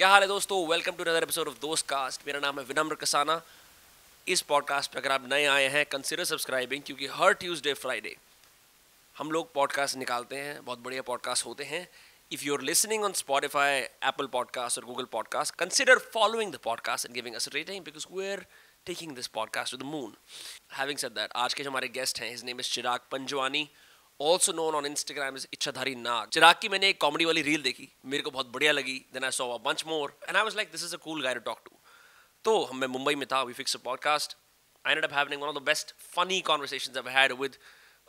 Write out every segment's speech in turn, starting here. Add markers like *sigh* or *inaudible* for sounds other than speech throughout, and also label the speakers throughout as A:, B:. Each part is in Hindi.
A: क्या हाल है दोस्तों welcome to another episode of दोस्त कास्ट मेरा नाम है विनम्र कसाना इस पॉडकास्ट पर अगर आप नए आए हैं कंसिडर सब्सक्राइबिंग क्योंकि हर ट्यूसडे फ्राइडे हम लोग पॉडकास्ट निकालते हैं बहुत बढ़िया पॉडकास्ट होते हैं if you are listening on Spotify Apple podcast और Google podcast consider following the podcast and giving us rating because we are taking this podcast to the moon having said that आज के जो हमारे गेस्ट हैं his name is Chirag Panjwani also known on Instagram is इच्छाधारी नाग चिराग की मैंने एक कॉमेडी वाली रील देखी मेरे को बहुत बढ़िया लगी then I saw bunch more and I was like this is a cool guy to talk to तो हम मैं मुंबई में था we fix a podcast I ended one of the best funny conversation I had with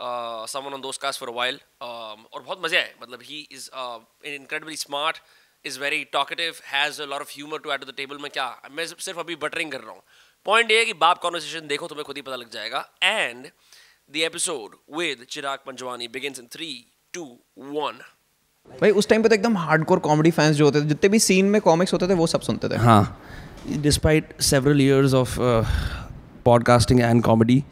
A: someone on दोस्त कास्ट फॉर अ वाइल और बहुत मजे आए मतलब he is incredibly smart is very talkative has a lot of humour to at the table में क्या मैं सिर्फ अभी बटरिंग कर रहा हूँ पॉइंट ये है कि बाप कॉन्वर्सेशन देखो तुम्हें तो खुद ही पता लग जाएगा and The episode with Chirag Panjwani begins in 3, 2, 1.
B: भाई उस टाइम पे तो एकदम हार्डकोर कॉमेडी फैंस जो होते थे जितने भी सीन में कॉमिक्स होते थे वो सब सुनते थे हाँ despite several years of
A: podcasting and comedy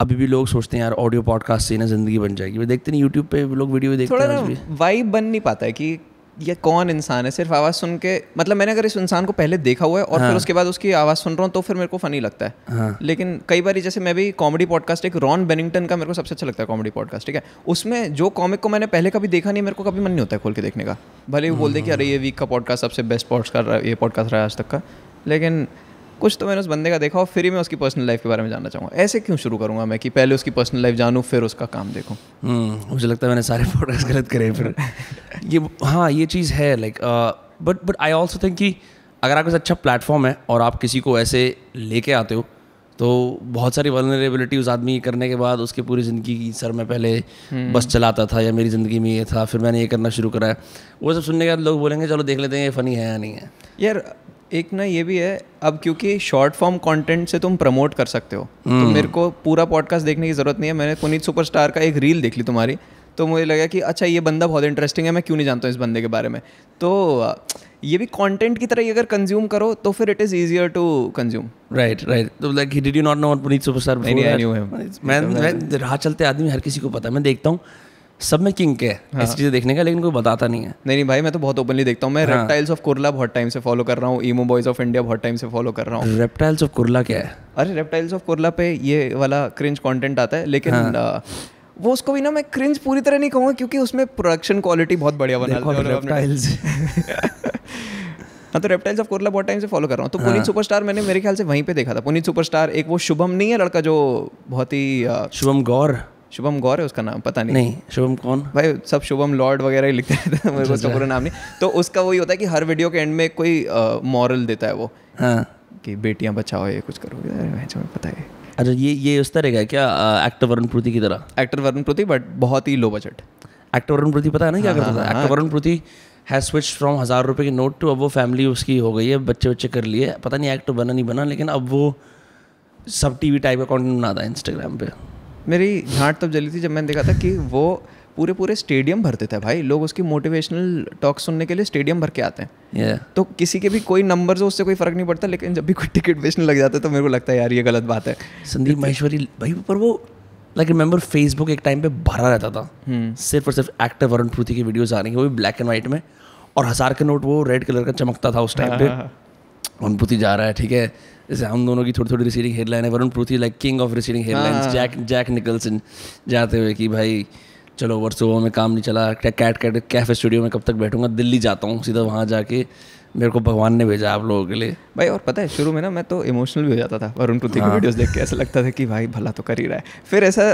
A: अभी भी लोग सोचते हैं यार ऑडियो पॉडकास्ट से ना ज़िंदगी बन जाएगी वो देखते नहीं यूट्यूब पे लोग वीडियो
B: देखते हैं वाइब बन नहीं पाता है कि ये कौन इंसान है सिर्फ आवाज़ सुन के मतलब मैंने अगर इस इंसान को पहले देखा हुआ है और हाँ। फिर उसके बाद उसकी आवाज़ सुन रहा हूँ तो फिर मेरे को फनी लगता है हाँ। लेकिन कई बार जैसे मैं भी कॉमेडी पॉडकास्ट एक रॉन बेनिंगटन का मेरे को सबसे अच्छा लगता है कॉमेडी पॉडकास्ट ठीक है उसमें जो कॉमिक को मैंने पहले कभी देखा नहीं मेरे को कभी मन नहीं होता है खोल के देखने का भले वो बोल दे कि अरे ये वीक हम्म। का पॉडकास्ट सबसे बेस्ट पॉडकास्ट ये पॉडकास्ट रहा है आज तक का लेकिन कुछ तो मैंने उस बंदे का देखा और फिर ही मैं उसकी पर्सनल लाइफ के बारे में जानना चाहूँगा ऐसे क्यों शुरू करूँगा मैं कि पहले उसकी पर्सनल लाइफ जानूँ फिर उसका काम देखूँ हम्म, मुझे लगता है मैंने सारे प्रोडक्ट्स गलत करे फिर ये हाँ ये चीज़ है like but but I also
A: think कि अगर आपके पास अच्छा प्लेटफॉर्म है और आप किसी को ऐसे लेके आते हो तो बहुत सारी वर्नरेबिलिटी उस आदमी करने के बाद उसकी पूरी ज़िंदगी की सर मैं पहले हम्म। बस चलाता था या मेरी ज़िंदगी में ये था फिर मैंने ये करना शुरू कराया वो सब सुनने के बाद लोग बोलेंगे चलो देख लेते हैं ये फ़नी है या नहीं
B: है यार एक ना ये भी है अब क्योंकि शॉर्ट फॉर्म कंटेंट से तुम प्रमोट कर सकते हो hmm. तो हम्म। मेरे को पूरा पॉडकास्ट देखने की ज़रूरत नहीं है मैंने पुनीत सुपरस्टार का एक रील देख ली तुम्हारी तो मुझे लगा कि अच्छा ये बंदा बहुत इंटरेस्टिंग है मैं क्यों नहीं जानता इस बंदे के बारे में तो ये भी कंटेंट की तरह ही अगर कंज्यूम करो तो फिर it is easier to consume
A: right right तो like did you not know Puneet superstar मैं राह चलते आदमी हर किसी को पता मैं देखता हूँ सब
B: में किंग के हाँ। ऐसी चीज़ें देखने का लेकिन कोई बताता नहीं है नहीं नहीं भाई मैं तो बहुत ओपनली देखता हूँ मैं हाँ। रेप्टाइल्स ऑफ कुरला बहुत टाइम से फॉलो कर रहा हूँ ईमो बॉयज ऑफ इंडिया बहुत टाइम से फॉलो कर रहा हूँ
A: रेप्टाइल्स ऑफ कुरला क्या है
B: अरे रेप्टाइल्स ऑफ कुरला पे ये वाला क्रिंज कॉन्टेंट आता है लेकिन हाँ। आ, वो उसको भी ना मैं क्रिंज पूरी तरह नहीं कहूँगा क्योंकि उसमें प्रोडक्शन क्वालिटी बहुत बढ़िया बना रेप्टाइल्स हाँ तो रेप्टाइल्स ऑफ कुरला बहुत टाइम से फॉलो कर रहा हूँ तो पुनीत सुपरस्टार हाँ। मैंने मेरे ख्याल से वहीं पे देखा था पुनीत सुपरस्टार एक वो शुभम नहीं है लड़का जो बहुत ही शुभम गौर शुभम गौर है उसका नाम पता नहीं नहीं शुभम कौन भाई सब शुभम लॉर्ड वगैरह ही लिखते रहते हैं मेरे को उसका अच्छा, अच्छा। पूरा नाम नहीं तो उसका वही होता है कि हर वीडियो के एंड में कोई मॉरल देता है वो हाँ कि बेटियाँ बचाओ ये कुछ करोगे पता है अच्छा ये ये उस तरह का क्या एक्टर वरुण प्रुति की तरह एक्टर वरुण प्रुति बट बहुत ही low budget
A: actor Varun Pruthi पता है ना क्या हाँ, करता था हाँ, हाँ। एक्टर वरुण प्रुति है स्विच फ्रॉम हज़ार रुपये की नोट टू अब वो फैमिली उसकी हो गई है बच्चे बच्चे कर लिए पता नहीं एक्टर तो बना नहीं बना लेकिन अब वो सब टीवी
B: टाइप का कंटेंट बनाता है इंस्टाग्राम पे मेरी घाट तब जली थी जब मैंने देखा था कि वो पूरे पूरे स्टेडियम भरते थे भाई लोग उसकी मोटिवेशनल टॉक सुनने के लिए स्टेडियम भर के आते हैं yeah. तो किसी के भी कोई नंबर उससे कोई फर्क नहीं पड़ता लेकिन जब भी कोई टिकट बेचने लग जाता है तो मेरे को लगता है यार ये गलत बात है संदीप तो महेश्वरी भाई पर वो लाइक रिमेंबर फेसबुक एक टाइम पे भरा रहता था
A: hmm. सिर्फ और सिर्फ एक्टर वरुण प्रूति की वीडियोज आ रही है वो भी ब्लैक एंड वाइट में और हज़ार का नोट वो रेड कलर का चमकता था उस टाइम हाँ, पे हाँ, हाँ। वरुण प्रूति जा रहा है ठीक है जैसे हम दोनों की थोड़ी थोड़ी रिसीविंग हेडलाइन है Varun Pruthi like king of receiving headlines Jack Jack Nicholson जाते हुए कि भाई चलो वर्सोवा में काम नहीं चला कैट कैट कैफे स्टूडियो में कब तक बैठूंगा दिल्ली जाता हूँ सीधा वहाँ जाके मेरे को
B: भगवान ने भेजा आप लोगों के लिए भाई और पता है शुरू में ना मैं तो इमोशनल भी हो जाता था वरुण पृथ्वी की वीडियोज़ हाँ। देख के ऐसा लगता था कि भाई भला तो कर ही रहा है फिर ऐसा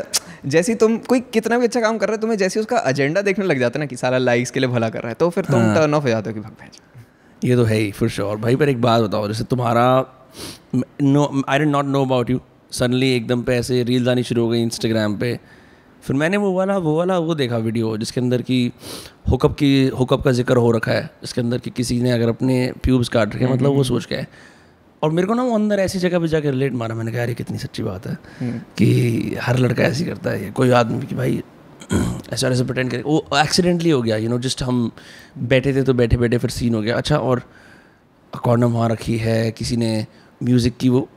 B: जैसे तुम कोई कितना भी अच्छा काम कर रहे हो तुम्हें जैसे उसका एजेंडा देखने लग जाता है ना कि सारा लाइक्स के लिए भला कर रहा है तो फिर तुम टर्न हाँ। ऑफ हो जाते हो कि भग
A: ये तो है ही फिर श्योर भाई पर एक बात बताओ जैसे तुम्हारा no I don't not know about you suddenly एकदम पे ऐसे रील्स आनी शुरू हो गई इंस्टाग्राम पे फिर मैंने वो वाला वो वाला वो देखा वीडियो जिसके अंदर की हुकअप की हुकअप का जिक्र हो रखा है जिसके अंदर कि किसी ने अगर अपने प्यूब्स काट रखे मतलब वो हम्म, हम्म। सोच के है और मेरे को ना वो अंदर ऐसी जगह पे जाकर रिलेट मारा मैंने कहा अरे कितनी सच्ची बात है हम्म। कि हर लड़का ऐसी करता है कोई आदमी कि भाई ऐसा ऐसे प्रटेंड करे वो एक्सीडेंटली हो गया यू नो जस्ट हम बैठे थे तो बैठे बैठे फिर सीन हो गया अच्छा और अकॉर्डम वहाँ रखी है किसी ने म्यूज़िक की वो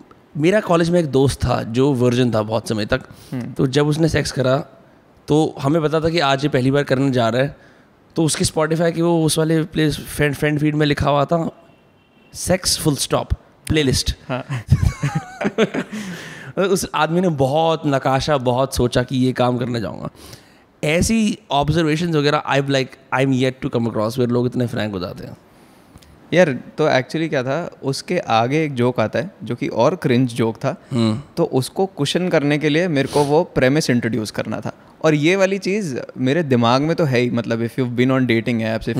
A: मेरा कॉलेज में एक दोस्त था जो वर्जन था बहुत समय तक हम्म। तो जब उसने सेक्स करा तो हमें पता था कि आज ये पहली बार करने जा रहा है तो उसकी स्पॉटिफाई की वो उस वाले प्ले फ्रेंड फ्रेंड फीड में लिखा हुआ था sex full stop playlist हाँ. *laughs* उस आदमी ने बहुत नकाशा बहुत सोचा कि ये काम करने जाऊँगा ऐसी ऑब्जर्वेशन वगैरह I like I am yet to come across where लोग इतने फ्रैंक हो जाते हैं यार
B: तो एक्चुअली क्या था उसके आगे एक जोक आता है जो कि और क्रिंज जोक था हम्म। तो उसको कुशन करने के लिए मेरे को वो प्रेमिस इंट्रोड्यूस करना था और ये वाली चीज़ मेरे दिमाग में तो है ही मतलब if you been on dating apps if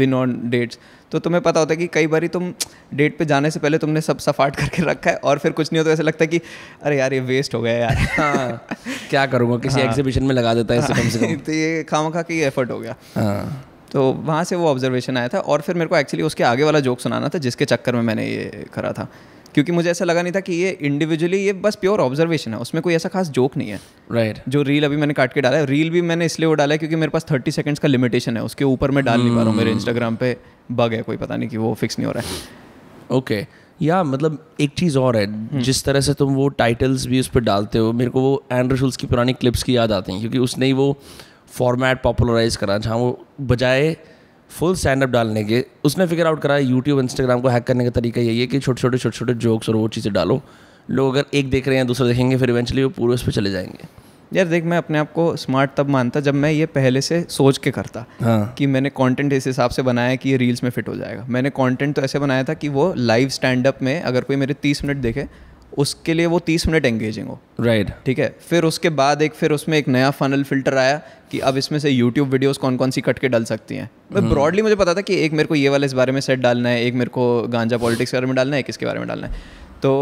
B: been on dates तो तुम्हें पता होता है कि कई बार तुम डेट पे जाने से पहले तुमने सब सफाट करके रखा है और फिर कुछ नहीं होता ऐसा लगता है कि अरे यार ये वेस्ट हो गया यार *laughs* हाँ, क्या करूँगा किसी एग्जीबिशन हाँ। में लगा देता है कम से कम *laughs* तो ये खामखा खा के एफर्ट हो गया हाँ तो वहाँ से वो ऑब्जर्वेशन आया था और फिर मेरे को एक्चुअली उसके आगे वाला जोक सुनाना था जिसके चक्कर में मैंने ये करा था क्योंकि मुझे ऐसा लगा नहीं था कि ये इंडिविजुअली ये बस प्योर ऑब्जर्वेशन है उसमें कोई ऐसा खास जोक नहीं है राइट right. जो रील अभी मैंने काट के डाला है रील भी मैंने इसलिए वो डाला है क्योंकि मेरे पास थर्टी सेकेंड्स का लिमिटेशन है उसके ऊपर मैं डाल नहीं पा रहा हूँ मेरे इंस्टाग्राम hmm. पे बग है कोई पता नहीं कि वो फिक्स नहीं हो रहा है ओके okay. या मतलब एक चीज़ और है hmm. जिस तरह से तुम वो टाइटल्स
A: भी उस पर डालते हो मेरे को वो एंड्रशुल्स की पुरानी क्लिप्स की याद आती हैं क्योंकि उसने ही वो फॉर्मेट पॉपुलराइज करा जहाँ वो बजाय फुल स्टैंड अप डालने के उसने फिगर आउट करा यूट्यूब इंस्टाग्राम को हैक करने का तरीका यही है कि छोटे छोटे छोटे छोटे जोक्स और वो चीज़ें डालो लोग अगर एक देख रहे हैं दूसरा देखेंगे फिर इवेंचुअली वो पूरे उस पर चले जाएंगे
B: यार देख मैं अपने आप को स्मार्ट तब मानता जब मैं ये पहले से सोच के करता हाँ. कि मैंने कंटेंट इस हिसाब से बनाया कि ये रील्स में फिट हो जाएगा मैंने कंटेंट तो ऐसे बनाया था कि वो लाइव स्टैंड अप में अगर कोई मेरे तीस मिनट देखे उसके लिए वो तीस मिनट एंगेजिंग हो राइट right. ठीक है फिर उसके बाद एक फिर उसमें एक नया फनल फिल्टर आया कि अब इसमें से यूट्यूब वीडियोज कौन कौन सी कट के डाल सकती हैं मैं ब्रॉडली हम्म। मुझे पता था कि एक मेरे को ये वाला इस बारे में सेट डालना है एक मेरे को गांजा पॉलिटिक्स के बारे में डालना है एक इसके बारे में डालना है तो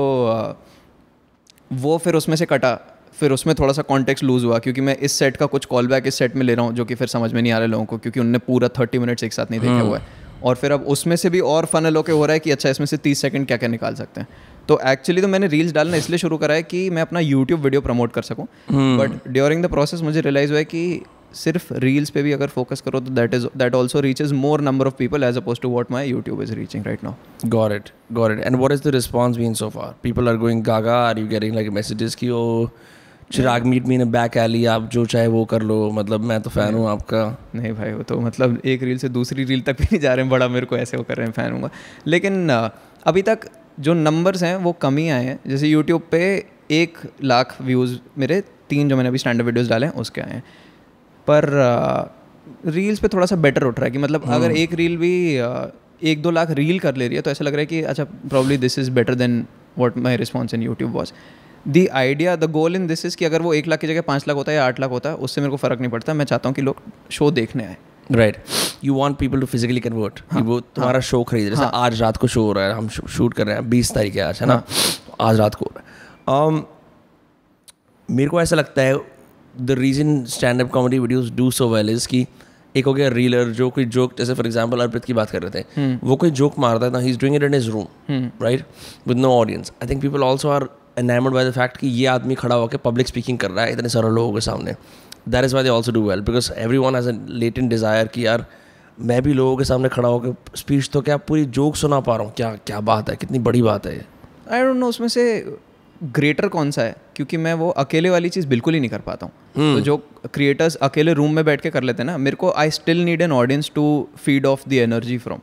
B: वो फिर उसमें से कटा फिर उसमें थोड़ा सा कॉन्टेक्स्ट लूज हुआ क्योंकि मैं इस सेट का कुछ कॉल बैक इस सेट में ले रहा हूँ जो कि फिर समझ में नहीं आ रहा लोगों को क्योंकि उनने पूरा थर्टी मिनट्स एक साथ नहीं देखा हुआ है हम्म। और फिर अब उसमें से भी और फनल होकर हो रहा है कि अच्छा इसमें से तीस सेकंड क्या क्या निकाल सकते हैं तो एक्चुअली तो मैंने रील्स डालना इसलिए शुरू करा है कि मैं अपना यूट्यूब वीडियो प्रमोट कर सकूँ बट ड्यूरिंग द प्रोसेस मुझे रियलाइज़ हुआ है कि सिर्फ रील्स पे भी अगर फोकस करो तो that is that also reach is more number of people as oppose to what my YouTube is reaching right now got it got it and what is the response been so far people are going gaga are you getting like messages
A: की ओ चिराग मीट मी ने बैक एली आप जो चाहे वो कर लो मतलब मैं तो फ़ैन हूँ
B: आपका नहीं भाई वो तो मतलब एक रील से दूसरी रील तक भी नहीं जा रहे हैं बड़ा मेरे को ऐसे वो कर रहे हैं फ़ैन हूँ लेकिन अभी तक जो नंबर्स हैं वो कम ही आए हैं जैसे यूट्यूब पे एक लाख व्यूज़ मेरे तीन जो मैंने अभी स्टैंडर्ड वीडियोस डाले हैं उसके आए हैं पर रील्स पे थोड़ा सा बेटर उठ रहा है कि मतलब अगर हम्म। एक रील भी एक दो लाख रील कर ले रही है तो ऐसा लग रहा है कि अच्छा probably this is better than what my response in YouTube was the idea the goal in this is कि अगर वो एक लाख की जगह पाँच लाख होता है या आठ लाख होता है उससे मेरे को फ़र्क नहीं पड़ता मैं चाहता हूँ कि लोग शो देखने आए right you want people to physically convert वो तुम्हारा शो हाँ. खरीद रहे हाँ. आज
A: रात को शो हो रहा है हम शूट कर रहे हैं बीस तारीख है आज है ना हाँ. आज रात को um, मेरे को ऐसा लगता है the reason stand up comedy videos do so well is की एक हो गया रीलर जो कोई जोक जैसे फॉर एग्जाम्पल अर्पित की बात कर रहे थे हम्म. वो कोई जोक मारता था he is doing it in his room right with no audience I think people also are enamoured by the fact कि ये आदमी खड़ा होकर पब्लिक स्पीकिंग कर रहा है इतने सारे लोगों के सामने that is why they also do well because everyone has a in desire कि यार मैं भी लोगों के सामने खड़ा होकर स्पीच तो क्या पूरी जोक सुना
B: पा रहा हूँ क्या क्या बात है कितनी बड़ी बात है आई डोंट नो उसमें से ग्रेटर कौन सा है क्योंकि मैं वो अकेले वाली चीज़ बिल्कुल ही नहीं कर पाता हूँ hmm. तो हम्म। जो क्रिएटर्स अकेले रूम में बैठ के कर लेते हैं ना मेरे को I still need an audience to feed off the energy from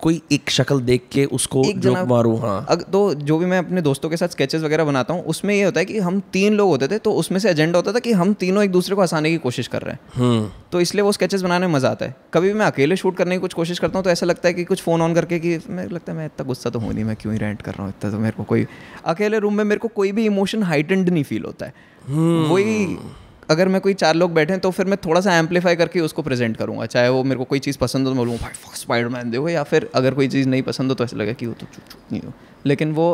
B: कोई एक शक्ल देख के उसको एक जोक मारूं हाँ अग, तो जो भी मैं अपने दोस्तों के साथ स्केचेस वगैरह बनाता हूँ उसमें ये होता है कि हम तीन लोग होते थे तो उसमें से एजेंडा होता था कि हम तीनों एक दूसरे को हंसाने की कोशिश कर रहे हैं hmm. तो इसलिए वो स्केचेस बनाने में मजा आता है कभी मैं अकेले शूट करने की कुछ कोशिश करता हूँ तो ऐसा लगता है कि कुछ फ़ोन ऑन करके कि मेरे लगता है मैं इतना गुस्सा तो हूँ नहीं मैं क्यों ही रेंट कर रहा हूँ इतना तो मेरे को कोई अकेले रूम में मेरे को कोई भी इमोशन हाइटन एंड नहीं फील होता है hmm. वही अगर मैं कोई चार लोग बैठे हैं तो फिर मैं थोड़ा सा एम्पलीफाई करके उसको प्रेजेंट करूंगा चाहे वो मेरे को कोई चीज़ पसंद हो तो मैं बोलूँ भाई स्पाइडरमैन देखो या फिर अगर कोई चीज़ नहीं पसंद हो तो ऐसा लगे कि वो तो चुप चुप नहीं हो लेकिन वो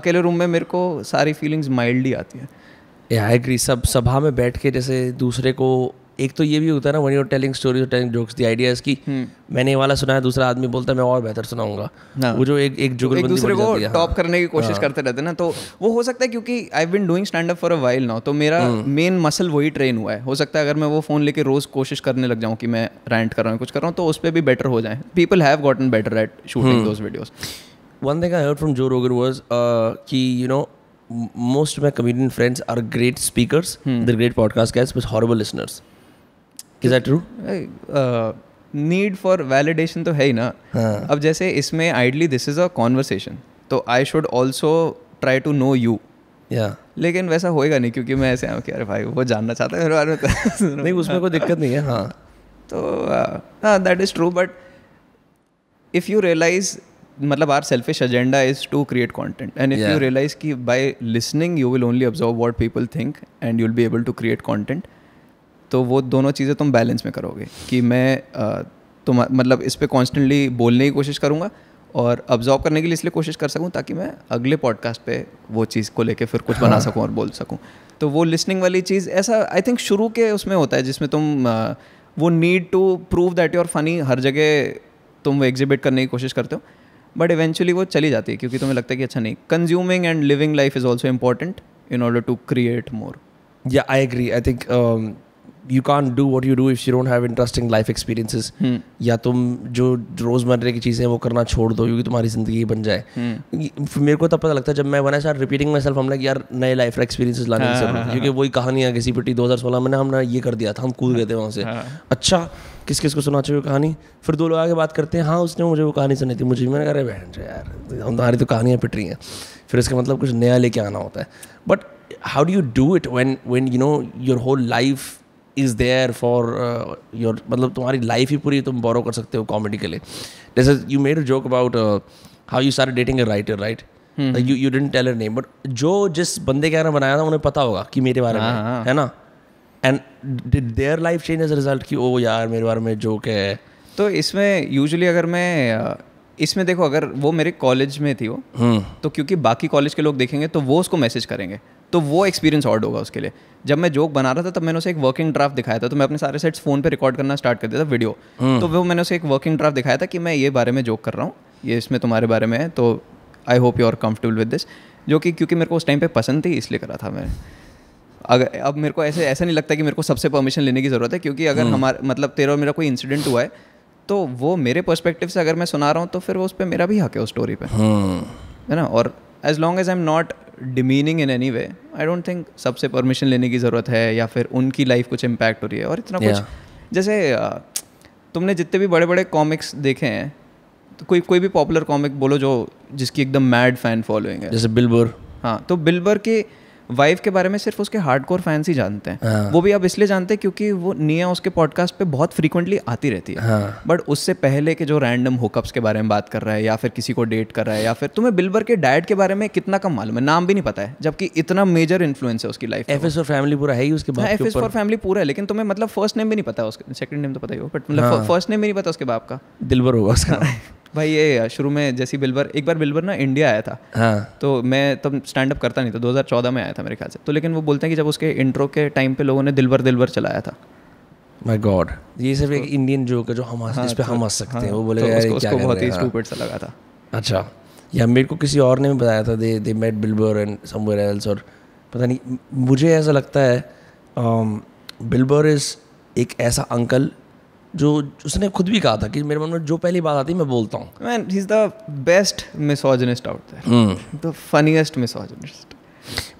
B: अकेले रूम में मेरे को सारी फीलिंग्स माइल्डली आती है आई एग्री सब सभा में बैठ के जैसे दूसरे को एक तो ये भी होता है ना when you're
A: telling story telling jokes the idea इसकी मैंने ये वाला सुना है दूसरा आदमी बोलता है मैं और बेहतर सुनाऊंगा हाँ।
B: वो जो एक एक तो जुगल एक दूसरे को टॉप हाँ। करने की कोशिश हाँ। करते रहते ना तो वो हो सकता है क्योंकि I been doing stand up for a while now तो मेरा मेन हम्म। मसल वही ट्रेन हुआ है हो सकता है अगर मैं वो फ़ोन लेके रोज़ कोशिश करने लग जाऊँ कि मैं रैंट कर रहा हूँ कुछ कर रहा हूँ तो उस पर भी बेटर हो जाए people have gotten better at shooting those videos
A: one thing I heard from Joe Rogan was uh, ki, you know, most of my comedian friends
B: are great speakers, hmm. they're great podcast is that true need for validation तो है ही ना हाँ. अब जैसे इसमें ideally this is a conversation तो I should also try to know you या लेकिन वैसा होएगा नहीं क्योंकि मैं ऐसे हूँ कि अरे भाई वो जानना चाहता है मेरे बारे में तो *laughs* नहीं उसमें कोई दिक्कत नहीं है हाँ तो uh, हाँ that is true but if you realise मतलब our selfish agenda is to create content and if you realise कि by listening you will only observe what people think and you will be able to create content तो वो दोनों चीज़ें तुम बैलेंस में करोगे कि मैं तुम मतलब इस पर कॉन्स्टेंटली बोलने की कोशिश करूँगा और ऑब्जॉर्व करने के लिए इसलिए कोशिश कर सकूँ ताकि मैं अगले पॉडकास्ट पे वो चीज़ को लेके फिर कुछ बना हाँ। सकूँ और बोल सकूँ तो वो लिसनिंग वाली चीज़ ऐसा आई थिंक शुरू के उसमें होता है जिसमें तुम वो need to prove that your funny हर जगह तुम वो एग्जिबिट करने की कोशिश करते हो बट इवेंचुअली वो चली जाती है क्योंकि तुम्हें लगता है कि अच्छा नहीं consuming and living life is also important in order to create more या I agree I think you can do what you do if you don't have
A: interesting life experiences या तुम जो रोज़मर्रे की चीज़ें वो करना छोड़ दो क्योंकि तुम्हारी ज़िंदगी बन जाए hmm. मेरे को तब पता लगता है जब मैं बना सर रिपीटिंग माई सेल्फ हमने यार नए लाइफ एक्सपीरियंस लाने से हाँ, हाँ, क्योंकि हाँ। वही कहानियाँ किसी पिटी दो हज़ार सोलह में हमने ये कर दिया था हम कूद गए थे वहाँ से अच्छा किस किस को सुना चाहिए कहानी फिर दो लोग आगे बात करते हैं हाँ उसने मुझे वो कहानी सुनी थी मुझे मैंने कहा अरे बहन यार तुम्हारी तो कहानियाँ पिट रही हैं फिर इसका मतलब कुछ नया लेके आना होता है but how do you do it when when you know your whole life is there for your मतलब तुम्हारी लाइफ ही पूरी तुम बोरो कर सकते हो कॉमेडी के लिए जैसे you made a joke about how you सार dating a writer right you you don't tell name but जो जिस बंदे के बारे बनाया था उन्हें पता होगा कि मेरे बारे में हाँ, हाँ। है ना and their life change as result कि ओ यार
B: मेरे बारे में जोक है तो इसमें यूजली अगर मैं uh, इसमें देखो अगर वो मेरे कॉलेज में थी वो हम्म। तो क्योंकि बाकी कॉलेज के लोग देखेंगे तो वो उसको मैसेज करेंगे तो वो एक्सपीरियंस ऑर्ड होगा उसके लिए जब मैं जोक बना रहा था तब मैंने उसे एक वर्किंग ड्राफ्ट दिखाया था तो मैं अपने सारे सेट्स फ़ोन पे रिकॉर्ड करना स्टार्ट कर दिया था वीडियो हम्म। तो वो मैंने उसे एक वर्किंग ड्राफ्ट दिखाया था कि मैं ये बारे में जोक कर रहा हूँ ये इसमें तुम्हारे बारे में है तो I hope you are comfortable with this जो कि क्योंकि मेरे को उस टाइम पर पसंद थी इसलिए करा था मैंने अगर अब मेरे को ऐसे ऐसा नहीं लगता कि मेरे को सबसे परमिशन लेने की ज़रूरत है क्योंकि अगर हम्म। हमारा मतलब तेरा मेरा कोई इंसिडेंट हुआ है तो वो मेरे पर्सपेक्टिव से अगर मैं सुना रहा हूँ तो फिर वो उस पर मेरा भी हक है उस स्टोरी पर हम्म। है ना और as long as I am not demeaning in any way I don't think सबसे परमिशन लेने की ज़रूरत है या फिर उनकी लाइफ कुछ इम्पैक्ट हो रही है और इतना yeah. कुछ जैसे तुमने जितने भी बड़े बड़े कॉमिक्स देखे हैं तो कोई कोई भी पॉपुलर कॉमिक बोलो जो जिसकी एकदम मैड फैन फॉलोइंग है जैसे बिलबर हाँ तो बिलबर के वाइफ के बारे में सिर्फ उसके हार्ड कोर फैंस ही जानते हैं हाँ. वो भी अब इसलिए जानते हैं क्योंकि वो निया उसके पॉडकास्ट पे बहुत फ्रीक्वेंटली आती रहती है हाँ. बट उससे पहले के जो रैंडम हुकअप्स के बारे में बात कर रहा है या फिर किसी को डेट कर रहा है या फिर तुम्हें बिलबर के डायट के बारे में कितना कम मालूम है नाम भी नहीं पता है जबकि इतना मेजर इन्फ्लुएंस है उसकी लाइफ एफ एस फॉर फैमिली पूरा है ही उसके बाद एफ एस फॉर फैमिली पूरा है लेकिन तुम्हें मतलब फर्स्ट नेम भी नहीं पता उसके सेकंड नेम तो पता ही हो बट मतलब फर्स्ट हाँ। नेम भी नहीं पता उसके बाप का दिलबर होगा उसका भाई ये शुरू में जैसी बिल्बर एक बार बिल्बर ना इंडिया आया था हाँ. तो मैं तब स्टैंड अप करता नहीं था दो में आया था मेरे ख्याल से तो लेकिन वो बोलते हैं कि जब उसके इंट्रो के टाइम पे लोगों ने दिलबर दिलबर चलाया था माई गॉड ये सिर्फ एक इंडियन तो- जोक है जो हम हाँ, पे तो- हम हंस सकते हैं हाँ, वो बोले तो उसको बहुत ही स्टूपिड सा लगा था
A: अच्छा या मेरे को किसी और ने भी बताया था they they met Bill Burr and somewhere else और पता नहीं मुझे ऐसा लगता है बिल्बर um, इज़ एक ऐसा अंकल जो उसने खुद भी कहा था कि मेरे मन में जो पहली बात आती है मैं बोलता हूँ man he is the best
B: misogynist out there the funniest misogynist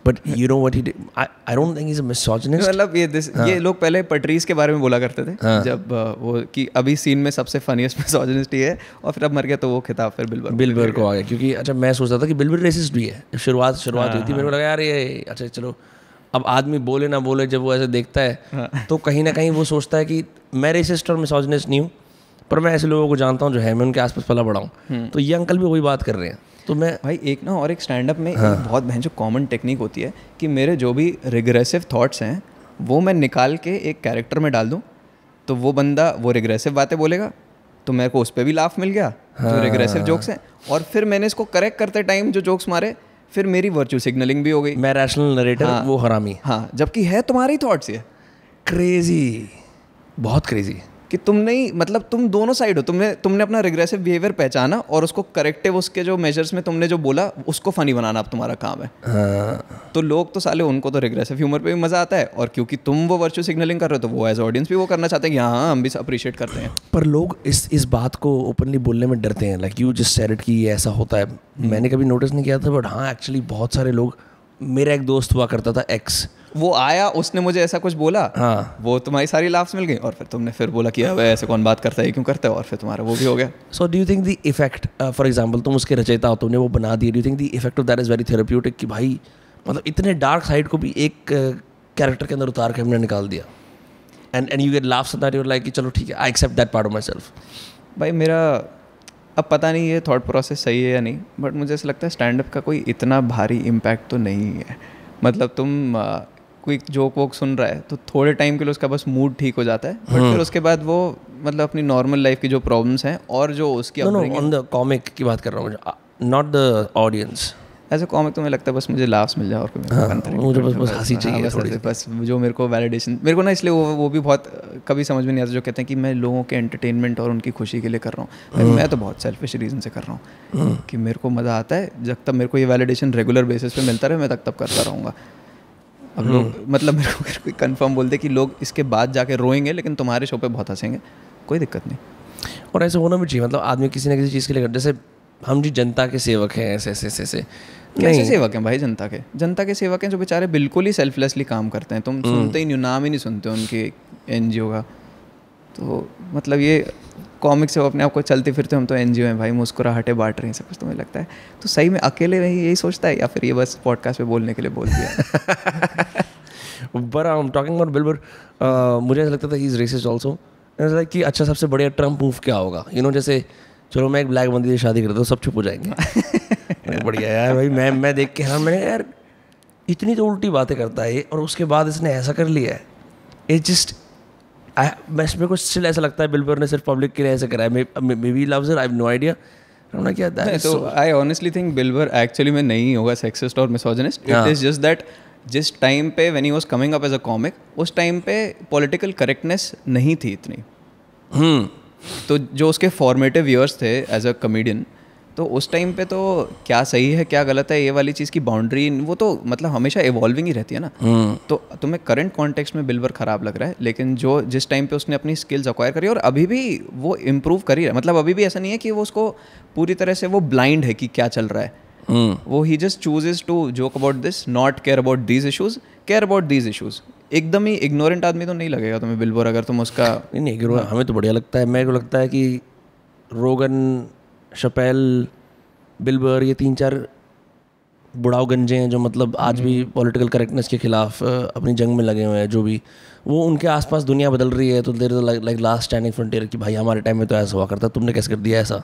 B: but you know what he I don't think is a misogynist मतलब ये दिस हाँ। ये लोग पहले पटरीज के बारे में बोला करते थे हाँ. जब uh, वो कि अभी सीन में सबसे फनीएस्ट मिसोजनिस्ट ही है और फिर अब मर गया तो वो खिताब फिर बिलबर बिलबर को आ गया क्योंकि अच्छा मैं सोचता था कि बिलबर रेसिस्ट भी है शुरुआत शुरुआत हुई थी मेरे को
A: लगा यार ये अच्छा चलो अब आदमी बोले ना बोले जब वो ऐसे देखता है हाँ. तो कहीं ना कहीं वो सोचता है कि मैं रेसिस्ट और मिसोजनिस्ट नहीं हूँ पर मैं ऐसे लोगों को जानता हूँ जो है मैं उनके आसपास पला बढ़ाऊँ हम्म। तो ये अंकल भी वही बात
B: कर रहे हैं तो मैं भाई एक ना और एक स्टैंड अप में हाँ। एक बहुत बहन जो कॉमन टेक्निक होती है कि मेरे जो भी रिग्रेसिव थाट्स हैं वो मैं निकाल के एक कैरेक्टर में डाल दूँ तो वो बंदा वो रिग्रेसिव बातें बोलेगा तो मेरे को उस पर भी लाफ मिल गया हाँ। रिग्रेसिव जोक्स हैं और फिर मैंने इसको करेक्ट करते टाइम जो जोक्स मारे फिर मेरी वर्चुअल सिग्नलिंग भी हो गई मैं रैशनल नरेटर हाँ, वो हरामी हाँ जबकि है तुम्हारी थॉट्स ये क्रेजी बहुत क्रेजी कि तुम नहीं मतलब तुम दोनों साइड हो तुमने तुमने अपना रिग्रेसिव बिहेवियर पहचाना और उसको करेक्टिव उसके जो मेजर्स में तुमने जो बोला उसको फनी बनाना अब तुम्हारा काम है हाँ। तो लोग तो साले उनको तो रिग्रेसिव ह्यूमर पे भी मज़ा आता है और क्योंकि तुम वो वर्चुअल सिग्नलिंग कर रहे हो तो वो एज ऑडियंस भी वो करना चाहते हैं कि हाँ हम भी अप्रिशिएट करते हैं
A: पर लोग इस इस बात को ओपनली बोलने में डरते हैं लाइक यू जिस सैरट की ऐसा होता है मैंने कभी नोटिस नहीं किया था बट हाँ एक्चुअली बहुत सारे लोग मेरा एक दोस्त हुआ करता था
B: एक्स वो आया उसने मुझे ऐसा कुछ बोला हाँ वो तुम्हारी सारी लाफ्स मिल गई और फिर तुमने फिर बोला कि अब ऐसे कौन बात करता है क्यों करता है और फिर तुम्हारा वो भी हो गया
A: so do you think the effect for example तुम उसके रचयिता हो तुमने वो बना दिया do think the effect of that is very therapeutic कि भाई मतलब इतने डार्क साइड को भी एक कैरेक्टर uh, के अंदर उतार के हमने निकाल दिया and and you get laughs that you're like कि चलो
B: ठीक है I accept that part of myself भाई मेरा अब पता नहीं ये थॉट प्रोसेस सही है या नहीं बट मुझे ऐसा लगता है स्टैंड अप का कोई इतना भारी इम्पैक्ट तो नहीं है मतलब तुम कोई जोक वोक सुन रहा है तो थोड़े टाइम के लिए उसका बस मूड ठीक हो जाता है बट फिर हम्म। उसके बाद वो मतलब अपनी नॉर्मल लाइफ की जो प्रॉब्लम्स हैं और जो उसकी ऑन द कॉमिक की बात कर रहा हूँ नॉट द ऑडियंस ऐसे कॉमिक तो मुझे लगता है बस मुझे लाफ्स मिल जाए और कोई हाँ, मुझे बस बस हंसी हाँ, चाहिए हाँ, थोड़ी बस जो मेरे को वैलिडेशन मेरे को ना इसलिए वो वो भी बहुत कभी समझ में नहीं आता जो कहते हैं कि मैं लोगों के एंटरटेनमेंट और उनकी खुशी के लिए कर रहा हूँ हाँ। मैं तो बहुत सेल्फिश रीज़न से कर रहा हूँ हाँ। कि मेरे को मज़ा आता है जब तक मेरे को ये वैलिडेशन रेगुलर बेसिस पे मिलता रहे मैं तब तक करता रहूँगा अब लोग मतलब मेरे को कोई बोलते बोल दे कि लोग इसके बाद जाके रोएंगे लेकिन तुम्हारे शो पर बहुत हंसेंगे कोई दिक्कत नहीं
A: और ऐसे होना भी चाहिए मतलब आदमी किसी ना किसी चीज़ के लिए जैसे हम जी जनता
B: के सेवक हैं ऐसे ऐसे ऐसे ऐसे कैसे सेवक हैं भाई जनता के जनता के सेवक हैं जो बेचारे बिल्कुल ही सेल्फलेसली काम करते हैं तुम हम्म। सुनते ही नाम ही नहीं सुनते उनके एन का तो मतलब ये कॉमिक से वो अपने आप को चलते फिरते हम तो एन हैं भाई मुस्कुराहटे बांट रहे हैं सब कुछ तुम्हें लगता है तो सही में अकेले नहीं यही सोचता है या फिर ये बस पॉडकास्ट पे बोलने के लिए बोल दिया but I am talking about Bill Burr मुझे ऐसा लगता था he is racist also
A: like कि अच्छा सबसे बढ़िया ट्रम्प मूव क्या होगा यू you नो know, जैसे चलो मैं एक ब्लैक बंदी से शादी करता हूँ सब चुप हो जाएंगे *laughs* बढ़िया यार भाई मैं मैं देख के हाँ मैंने यार इतनी तो उल्टी बातें करता है और उसके बाद इसने ऐसा कर लिया है इट जस्ट आई मैं इसमें को स्टिल ऐसा
B: लगता है बिल्बर ने सिर्फ पब्लिक के लिए ऐसा कराया maybe love I no idea तो I honestly think Bill Burr actually में नहीं होगा सेक्सिस्ट और misogynist it is just that जिस टाइम पे when he was coming up as a comic उस टाइम पे पॉलिटिकल करेक्टनेस नहीं थी इतनी हम्म। तो जो उसके फॉर्मेटिव ईयर्स थे एज अ कमेडियन तो उस टाइम पे तो क्या सही है क्या गलत है ये वाली चीज़ की बाउंड्री वो तो मतलब हमेशा इवॉल्विंग ही रहती है ना हम्म। तो तुम्हें करंट कॉन्टेक्स्ट में बिल्वर ख़राब लग रहा है लेकिन जो जिस टाइम पे उसने अपनी स्किल्स अक्वायर करी और अभी भी वो इम्प्रूव कर ही रहा है मतलब अभी भी ऐसा नहीं है कि वो उसको पूरी तरह से वो ब्लाइंड है कि क्या चल रहा है हम्म। वो he just chooses to joke about this not care about these issues care about these issues एकदम ही इग्नोरेंट आदमी तो नहीं लगेगा तुम्हें बिलबोर अगर तुम उसका नहीं नहीं हाँ। हमें तो बढ़िया लगता है मेरे को लगता है कि रोगन शपेल
A: बिलबर ये तीन चार बुढ़ाव गंजे हैं जो मतलब आज भी पॉलिटिकल हम्म। करेक्टनेस के खिलाफ अपनी जंग में लगे हुए हैं जो भी वो उनके आसपास दुनिया बदल रही है तो they're like last standing frontier कि भाई हमारे टाइम में तो ऐसा हुआ करता तुमने कैसे कर दिया ऐसा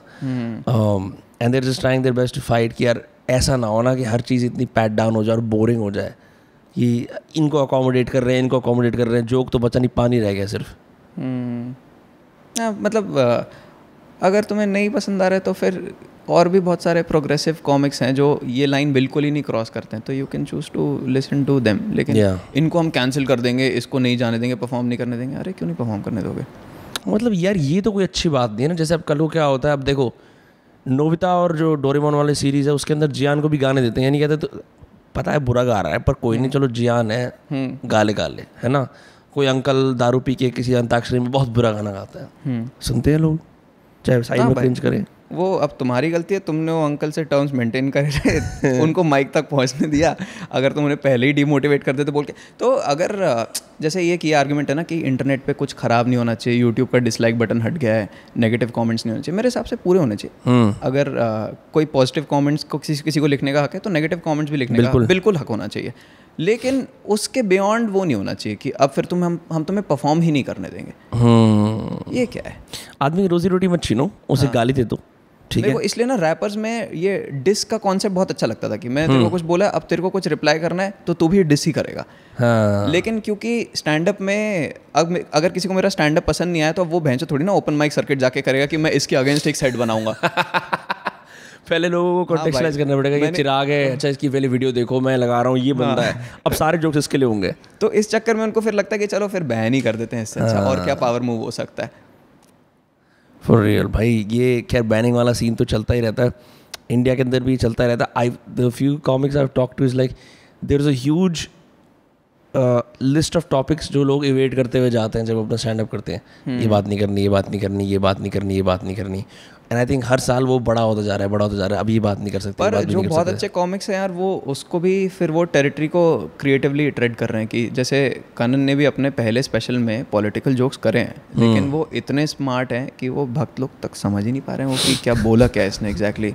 A: and they're just trying their best fight कि यार ऐसा ना होना कि हर चीज़ इतनी पैट डाउन हो जाए और बोरिंग हो जाए कि इनको अकोमोडेट कर रहे हैं इनको अकोमोडेट कर रहे हैं जोक तो बचा नहीं पानी रह गया सिर्फ
B: आ, हम्म। हाँ, मतलब अगर तुम्हें नहीं पसंद आ रहा है तो फिर और भी बहुत सारे प्रोग्रेसिव कॉमिक्स हैं जो ये लाइन बिल्कुल ही नहीं क्रॉस करते हैं तो you can choose to listen to them लेकिन yeah. इनको हम कैंसिल कर देंगे इसको नहीं जाने देंगे परफॉर्म नहीं करने देंगे अरे क्यों नहीं परफॉर्म करने दोगे
A: मतलब यार ये तो कोई अच्छी बात नहीं है ना जैसे अब कल को क्या होता है अब देखो नोविता और जो डोरेमोन वाले सीरीज़ है उसके अंदर जियान को भी गाने देते हैं यानी कहते तो पता है बुरा गा रहा है पर कोई नहीं चलो जियान है हम्म। गाले गाले है ना कोई अंकल दारू पी के किसी अंताक्षरी में बहुत बुरा गाना गाता है हम्म। सुनते हैं लोग चाहे साइड में हाँ क्रिंज करें
B: वो अब तुम्हारी गलती है तुमने वो अंकल से टर्म्स मेंटेन करे *laughs* उनको माइक तक पहुंचने दिया अगर तुम उन्हें पहले ही डिमोटिवेट करते तो बोल के तो अगर जैसे ये किया आर्ग्यूमेंट है ना कि इंटरनेट पे कुछ ख़राब नहीं होना चाहिए यूट्यूब का डिसलाइक बटन हट गया है नेगेटिव कमेंट्स नहीं होने चाहिए मेरे हिसाब से पूरे होने चाहिए हम्म। अगर आ, कोई पॉजिटिव कमेंट्स को किसी किसी को लिखने का हक है तो नेगेटिव कमेंट्स भी लिखने का बिल्कुल हक होना चाहिए लेकिन उसके बियॉन्ड वो नहीं होना चाहिए कि अब फिर तुम हम हम तुम्हें परफॉर्म ही नहीं करने देंगे हम्म। ये क्या
A: है आदमी रोजी रोटी मत छीनो उसे हाँ। गाली दे दो ठीक है
B: इसलिए ना रैपर्स में ये डिस का कॉन्सेप्ट बहुत अच्छा लगता था कि मैं तेरे को हम्म। कुछ बोला अब तेरे को कुछ रिप्लाई करना है तो तू भी डिस ही करेगा हाँ। लेकिन क्योंकि स्टैंड अप में अग, अगर किसी को मेरा स्टैंड अप पसंद नहीं आया तो वो भैंस थोड़ी ना ओपन माइक सर्किट जाके करेगा कि मैं इसके अगेंस्ट एक सेट बनाऊंगा *laughs* पहले लोगों को कॉन्टेक्चुलाइज हाँ करना पड़ेगा ये चिराग है अच्छा इसकी पहले वीडियो देखो मैं लगा रहा हूँ ये हाँ। बंदा है अब सारे जोक्स इसके लिए होंगे तो इस चक्कर में उनको फिर लगता है कि चलो फिर बहन ही कर देते हैं इससे अच्छा और क्या पावर हाँ। मूव हो सकता है
A: फॉर रियल भाई ये खैर बैनिंग वाला सीन तो चलता ही रहता है इंडिया के अंदर भी चलता रहता है I the few comics I talk to is like there is a list of topics जो लोग इवेट करते हुए जाते हैं जब अपना स्टैंड अप करते हैं hmm. ये बात नहीं करनी ये बात नहीं करनी ये बात नहीं करनी ये बात नहीं करनी एंड आई थिंक हर साल वो बड़ा होता जा रहा है बड़ा होता जा रहा है अभी बात नहीं कर सकते पर जो बहुत अच्छे
B: कॉमिक्स हैं यार वो उसको भी फिर वो टेरिटरी को क्रिएटिवली ट्रेड कर रहे हैं कि जैसे कनन ने भी अपने पहले स्पेशल में पॉलिटिकल जोक्स करे हैं हम्म। लेकिन वो इतने स्मार्ट हैं कि वो भक्त लोग तक समझ ही नहीं पा रहे हैं वो कि क्या बोला क्या इसने एग्जैक्टली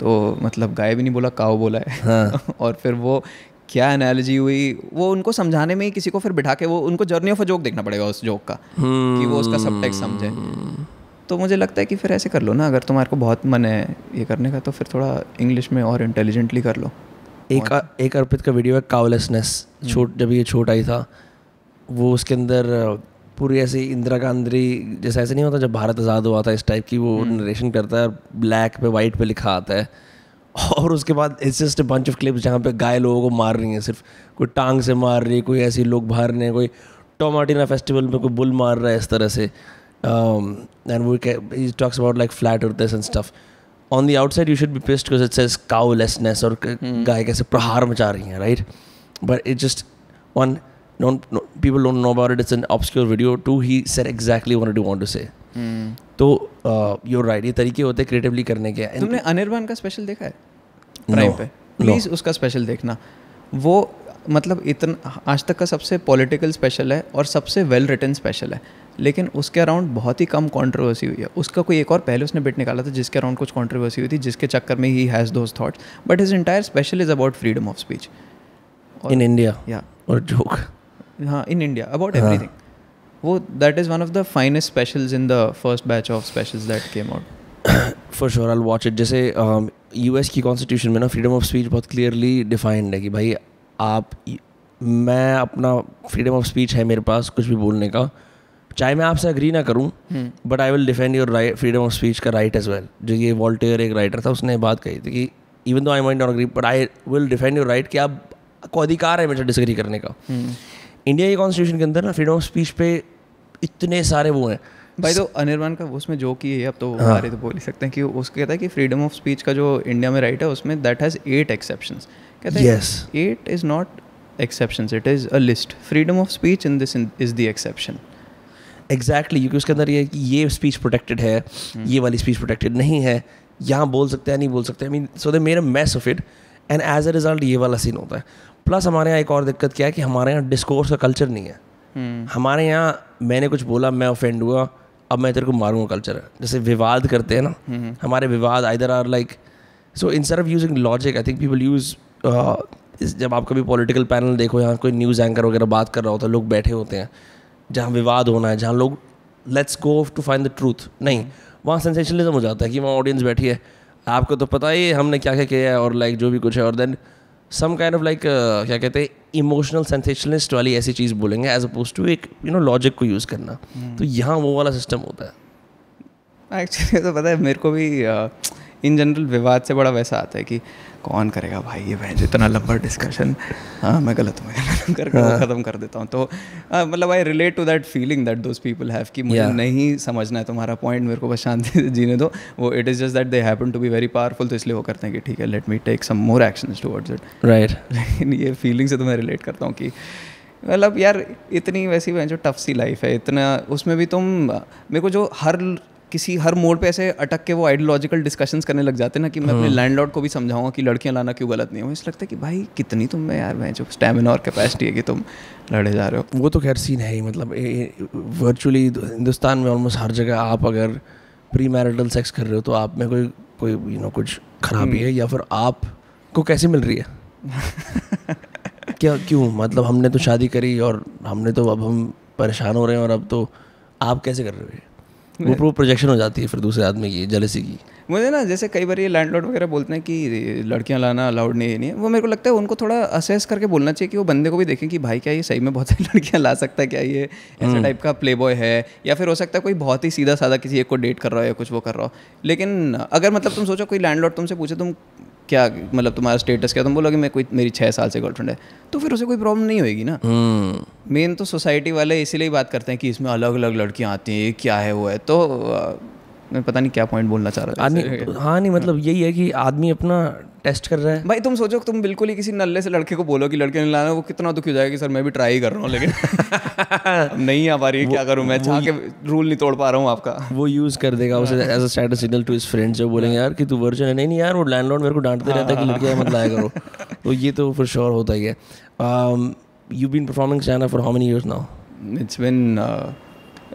B: तो मतलब गाय भी नहीं बोला काओ बोला है हाँ। *laughs* और फिर वो क्या एनालॉजी हुई वो उनको समझाने में ही किसी को फिर बिठा के वो उनको जर्नी ऑफ अ जोक देखना पड़ेगा उस जोक का कि वो उसका सब टेक्स समझे हम्म। तो मुझे लगता है कि फिर ऐसे कर लो ना अगर तुम्हारे को बहुत मन है ये करने का तो फिर थोड़ा इंग्लिश में और इंटेलिजेंटली कर लो एक आ, एक अर्पित का वीडियो है कावलेसनेस हम्म। छोट
A: जब ये छोट आई था वो उसके अंदर पूरी ऐसी इंदिरा गांधी जैसे ऐसे नहीं होता जब भारत आज़ाद हुआ था इस टाइप की वो नरेशन हम्म। करता है ब्लैक पे वाइट पे लिखा आता है और उसके बाद it's just bunch of clips जहाँ पे गाय लोगों को मार रही हैं सिर्फ कोई टांग से मार रही है कोई ऐसी लोग भार रहे हैं कोई टोमाटिना फेस्टिवल में कोई बुल मार रहा है इस तरह से um, and we ca- he talks about like flat earthers and stuff. On the outside, you should be pissed because it says cowlessness or guy kaise prahar macha rahi hai, right? But it just one don't no, people don't know about it. It's an obscure video. Two, he said exactly what he wanted to say. तो यूर राइट ये तरीके होते हैं क्रिएटिवली करने के तुमने
B: अनिर्बान का स्पेशल देखा है प्राइम no, पे प्लीज़ no. उसका स्पेशल देखना वो मतलब इतना आज तक का सबसे पॉलिटिकल स्पेशल है और सबसे वेल रिटर्न स्पेशल है लेकिन उसके अराउंड बहुत ही कम कॉन्ट्रोवर्सी हुई है उसका कोई एक और पहले उसने बिट निकाला था जिसके अराउंड कुछ कॉन्ट्रोवर्सी हुई थी जिसके चक्कर में ही has those thoughts but his entire special is about freedom of speech in India या और जोक हाँ इन इंडिया अबाउट एवरीथिंग वो that is one of the finest special in the first batch of special that came out for sure all watch it जैसे यू
A: um, एस की कॉन्स्टिट्यूशन में ना फ्रीडम ऑफ स्पीच बहुत क्लियरली डिफाइंड है कि भाई आप मैं अपना फ्रीडम ऑफ स्पीच है मेरे पास कुछ भी बोलने का चाहे मैं आपसे अग्री ना करूँ but I will defend your right freedom of speech का राइट एज वेल जो ये वॉल्टियर एक राइटर था उसने बात कही थी कि even though I mind not agree but I will defend your right कि आप को अधिकार है मेरे डिसग्री करने का
B: इंडिया हम्म। के कॉन्स्टिट्यूशन के अंदर ना फ्रीडम ऑफ स्पीच पे इतने सारे वो हैं भाई तो अनिर्बान का उसमें जो की है अब तो हाँ। तो बोल ही सकते हैं कि उसको कहता है कि फ्रीडम ऑफ स्पीच का जो इंडिया में राइट है उसमें दैट हैज़ एट एक्सेप्शन कहते हैं it is not exception it is a list freedom of speech in this is the exception exactly क्योंकि उसके अंदर ये कि
A: ये स्पीच प्रोटेक्टेड है हम्म। ये वाली स्पीच प्रोटेक्टेड नहीं है यहाँ बोल सकते हैं नहीं बोल सकते मीन सो दे मेरा mess of it and as a result ये वाला सीन होता है प्लस हमारे यहाँ एक और दिक्कत क्या है कि हमारे यहाँ डिस्कोर्स का कल्चर नहीं है हम्म। हमारे यहाँ मैंने कुछ बोला मैं ऑफेंड हुआ अब मैं तेरे को मारूंगा कल्चर है जैसे विवाद करते हैं ना हम्म। हमारे विवाद either are like so sort of using logic I think people use जब आप कभी पॉलिटिकल पैनल देखो यहाँ कोई न्यूज़ एंकर वगैरह बात कर रहा होता है लोग बैठे होते हैं जहाँ विवाद होना है जहाँ लोग let's go to find the truth नहीं वहाँ सेंसेशनलिज्म हो जाता है कि वहाँ ऑडियंस बैठी है आपको तो पता ही हमने क्या क्या किया है और लाइक like, जो भी कुछ है और then some kind of like क्या कहते हैं इमोशनल सेंसेशनलिस्ट वाली ऐसी चीज़ बोलेंगे एज अपोज टू एक यू नो लॉजिक को यूज़ करना hmm. तो यहाँ वो वाला सिस्टम होता
B: है एक्चुअली तो पता है मेरे को भी इन uh, जनरल विवाद से बड़ा वैसा आता है कि uh, कौन करेगा भाई ये बहन इतना लंबा डिस्कशन हाँ मैं गलत हूँ *laughs* ख़त्म हाँ। कर देता हूँ तो हाँ, मतलब I relate to that feeling that those people have कि मुझे नहीं समझना है तुम्हारा पॉइंट मेरे को बस शांति से जीने दो वो it is just that they happen to be very powerful तो इसलिए वो करते हैं कि ठीक है let me take some more action towards it right लेकिन ये फीलिंग से तो मैं रिलेट करता हूँ कि मतलब यार इतनी वैसी जो टफ सी लाइफ है इतना उसमें भी तुम मेरे को जो हर किसी हर मोड पे ऐसे अटक के वो आइडियोलॉजिकल डिस्कशंस करने लग जाते हैं ना कि मैं अपने लैंडलॉर्ड हाँ। को भी समझाऊंगा कि लड़कियां लाना क्यों गलत नहीं हो इस लगता है कि भाई कितनी तुम में यार मैं जो स्टेमिना और कैपेसिटी है कि तुम लड़े जा रहे हो वो तो खैर सीन है ही मतलब वर्चुअली हिंदुस्तान में ऑलमोस्ट हर
A: जगह आप अगर प्री मैरिटल सेक्स कर रहे हो तो आप में कोई कोई यू नो कुछ खराबी हम्म। है या फिर आप को कैसे मिल रही है क्या क्यों मतलब हमने तो शादी करी और हमने तो अब हम परेशान हो रहे हैं और अब तो आप कैसे कर रहे हो वो प्रो प्रोजेक्शन हो जाती है फिर दूसरे आदमी की जलसी की
B: मुझे ना जैसे कई बार ये लैंडलॉर्ड वगैरह बोलते हैं कि लड़कियां लाना अलाउड नहीं है नहीं वो मेरे को लगता है उनको थोड़ा असेस करके बोलना चाहिए कि वो बंदे को भी देखें कि भाई क्या ये सही में बहुत सारी *laughs* लड़कियां ला सकता है क्या ये ऐसे टाइप हम्म। का प्ले बॉय है या फिर हो सकता है कोई बहुत ही सीधा साधा किसी एक को डेट कर रहा हो या कुछ वो कर रहा हो लेकिन अगर मतलब तुम सोचो कोई लैंड तुमसे पूछे तुम क्या मतलब तुम्हारा स्टेटस क्या तुम बोलोगे मैं कोई मेरी छः साल से गर्लफ्रेंड है तो फिर उसे कोई प्रॉब्लम नहीं होगी ना मेन हम्म। तो सोसाइटी वाले इसीलिए बात करते हैं कि इसमें अलग अलग लड़कियाँ आती हैं ये क्या है वो है तो मैं पता नहीं क्या पॉइंट बोलना चाह रहा था आदमी हाँ नहीं मतलब यही है कि आदमी अपना टेस्ट कर रहा है भाई तुम सोचो तुम बिल्कुल ही किसी नल्ले से लड़के को बोलो कि लड़के ने लाना वो कितना दुखी हो जाएगा कि सर मैं भी ट्राई कर रहा हूँ लेकिन *laughs* नहीं आ पा रही है क्या करूँ मैं चाह के रूल नहीं तोड़ पा रहा हूँ आपका
A: वो यूज़ कर देगा उसे as a status signal to his friend जो बोलेंगे यार कि तू वर्जन है नहीं नहीं यार वो लैंडलॉर्ड मेरे को डांटते रहता है कि लड़के मत लाया करो *laughs* तो ये तो फॉर श्योर होता ही है यू
B: बीन परफॉर्मिंग चाइना for how many years now it's been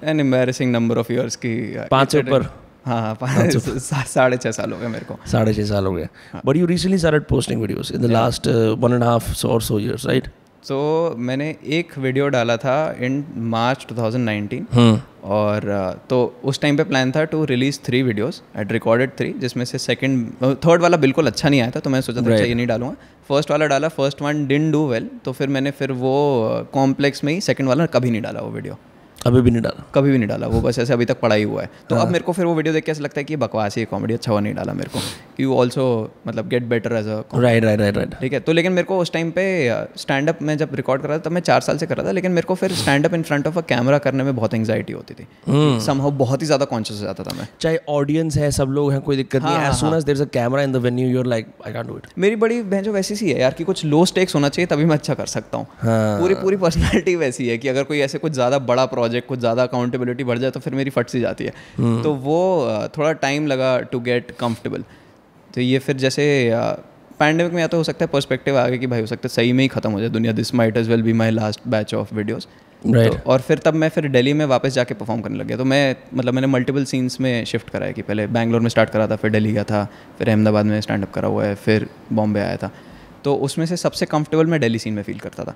B: an embarrassing number of years की uh, पाँच ऊपर हाँ, हाँ, हाँ साढ़े छः साल हो गए मेरे को
A: साढ़े छः साल हो गए but you recently started posting videos in the last one and half or so years right
B: so मैंने एक वीडियो डाला था इन मार्च 2019 और uh, तो उस टाइम पे प्लान था to release three videos I'd recorded three जिसमें से सेकंड थर्ड uh, वाला बिल्कुल अच्छा नहीं आया था तो मैंने सोचा था अच्छा, ये नहीं डालूंगा फर्स्ट वाला डाला first one didn't do well तो फिर मैंने फिर वो कॉम्प्लेक्स uh, में ही सेकंड वाला कभी नहीं डाला वो वीडियो अभी भी नहीं डाला कभी भी नहीं डाला वो बस ऐसे अभी तक पढ़ाई हुआ है तो अब हाँ। मेरे को फिर वो वीडियो देख के ऐसा लगता है कि बकवास है कॉमेडी अच्छा हुआ नहीं डाला मेरे को यू ऑल्सो मतलब get better as a right right right right ठीक है तो लेकिन मेरे को उस टाइम पे स्टैंड अप में जब रिकॉर्ड कर रहा था तब मैं चार साल से कर रहा था लेकिन मेरे को फिर stand up in front of a camera करने में बहुत एंगजाइटी होती थी समहाउ हम्म। बहुत ही ज़्यादा कॉन्शियस हो जाता था मैं चाहे ऑडियंस है सब लोग हैं कोई दिक्कत नहीं as soon as there is a camera in the venue you are like I can't do it मेरी बड़ी बहन जो वैसी सी है यार कि कुछ लो स्टेक्स होना चाहिए तभी मैं अच्छा कर सकता हूँ हाँ। पूरी पूरी पर्सनैलिटी वैसी है कि अगर कोई ऐसे कुछ ज़्यादा बड़ा प्रोजेक्ट प्रोजेक्ट कुछ ज़्यादा अकाउंटेबिलिटी बढ़ जाए तो फिर मेरी फट सी जाती है तो वो थोड़ा टाइम लगा टू गेट कम्फर्टेबल तो ये फिर जैसे पैंडमिक में या तो हो सकता है पर्सपेक्टिव आ गया कि भाई हो सकता है सही में ही खत्म हो जाए दुनिया this might as well be my last batch of videos right और फिर तब मैं फिर दिल्ली में वापस जाके परफॉर्म करने लग गया तो मैं मतलब मैंने मल्टीपल सीन्स में शिफ्ट कराया कि पहले बैंगलोर में स्टार्ट करा था फिर दिल्ली गया था फिर अहमदाबाद में स्टैंड अप करा हुआ है फिर बॉम्बे आया था तो उसमें से सबसे कंफर्टेबल मैं दिल्ली सीन में फील करता था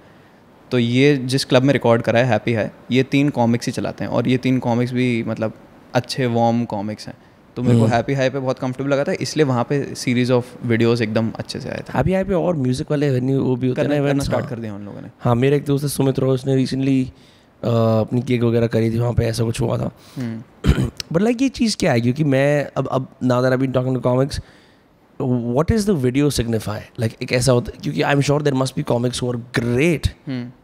B: तो ये जिस क्लब में रिकॉर्ड करा है हैप्पी है ये तीन कॉमिक्स ही चलाते हैं और ये तीन कॉमिक्स भी मतलब अच्छे वार्म कॉमिक्स हैं तो मेरे को हैप्पी हम्म। हाई पे बहुत कंफर्टेबल लगा था इसलिए वहाँ पे सीरीज ऑफ वीडियोस एकदम अच्छे से आए
A: थे हैप्पी हाई पे और म्यूजिक वाले वो भी होते हैं स्टार्ट हाँ। कर दिया उन लोगों ने
B: हाँ मेरे एक दोस्त
A: सुमित रोज ने रिसेंटली अपनी केक वगैरह करी थी वहाँ पे ऐसा कुछ हुआ था बट हम्म। लाइक *clears throat* ये चीज़ क्या है क्योंकि मैं अब अब rather than talking to comics what is the video signify like एक ऐसा होता क्योंकि I am sure there must be comics great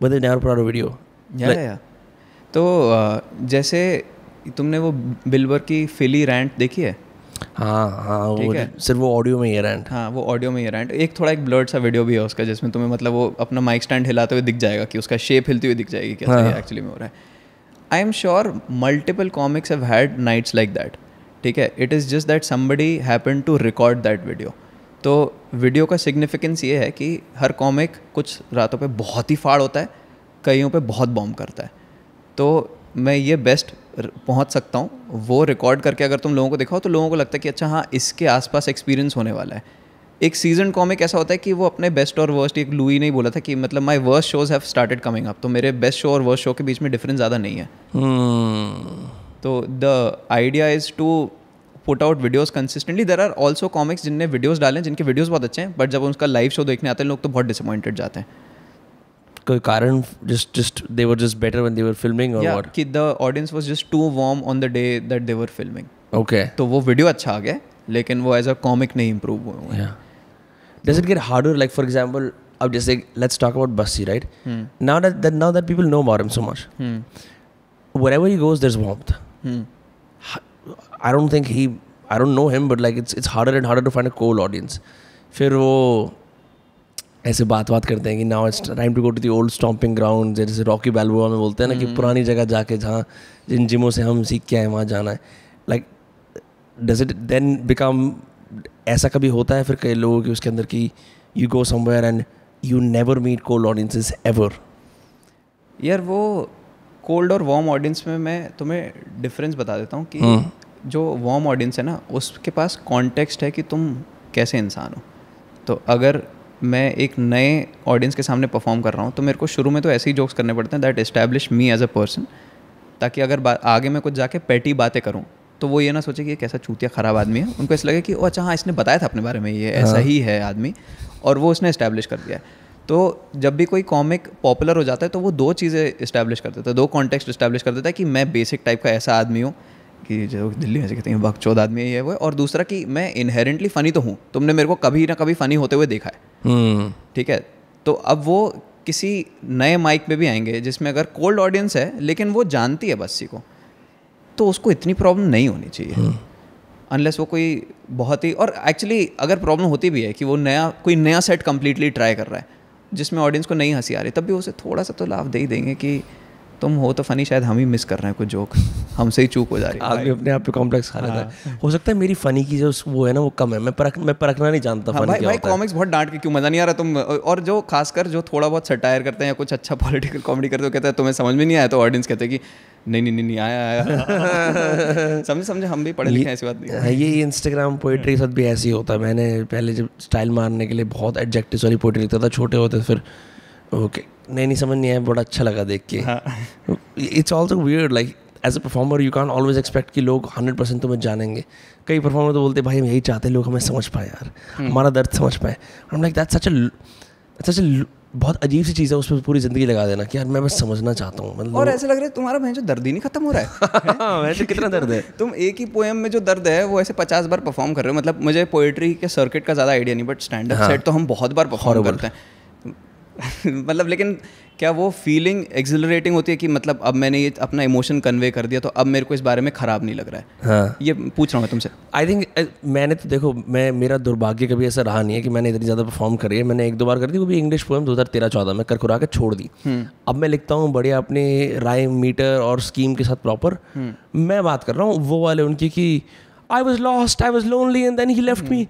A: but
B: video तो uh, जैसे तुमने वो बिल्बर की फिली रैंट देखी है हाँ हाँ वो सिर्फ वो ऑडियो में ही रैंट हाँ वो ऑडियो में ही रैंट एक थोड़ा एक ब्लर्ड सा वीडियो भी है उसका जिसमें तुम्हें मतलब वो अपना माइक स्टैंड हिलाते हुए दिख जाएगा कि उसका शेप हिलती हुई दिख जाएगी कैसा एक्चुअली हाँ। में हो रहा है I am sure multiple comics have had nights like that ठीक है it is just that somebody happen to record that video तो वीडियो का सिग्निफिकेंस ये है कि हर कॉमिक कुछ रातों पे बहुत ही फाड़ होता है कईयों पे बहुत बॉम करता है तो मैं ये बेस्ट पहुंच सकता हूँ वो रिकॉर्ड करके अगर तुम लोगों को दिखाओ तो लोगों को लगता है कि अच्छा हाँ इसके आसपास एक्सपीरियंस होने वाला है एक सीजन कॉमिक ऐसा होता है कि वो अपने बेस्ट और वर्स्ट एक लुई नहीं बोला था कि मतलब my worst shows have started coming up तो मेरे बेस्ट शो और वर्स्ट शो के बीच में डिफरेंस ज़्यादा नहीं है hmm. तो the idea is to put out videos consistently there are also comics जिनने वीडियोस डाले हैं जिनके वीडियोस बहुत अच्छे हैं बट जब उनका लाइव शो देखने आते हैं लोग तो बहुत डिसअपॉइंटेड जाते हैं कोई कारण just just they were just better when they were filming और व्हाट कि the audience was just too warm on the day that they were filming okay तो वो वीडियो अच्छा आ गया लेकिन वो एज अ कॉमिक नहीं इंप्रूव हुए हैं does it get harder like for example अब जैसे let's talk about Bassi right now
A: that now that people know about him so much wherever he goes there's warmth
C: I
A: don't think he I don't know him but like it's it's harder and harder to find a cold audience फिर वो ऐसे बात बात करते हैं कि now it's time to go to the old stomping ground जैसे रॉकी बैलबुआ में बोलते हैं ना कि हम्म। पुरानी जगह जाके जहाँ जिन जिमों से हम सीख के आए वहाँ जाना है like does it then become ऐसा कभी होता है फिर कई लोगों के उसके अंदर की you go somewhere and you never meet cold audiences ever
B: यार वो कोल्ड और वार्म ऑडियंस में मैं तुम्हें डिफरेंस बता देता हूँ कि हम्म। जो वार्म ऑडियंस है ना उसके पास कॉन्टेक्स्ट है कि तुम कैसे इंसान हो तो अगर मैं एक नए ऑडियंस के सामने परफॉर्म कर रहा हूँ तो मेरे को शुरू में तो ऐसे ही जोक्स करने पड़ते हैं that establish me as a person ताकि अगर आगे मैं कुछ जाके पैटी बातें करूँ तो वो ये ना सोचे कि ये कैसा चूतिया ख़राब आदमी है उनको ऐसा लगे कि ओ अच्छा हाँ इसने बताया था अपने बारे में ये हाँ। ऐसा ही है आदमी और वो उसने इस्टेब्लिश कर दिया है तो जब भी कोई कॉमिक पॉपुलर हो जाता है तो वो दो चीज़ें इस्टेब्लिश कर देता है तो दो कॉन्टेक्स्ट इस्टेब्लिश कर देता है कि मैं बेसिक टाइप का ऐसा आदमी हूँ कि जो दिल्ली में से कहते हैं वक्त चौदह आदमी ये वो और दूसरा कि मैं इनहेरेंटली फ़नी तो हूँ तुमने मेरे को कभी ना कभी फ़नी होते हुए देखा है हम्म। ठीक है तो अब वो किसी नए माइक पे भी आएंगे जिसमें अगर कोल्ड ऑडियंस है लेकिन वो जानती है बस्सी को तो उसको इतनी प्रॉब्लम नहीं होनी चाहिए अनलेस हम्म। वो कोई बहुत ही और एक्चुअली अगर प्रॉब्लम होती भी है कि वो नया कोई नया सेट कम्प्लीटली ट्राई कर रहा है जिसमें ऑडियंस को नहीं हंसी आ रही तब भी उसे थोड़ा सा तो लाभ दे ही देंगे कि तुम हो तो फनी शायद हम ही मिस कर रहे हैं कुछ जोक हमसे ही चूक हो जा रही है आदमी अपने आप पे कॉम्प्लेक्स खा रहा है हाँ। हो सकता है मेरी फनी की जो वो है ना वो कम है मैं परख मैं परखना नहीं जानता हाँ, भाई, भाई कॉमिक्स बहुत डांट के क्यों मजा नहीं आ रहा तुम और जो खासकर जो थोड़ा बहुत सटायर करते हैं या कुछ अच्छा पॉलिटिकल कॉमेडी करते हो कहते हैं तुम्हें समझ में नहीं आया तो ऑडियंस कहते कि नहीं नहीं नहीं, नहीं आया आया *laughs* समझे समझे हम भी पढ़े लिखे ऐसी बात नहीं ये
A: इंस्टाग्राम पोइट्री के साथ भी ऐसे ही होता है मैंने पहले जब स्टाइल मारने के लिए बहुत एडजेक्टिव वाली पोइट्री लिखता था छोटे होते फिर ओके नहीं नहीं समझ नहीं आया बड़ा अच्छा लगा देख के it's also weird like as a performer you can always expect कि लोग हंड्रेड परसेंट तुम्हें जानेंगे कई परफॉर्मर तो बोलते भाई हम यही चाहते लोग हमें समझ पाए यार हम्म। हमारा दर्द समझ पाए हम लाइक दैट सच सच बहुत अजीब सी चीज़ है उस पर पूरी ज़िंदगी लगा देना कि यार मैं बस समझना चाहता हूँ मतलब और ऐसे
B: लग रहा है तुम्हारा जो दर्द ही नहीं खत्म हो रहा है *laughs* वैसे कितना दर्द है तुम एक ही पोएम में जो दर्द है वो ऐसे पचास बार परफॉर्म कर रहे हो मतलब मुझे पोएट्री के सर्किट का ज़्यादा आइडिया नहीं बट स्टैंड सेट तो हम बहुत बार परफॉर्म करते हैं *laughs* मतलब लेकिन क्या वो फीलिंग एग्जिलरेटिंग होती है कि मतलब अब मैंने ये अपना इमोशन कन्वे कर दिया तो अब मेरे को इस बारे में ख़राब नहीं लग रहा है
A: हाँ ये पूछ रहा हूँ तुमसे आई थिंक मैंने तो देखो मैं मेरा दुर्भाग्य कभी ऐसा रहा नहीं है कि मैंने इतनी ज़्यादा परफॉर्म करी है मैंने एक दो बार कर दी वो भी इंग्लिश पोएम दो हज़ार तेरह चौदह में करकुरा कर छोड़ दी हम्म। अब मैं लिखता हूँ बढ़िया अपने राय मीटर और स्कीम के साथ प्रॉपर हम्म। मैं बात कर रहा हूँ वो वाले उनकी कि I was lost I was lonely and then he left me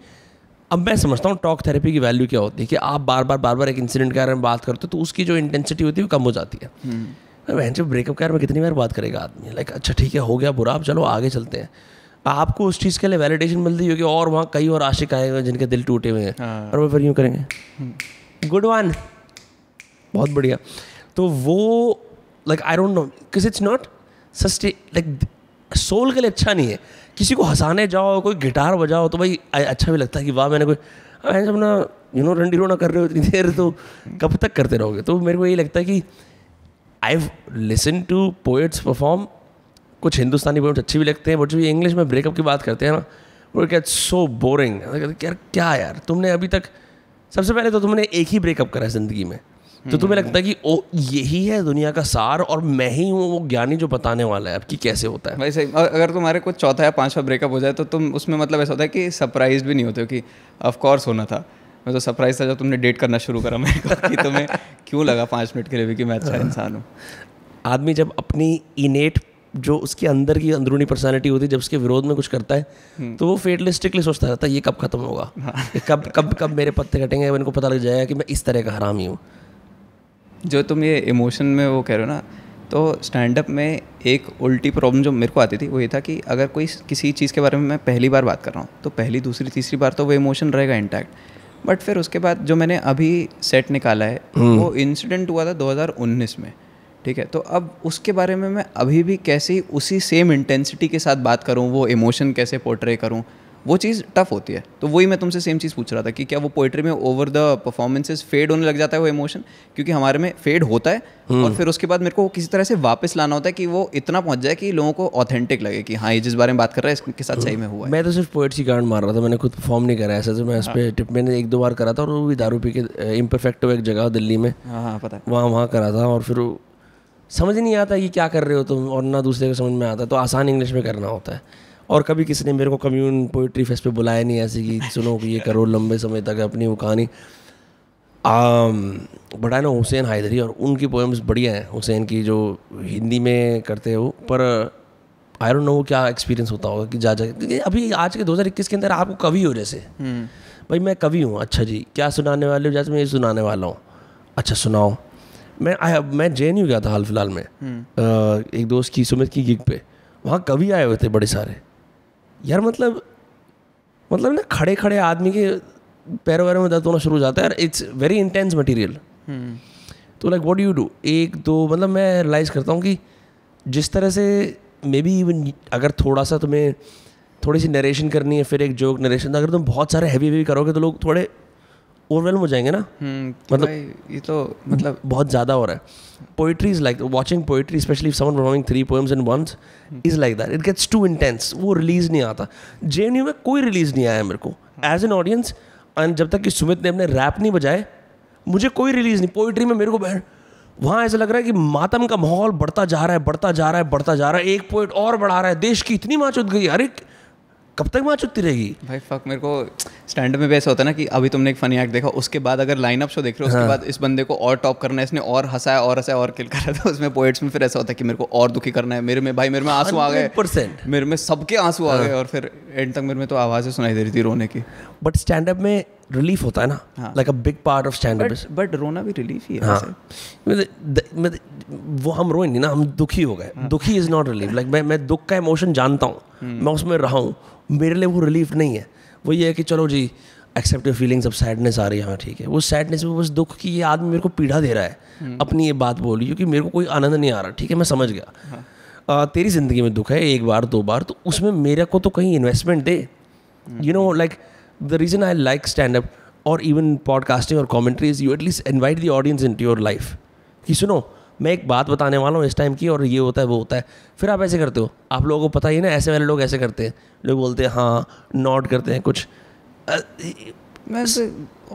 A: अब मैं समझता हूँ टॉक थेरेपी की वैल्यू क्या होती है कि आप बार बार बार बार एक इंसिडेंट के बारे में बात करते हो तो उसकी जो इंटेंसिटी होती है वो कम हो जाती है
C: हम्म।
A: बहन से ब्रेकअप के बारे में कितनी बार बात करेगा आदमी लाइक अच्छा ठीक है हो गया बुरा आप चलो आगे चलते हैं आपको उस चीज़ के लिए वैलिडेशन मिलती होगी और वहाँ कई और आशिक आए हुए जिनके दिल टूटे हुए हैं हाँ। और वो फिर यूँ करेंगे गुड हम्म। वन बहुत बढ़िया तो वो लाइक आई डोंट नो किस it's not sustain like soul के लिए अच्छा नहीं है किसी को हंसाने जाओ कोई गिटार बजाओ तो भाई अच्छा भी लगता है कि वाह मैंने कोई ऐसे अपना यू नो रंडी रोना कर रहे हो इतनी देर तो कब तक करते रहोगे तो मेरे को यही लगता है कि I listen to poets perform कुछ हिंदुस्तानी पोएट्स अच्छे भी लगते हैं बट जो ये इंग्लिश में ब्रेकअप की बात करते हैं ना वो क्या सो बोरिंग यार क्या यार तुमने अभी तक सबसे पहले तो तुमने एक ही ब्रेकअप करा है ज़िंदगी में तो तुम्हें लगता है कि ओ यही है
B: दुनिया का सार और मैं ही हूँ वो ज्ञानी जो बताने वाला है आपकी कैसे होता है भाई सही अगर तुम्हारे कुछ चौथा या पांचवा ब्रेकअप हो जाए तो तुम उसमें मतलब ऐसा होता है कि सरप्राइज भी नहीं होते हो कि ऑफकोर्स होना था मैं तो सरप्राइज था जब तुमने डेट करना शुरू करा मेरे को कि तुम्हें *laughs* क्यों लगा पाँच मिनट के लिए भी कि मैं अच्छा इंसान हूँ आदमी जब अपनी इनेट जो उसके अंदर की अंदरूनी पर्सनैलिटी होती है
A: जब उसके विरोध में कुछ करता है हम्म। तो वो फेटलिस्टिकली सोचता रहता है ये कब खत्म होगा हाँ। कब कब कब मेरे पत्ते कटेंगे इनको पता लग जाएगा कि मैं इस तरह का हरामी हूँ
B: जो तुम ये इमोशन में वो कह रहे हो ना तो स्टैंड अप में एक उल्टी प्रॉब्लम जो मेरे को आती थी वो ये था कि अगर कोई किसी चीज़ के बारे में मैं पहली बार बात कर रहा हूँ तो पहली दूसरी तीसरी बार तो वो इमोशन रहेगा इंटैक्ट बट फिर उसके बाद जो मैंने अभी सेट निकाला है हम्म। वो इंसिडेंट हुआ था 2019 में ठीक है तो अब उसके बारे में मैं अभी भी कैसे उसी सेम इंटेंसिटी के साथ बात करूँ वो इमोशन कैसे पोर्ट्रे करूँ वो चीज़ टफ होती है तो वही मैं तुमसे सेम चीज़ पूछ रहा था कि क्या वो पोइट्री में ओवर द परफॉर्मेंसेज फेड होने लग जाता है वो इमोशन क्योंकि हमारे में फेड होता है और हम्म। फिर उसके बाद मेरे को किसी तरह से वापस लाना होता है कि वो इतना पहुंच जाए कि लोगों को ऑथेंटिक लगे कि हाँ ये जिस बारे में बात कर रहा है इसके साथ सही में हुआ
A: मैं तो सिर्फ पोइट्री कारण मार रहा था मैंने खुद परफॉर्म नहीं करा ऐसा तो मैं उस हाँ। पर टिप मैंने एक दो बार करा था और वो भी दारू पी के इम्परफेक्ट एक जगह दिल्ली में हाँ, हाँ पता वहाँ वहाँ करा था और फिर समझ नहीं आता कि क्या कर रहे हो तुम और ना दूसरे को समझ में आता तो आसान इंग्लिश में करना होता है और कभी किसी ने मेरे को कम्यून पोइट्री फेस्ट पे बुलाया नहीं ऐसे कि सुनो कि ये करो लंबे समय तक अपनी वो कहानी but I know Hussain Haidari और उनकी पोएम्स बढ़िया हैं हुसैन की जो हिंदी में करते हैं वो पर आई डोंट नो क्या एक्सपीरियंस होता होगा कि जा क्योंकि अभी आज के 2021 के अंदर आपको कवि हो जैसे हम्म। भाई मैं कवि हूँ अच्छा जी क्या सुनाने वाले हो जैसे मैं ये सुनाने वाला हूँ अच्छा सुनाओ मैं आई मैं जे गया था हाल फिलहाल में हम्म। एक दोस्त की सुमित की गिग पे वहाँ कवि आए हुए थे बड़े सारे यार मतलब मतलब ना खड़े खड़े आदमी के पैरों वैरों में दर्द होना शुरू हो जाता है यार इट्स वेरी इंटेंस मटेरियल तो लाइक वॉट यू डू एक दो मतलब मैं रियलाइज़ करता हूँ कि जिस तरह से मे बी इवन अगर थोड़ा सा तुम्हें थोड़ी सी नरेशन करनी है फिर एक जोक नरेशन अगर तुम बहुत सारे हैवी हैवी करोगे तो लोग थोड़े ओवरवेल हो जाएंगे ना हम्म, मतलब ये तो मतलब बहुत ज़्यादा हो रहा है poetry is like watching poetry specially someone performing three poems in once is like that it gets too intense वो रिलीज़ नहीं आता जे में कोई रिलीज़ नहीं आया मेरे को एज एन ऑडियंस एंड जब तक कि सुमित ने अपने रैप नहीं बजाए मुझे कोई रिलीज़ नहीं पोइट्री में मेरे को बैठ वहाँ ऐसा लग रहा है कि मातम का माहौल बढ़ता जा रहा है बढ़ता जा रहा है बढ़ता जा रहा है एक पोइट और बढ़ा रहा है देश की इतनी माँ चुद
B: गई अरे कब तक वहाँ चुपती रहेगी भाई फक मेरे को स्टैंड में वैसे होता है ना कि अभी तुमने एक फनी एक्ट देखा उसके बाद अगर लाइनअप शो देख रहे हो उसके हाँ। बाद इस बंदे को और टॉप करना है इसने और हंसाया और हंसाया और किल करा था उसमें पोइट्स में फिर ऐसा होता है कि मेरे को और दुखी करना है मेरे में भाई मेरे में आंसू आ गए परसेंट मेरे में सबके आंसू आ हाँ। गए और फिर एंड तक मेरे में तो आवाज़ें सुनाई दे रही थी रोने की बट स्टैंड अप में रिलीफ होता है ना like a big part of stand but रोना भी रिलीफ ही है हाँ मतलब
A: मतलब वो हम रोए नहीं ना हम दुखी हो गए हाँ। दुखी इज नॉट रिलीफ लाइक मैं मैं दुख का इमोशन जानता हूँ हम्म। मैं उसमें रहा हूँ मेरे लिए वो रिलीफ नहीं है वो ये है कि चलो जी एक्सेप्ट योर फीलिंग्स अब सैडनेस आ रही है हाँ ठीक है वो सैडनेस में बस दुख की ये आदमी मेरे को पीढ़ा दे रहा है हम्म। अपनी ये बात बोली क्योंकि मेरे को कोई आनंद नहीं आ रहा ठीक है मैं समझ गया हाँ। तेरी ज़िंदगी में दुख है एक बार दो बार तो उसमें मेरे को तो कहीं investment the you know like the reason I like stand up और इवन पॉडकास्टिंग और commentaries you at least invite the audience into your life कि सुनो मैं एक बात बताने वाला हूँ इस टाइम की और ये होता है वो होता है फिर आप ऐसे करते हो आप लोगों को पता ही ना ऐसे वाले लोग ऐसे करते हैं लोग बोलते हैं हाँ नॉट करते हैं कुछ
B: मैं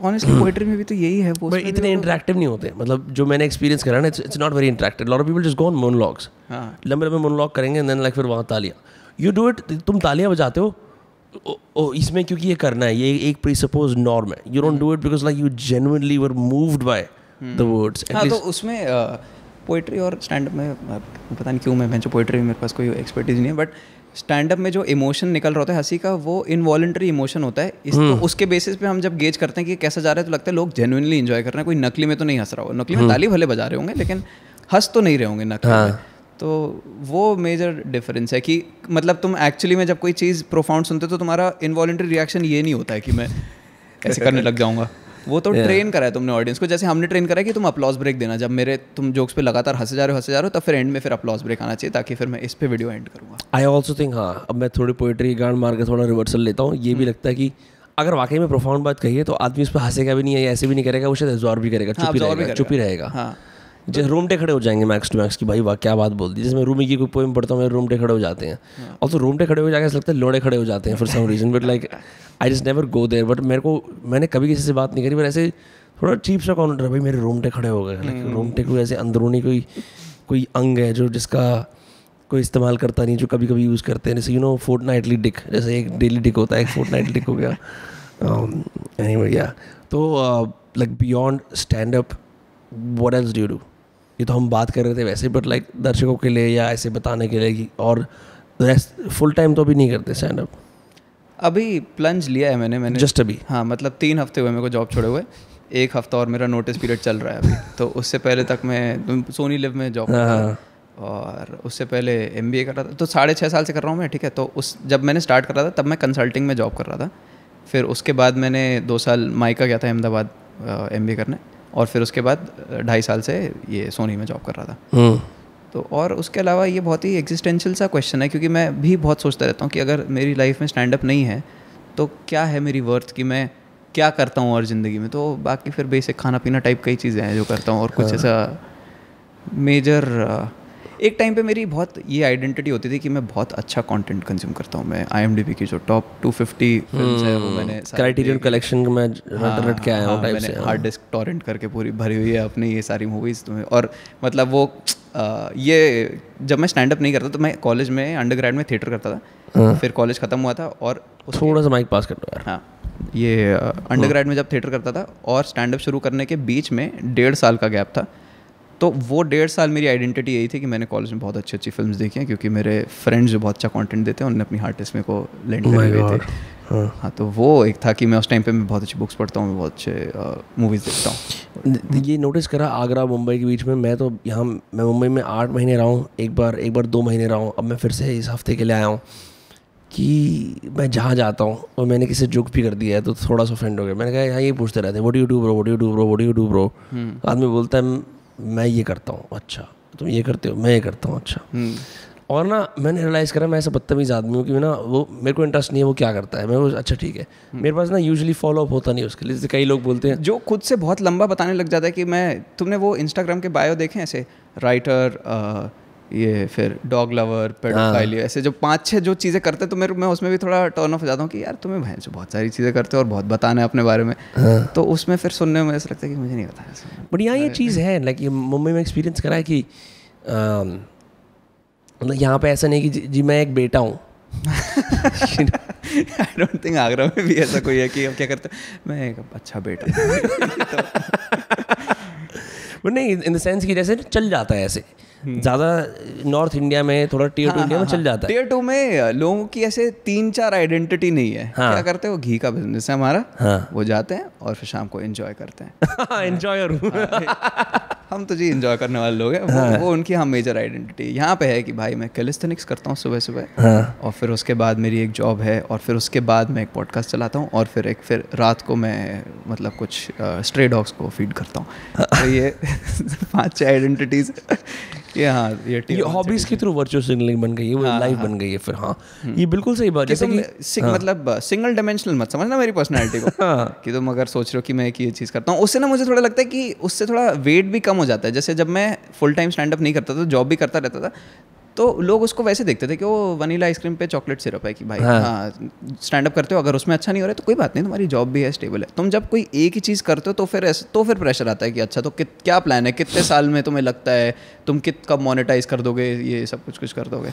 B: ऑनेस्टली पोइट्री में भी तो यही है *clears throat* बट इतने इंटरेक्टिव
A: नहीं होते मतलब जो मैंने एक्सपीरियंस करा ना it's not very interactive lot of people just go on monologues लंबे लंबे मोनलॉग करेंगे एंड देन लाइक फिर वहाँ तालियाँ यू डू इट तुम तालियाँ बजाते हो ओ इसमें क्योंकि ये करना है ये एक प्रीसपोज नॉर्म है you don't
B: do it because like you genuinely were moved by the words हां तो उसमें पोइट्री और स्टैंड अप में पता नहीं क्यों मैं मैं पोएट्री में मेरे पास कोई एक्सपर्टीज नहीं है बट स्टैंड अप में जो इमोशन निकल रहा होता है हंसी का वो इनवॉलेंट्री इमोशन होता है इस तो hmm. उसके बेसिस पे हम जब गेज करते हैं कि कैसा जा रहा है तो लगता है लोग जेनुइनली एंजॉय कर रहे हैं कोई नकली में तो नहीं हंस रहा होगा नकली में hmm. ताली भले बजा रहे होंगे लेकिन हंस तो नहीं रहे होंगे नकली हाँ. तो वो मेजर डिफरेंस है कि मतलब तुम एक्चुअली में जब कोई चीज़ प्रोफाउंड सुनते हो तो तुम्हारा इन्वॉलेंट्री रिएक्शन ये नहीं होता है कि मैं ऐसे करने लग जाऊँगा वो तो yeah. ट्रेन करा है तुमने ऑडियंस को जैसे हमने ट्रेन करा है कि तुम अपलॉज ब्रेक देना जब मेरे तुम जोक्स पे लगातार हंसे जा रहे हो हंसे जा रहे हो तब फिर एंड में फिर अपलॉस ब्रेक आना चाहिए ताकि फिर मैं इस पर वीडियो एंड करूँगा
A: आई ऑल्सो थिंक हाँ अब मैं थोड़ी पोइट्री गांड मार के थोड़ा रिवर्सल लेता हूँ ये भी हम्म। लगता है कि अगर वाकई में प्रोफाउंड बात कही है तो आदमी उस पर हंसेगा भी नहीं है ऐसे भी नहीं करेगा वो शायद एब्जॉर्व भी करेगा हाँ, चुप ही रहेगा चुप ही रहेगा हाँ जैसे रोमटे खड़े हो जाएंगे मैक्स टू मैक्स की भाई वाह क्या बात बोल दी जैसे रूमी की कोई पोइम पढ़ता हूँ रोमटे खड़े हो जाते हैं और तो रोमटे खड़े हो जाएंगे ऐसा लगता है लोड़े खड़े हो जाते हैं for some reason but like I just never go there but मेरे को मैंने कभी किसी से बात नहीं करी पर ऐसे थोड़ा चीप सा कॉन्टर भाई मेरे रोमटे खड़े हो गए रूम रोमटे hmm. कोई ऐसे अंदरूनी कोई कोई अंग है जो जिसका कोई इस्तेमाल करता नहीं जो कभी कभी यूज़ करते हैं जैसे यू नो फोर्ट नाइटली डिक जैसे एक डेली डिक होता है एक फोर्ट नाइटली डिक हो गया एनी um, या तो like beyond stand up what else do do ये तो हम बात कर रहे थे वैसे बट लाइक दर्शकों के लिए या ऐसे बताने के लिए और फुल टाइम तो अभी नहीं करते स्टैंड अप
B: अभी प्लंज लिया है मैंने मैंने जस्ट अभी हाँ मतलब तीन हफ्ते हुए मेरे को जॉब छोड़े हुए एक हफ्ता और मेरा नोटिस पीरियड चल रहा है अभी तो उससे पहले तक मैं सोनी लिव में जॉब हाँ, हाँ। और उससे पहले एम कर रहा था तो साढ़े छः साल से कर रहा हूँ मैं ठीक है तो उस जब मैंने स्टार्ट कर रहा था तब मैं कंसल्टिंग में जॉब कर रहा था फिर उसके बाद मैंने दो साल माइका गया था अहमदाबाद एम करने और फिर उसके बाद ढाई साल से ये सोनी में जॉब कर रहा था हम्म। तो और उसके अलावा ये बहुत ही एग्जिस्टेंशियल सा क्वेश्चन है क्योंकि मैं भी बहुत सोचता रहता हूँ कि अगर मेरी लाइफ में स्टैंड अप नहीं है तो क्या है मेरी वर्थ कि मैं क्या करता हूँ और ज़िंदगी में तो बाकी फिर बेसिक खाना पीना टाइप कई चीज़ें हैं जो करता हूँ और कुछ हाँ। ऐसा मेजर एक टाइम पे मेरी बहुत ये आइडेंटिटी होती थी कि मैं बहुत अच्छा कंटेंट कंज्यूम करता हूँ मैं आई की जो टॉप टू फिफ्टी मैंने क्राइटेरियन कलेक्शन में रट के आया हार्ड डिस्क टॉरेंट करके पूरी भरी हुई है अपनी ये सारी मूवीज़ तुम्हें और मतलब वो ये जब मैं स्टैंड अप नहीं करता तो मैं कॉलेज में अंडर में थिएटर करता था हाँ। फिर कॉलेज ख़त्म हुआ था और थोड़ा सा माइक पास कर दो हाँ ये अंडर हाँ। में जब थिएटर करता था और स्टैंड अप शुरू करने के बीच में डेढ़ साल का गैप था तो वो डेढ़ साल मेरी आइडेंटिटी यही थी कि मैंने कॉलेज में बहुत अच्छी अच्छी फिल्म देखी हैं क्योंकि मेरे फ्रेंड्स जो बहुत अच्छा कॉन्टेंट देते हैं उन्होंने अपनी हार्टिस्ट में को लेंड करी हुई हाँ।, हाँ तो वो एक था कि मैं उस टाइम पे मैं बहुत अच्छी बुक्स पढ़ता हूँ मैं बहुत अच्छे मूवीज़ देखता
A: हूँ ये नोटिस करा आगरा मुंबई के बीच में मैं तो यहाँ मैं मुंबई में आठ महीने रहा हूँ एक बार एक बार दो महीने रहा हूँ अब मैं फिर से इस हफ्ते के लिए आया हूँ कि मैं जहाँ जाता हूँ और मैंने किसी जोक भी कर दिया है तो थोड़ा सा फ्रेंड हो गया मैंने कहा यहाँ ये पूछते रहते हैं what you do bro what you do bro what you do bro आदमी बोलता है मैं ये करता हूँ अच्छा तुम ये करते हो मैं ये करता हूँ अच्छा हम्म। और ना मैंने रियलाइज़ करा मैं ऐसा बदतमीज़ आदमी हूँ कि ना वो मेरे को इंटरेस्ट नहीं है वो क्या करता है मैं वो अच्छा ठीक है हम्म। मेरे पास ना यूजली फॉलो अप होता नहीं उसके लिए जैसे कई लोग
B: बोलते हैं जो खुद से बहुत लंबा बताने लग जाता है कि मैं तुमने वो इंस्टाग्राम के बायो देखे ऐसे राइटर ये फिर डॉग लवर पेडोफाइल ऐसे जो पांच छह जो चीज़ें करते हैं तो मेरे मैं उसमें भी थोड़ा टर्न ऑफ जाता हूँ कि यार तुम्हें भैंस बहुत सारी चीज़ें करते हो और बहुत बताना है अपने बारे में हाँ। तो उसमें फिर सुनने में ऐसा लगता है कि मुझे नहीं बताया बट यहाँ ये चीज़ है लाइक ये मुंबई में एक्सपीरियंस करा है कि
A: मतलब यहाँ पे ऐसा नहीं कि जी, मैं एक बेटा हूँ आई डोंट थिंक आगरा में भी ऐसा कोई है
B: कि हम क्या करते हैं मैं एक अच्छा
A: बेटा *laughs* नहीं इन द सेंस कि जैसे चल जाता है ऐसे हम्म। ज़्यादा नॉर्थ इंडिया में थोड़ा टीयर टू हाँ, इंडिया में हाँ, चल हाँ। जाता है टीयर
B: टू में लोगों की ऐसे तीन चार आइडेंटिटी नहीं है क्या करते वो घी का बिजनेस है हमारा वो जाते हैं और फिर शाम को इन्जॉय करते हैं इन्जॉयर *laughs* हम तो जी एंजॉय करने वाले लोग हैं हाँ। वो, उनकी हम मेजर आइडेंटिटी यहाँ पे है कि भाई मैं कैलिस्थेनिक्स करता हूँ सुबह सुबह हाँ। और फिर उसके बाद मेरी एक जॉब है और फिर उसके बाद मैं एक पॉडकास्ट चलाता हूँ और फिर एक फिर रात को मैं मतलब कुछ स्ट्रे डॉग्स को फीड करता हूँ हाँ। तो ये पाँच छः आइडेंटिटीज़ ये हाँ ये, ये हॉबीज के थ्रू वर्चुअल सिग्नलिंग बन गई है वो लाइफ बन गई है फिर हाँ हम्म। ये बिल्कुल सही बात जैसे कि हाँ। मतलब सिंगल डायमेंशनल मत समझना मेरी पर्सनैलिटी को *laughs* हाँ। कि तुम अगर सोच रहे हो कि मैं एक ये चीज़ करता हूँ उससे ना मुझे थोड़ा लगता है कि उससे थोड़ा वेट भी कम हो जाता है जैसे जब मैं फुल टाइम स्टैंड अप नहीं करता था जॉब भी करता रहता था तो लोग उसको वैसे देखते थे कि वो वनीला आइसक्रीम पे चॉकलेट सिरप है कि भाई हाँ स्टैंड हाँ, अप करते हो अगर उसमें अच्छा नहीं हो रहा है तो कोई बात नहीं तुम्हारी जॉब भी है स्टेबल है तुम जब कोई एक ही चीज़ करते हो तो फिर ऐसा तो फिर प्रेशर आता है कि अच्छा तो कित क्या प्लान है कितने साल में तुम्हें लगता है तुम कित कब मोनिटाइज कर दोगे ये सब कुछ कुछ कर दोगे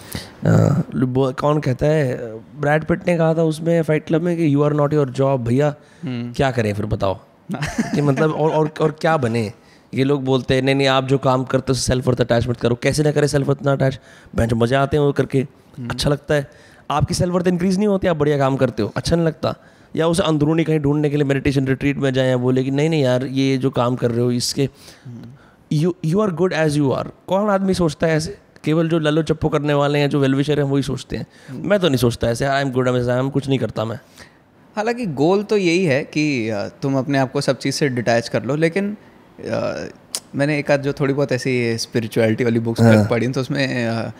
A: कौन कहता है ब्रैड पिट ने कहा था उसमें फाइट क्लब में कि you are not your job भैया हम्म। क्या करें फिर बताओ कि मतलब और, और क्या बने ये लोग बोलते हैं नहीं नहीं आप जो काम करते हो सेल्फ वर्थ अटैचमेंट करो कैसे ना करें सेल्फ वर्थ अटैच बैंक मज़ा आते हैं वो करके हम्म। अच्छा लगता है आपकी सेल्फ वर्थ इंक्रीज़ नहीं होती आप बढ़िया काम करते हो अच्छा नहीं लगता या उसे अंदरूनी कहीं ढूंढने के लिए मेडिटेशन रिट्रीट में जाएँ बोले कि नहीं नहीं यार ये जो काम कर रहे हो इसके you you are good as you are कौन आदमी सोचता है ऐसे केवल जो लल्लो चप्पो करने वाले हैं जो वेलविशर हैं वही सोचते हैं हम्म। मैं तो नहीं सोचता ऐसे
B: I am good am I am कुछ नहीं करता मैं हालांकि गोल तो यही है कि तुम अपने आप को सब चीज़ से डिटैच कर लो लेकिन मैंने एक आध जो थोड़ी बहुत ऐसी स्पिरिचुअलिटी वाली बुक्स हाँ. पढ़ी तो उसमें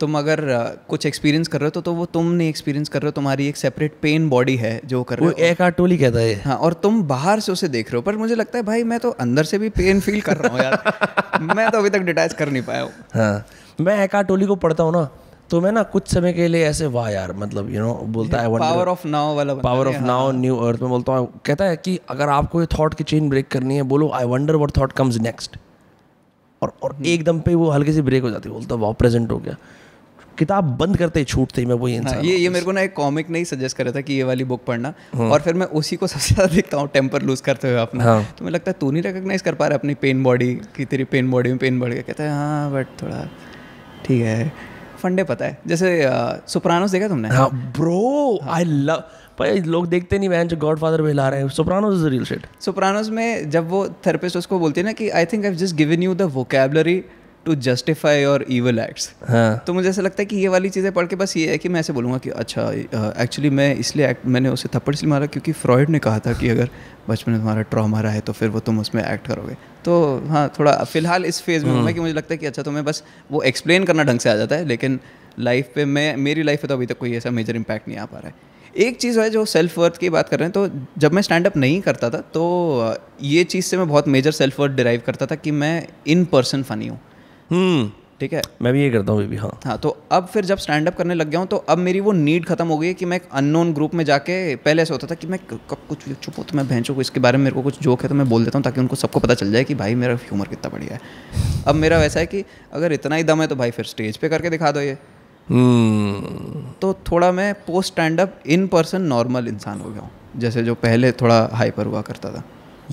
B: तुम अगर कुछ एक्सपीरियंस कर रहे हो तो, तो वो तुम नहीं एक्सपीरियंस कर रहे हो तुम्हारी एक सेपरेट पेन बॉडी है जो कर रहे हो एक आटोली टोली कहता है हाँ और तुम बाहर से उसे देख रहे हो पर मुझे लगता है भाई मैं तो अंदर से भी पेन फील कर रहा हूँ यार *laughs* मैं तो अभी तक डिटैच कर नहीं पाया
A: हूँ हाँ तो मैं एक आटोली टोली को पढ़ता हूँ ना तो मैं ना कुछ समय के लिए ऐसे वाह यार मतलब यू you नो know, बोलता है पावर
B: ऑफ नाउ वाला power of now
A: new earth में बोलता हूँ कहता है कि अगर आपको ये थॉट की चेन ब्रेक करनी है बोलो I wonder what thought comes next और और हम्म। एकदम पे वो हल्की सी ब्रेक हो जाती है बोलता वाह प्रेजेंट हो गया किताब बंद करते ही छूटते ही मैं वही हाँ, इंसान हाँ, ये ये
B: मेरे को ना एक कॉमिक नहीं सजेस्ट कर रहा था कि ये वाली बुक पढ़ना हाँ। और फिर मैं उसी को सबसे ज़्यादा देखता हूँ टेम्पर लूज करते हुए अपना हाँ। तो मैं लगता है तू नहीं रिकोगनाइज कर पा रहा अपनी पेन बॉडी की तेरी पेन बॉडी में पेन बढ़ गया कहता है हाँ बट थोड़ा ठीक है फंडे पता है जैसे सुप्रानोस देखा तुमने हाँ ब्रो आई लव भाई लोग देखते नहीं जो गॉड फादर हिला रहे हैं Sopranos is real shit Sopranos में जब वो थेरेपिस्ट उसको बोलती है ना कि I think I just given you the vocabulary to justify your evil acts तो मुझे ऐसा लगता है कि ये वाली चीज़ें पढ़ के बस ये है कि मैं ऐसे बोलूँगा कि अच्छा एक्चुअली मैं इसलिए एक्ट मैंने उसे थप्पड़ इसलिए मारा क्योंकि फ्रॉइड ने कहा था कि अगर बचपन में तुम्हारा ट्रॉमा रहा है तो फिर वो तुम उसमें एक्ट करोगे तो हाँ थोड़ा फिलहाल इस फेज़ में मैं हम्म। कि मुझे लगता है कि अच्छा तुम्हें बस वो एक्सप्लेन करना ढंग से आ जाता है लेकिन लाइफ पे मैं मेरी लाइफ पे तो अभी तक कोई ऐसा मेजर इम्पैक्ट नहीं आ पा रहा है एक चीज़ है जो सेल्फ वर्थ की बात कर रहे हैं तो जब मैं स्टैंड अप नहीं करता था तो ये चीज़ से मैं बहुत मेजर सेल्फ वर्थ डिराइव करता था कि मैं इन पर्सन फ़नी हूँ हम्म। ठीक है
A: मैं भी ये करता हूँ बेबी हाँ
B: हाँ तो अब फिर जब स्टैंड अप करने लग गया हूँ तो अब मेरी वो नीड खत्म हो गई है कि मैं एक अननोन ग्रुप में जाके पहले ऐसा होता था कि मैं कब कुछ चुप हो तो मैं भैंसों को इसके बारे में मेरे को कुछ जोक है तो मैं बोल देता हूँ ताकि उनको सबको पता चल जाए कि भाई मेरा ह्यूमर कितना बढ़िया है अब मेरा वैसा है कि अगर इतना ही दम है तो भाई फिर स्टेज पर करके दिखा दो ये हम्म। तो थोड़ा मैं post stand up in person normal इंसान हो गया हूँ जैसे जो पहले थोड़ा हाइपर हुआ करता था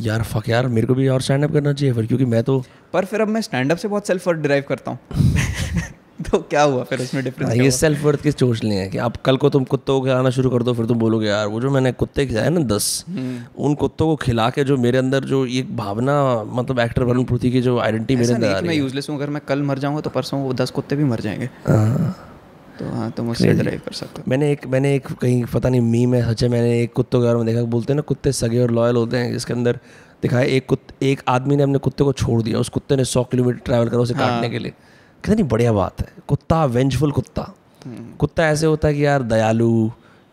A: यार फक यार मेरे को भी और स्टैंड अप करना चाहिए फिर क्योंकि मैं तो
B: पर फिर अब मैं स्टैंड अप से बहुत सेल्फ वर्थ डिराइव करता हूँ *laughs* तो क्या हुआ फिर उसमें डिफरेंस हाँ, ये
A: सेल्फ वर्थ की सोच नहीं है कि आप कल को तुम कुत्तों को खिलाना शुरू कर दो फिर तुम बोलोगे यार वो जो मैंने कुत्ते खिलाए ना दस हम्म। उन कुत्तों को खिला के जो मेरे अंदर जो एक भावना मतलब एक्टर वरुण पृथ्वी की जो आइडेंटिटी मेरे अंदर आ रही है मैं
B: यूजलेस हूँ अगर मैं कल मर
A: जाऊंगा तो परसों वो दस कुत्ते भी मर जाएंगे हाँ। तो हाँ तुम उससे ड्राइव कर सकते हो मैंने एक मैंने एक कहीं पता नहीं मी में है मैंने एक कुत्तों के बारे में देखा बोलते हैं ना कुत्ते सगे और लॉयल होते हैं जिसके अंदर दिखाया एक कुत्त एक आदमी ने अपने कुत्ते को छोड़ दिया उस कुत्ते ने सौ किलोमीटर ट्रैवल करा उसे हाँ। काटने के लिए कितनी बढ़िया बात है कुत्ता वेंजफुल कुत्ता हम्म। कुत्ता ऐसे होता है कि यार दयालु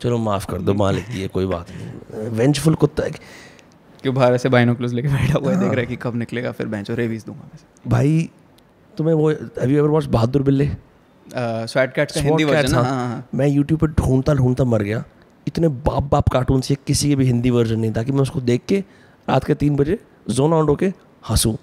B: चलो माफ़ कर दो मालिक ये कोई बात नहीं
A: वेंजफुल कुत्ता है
B: क्यों बाहर से बाइनोकुलर्स लेके बैठा हुआ है देख रहा है हाँ। कि कब निकलेगा फिर बेंच रेवीज दूंगा भाई तुम्हें वो
A: अभी यू वॉच बहादुर बिल्ले
B: स्वैट कैट्स का हिंदी वर्जन हाँ, हाँ, हाँ
A: मैं यूट्यूब पर ढूंढता ढूंढता मर गया इतने बाप बाप कार्टून से किसी के भी हिंदी वर्जन नहीं था कि मैं उसको देख के रात के तीन बजे जोन आउट होके हंसूँ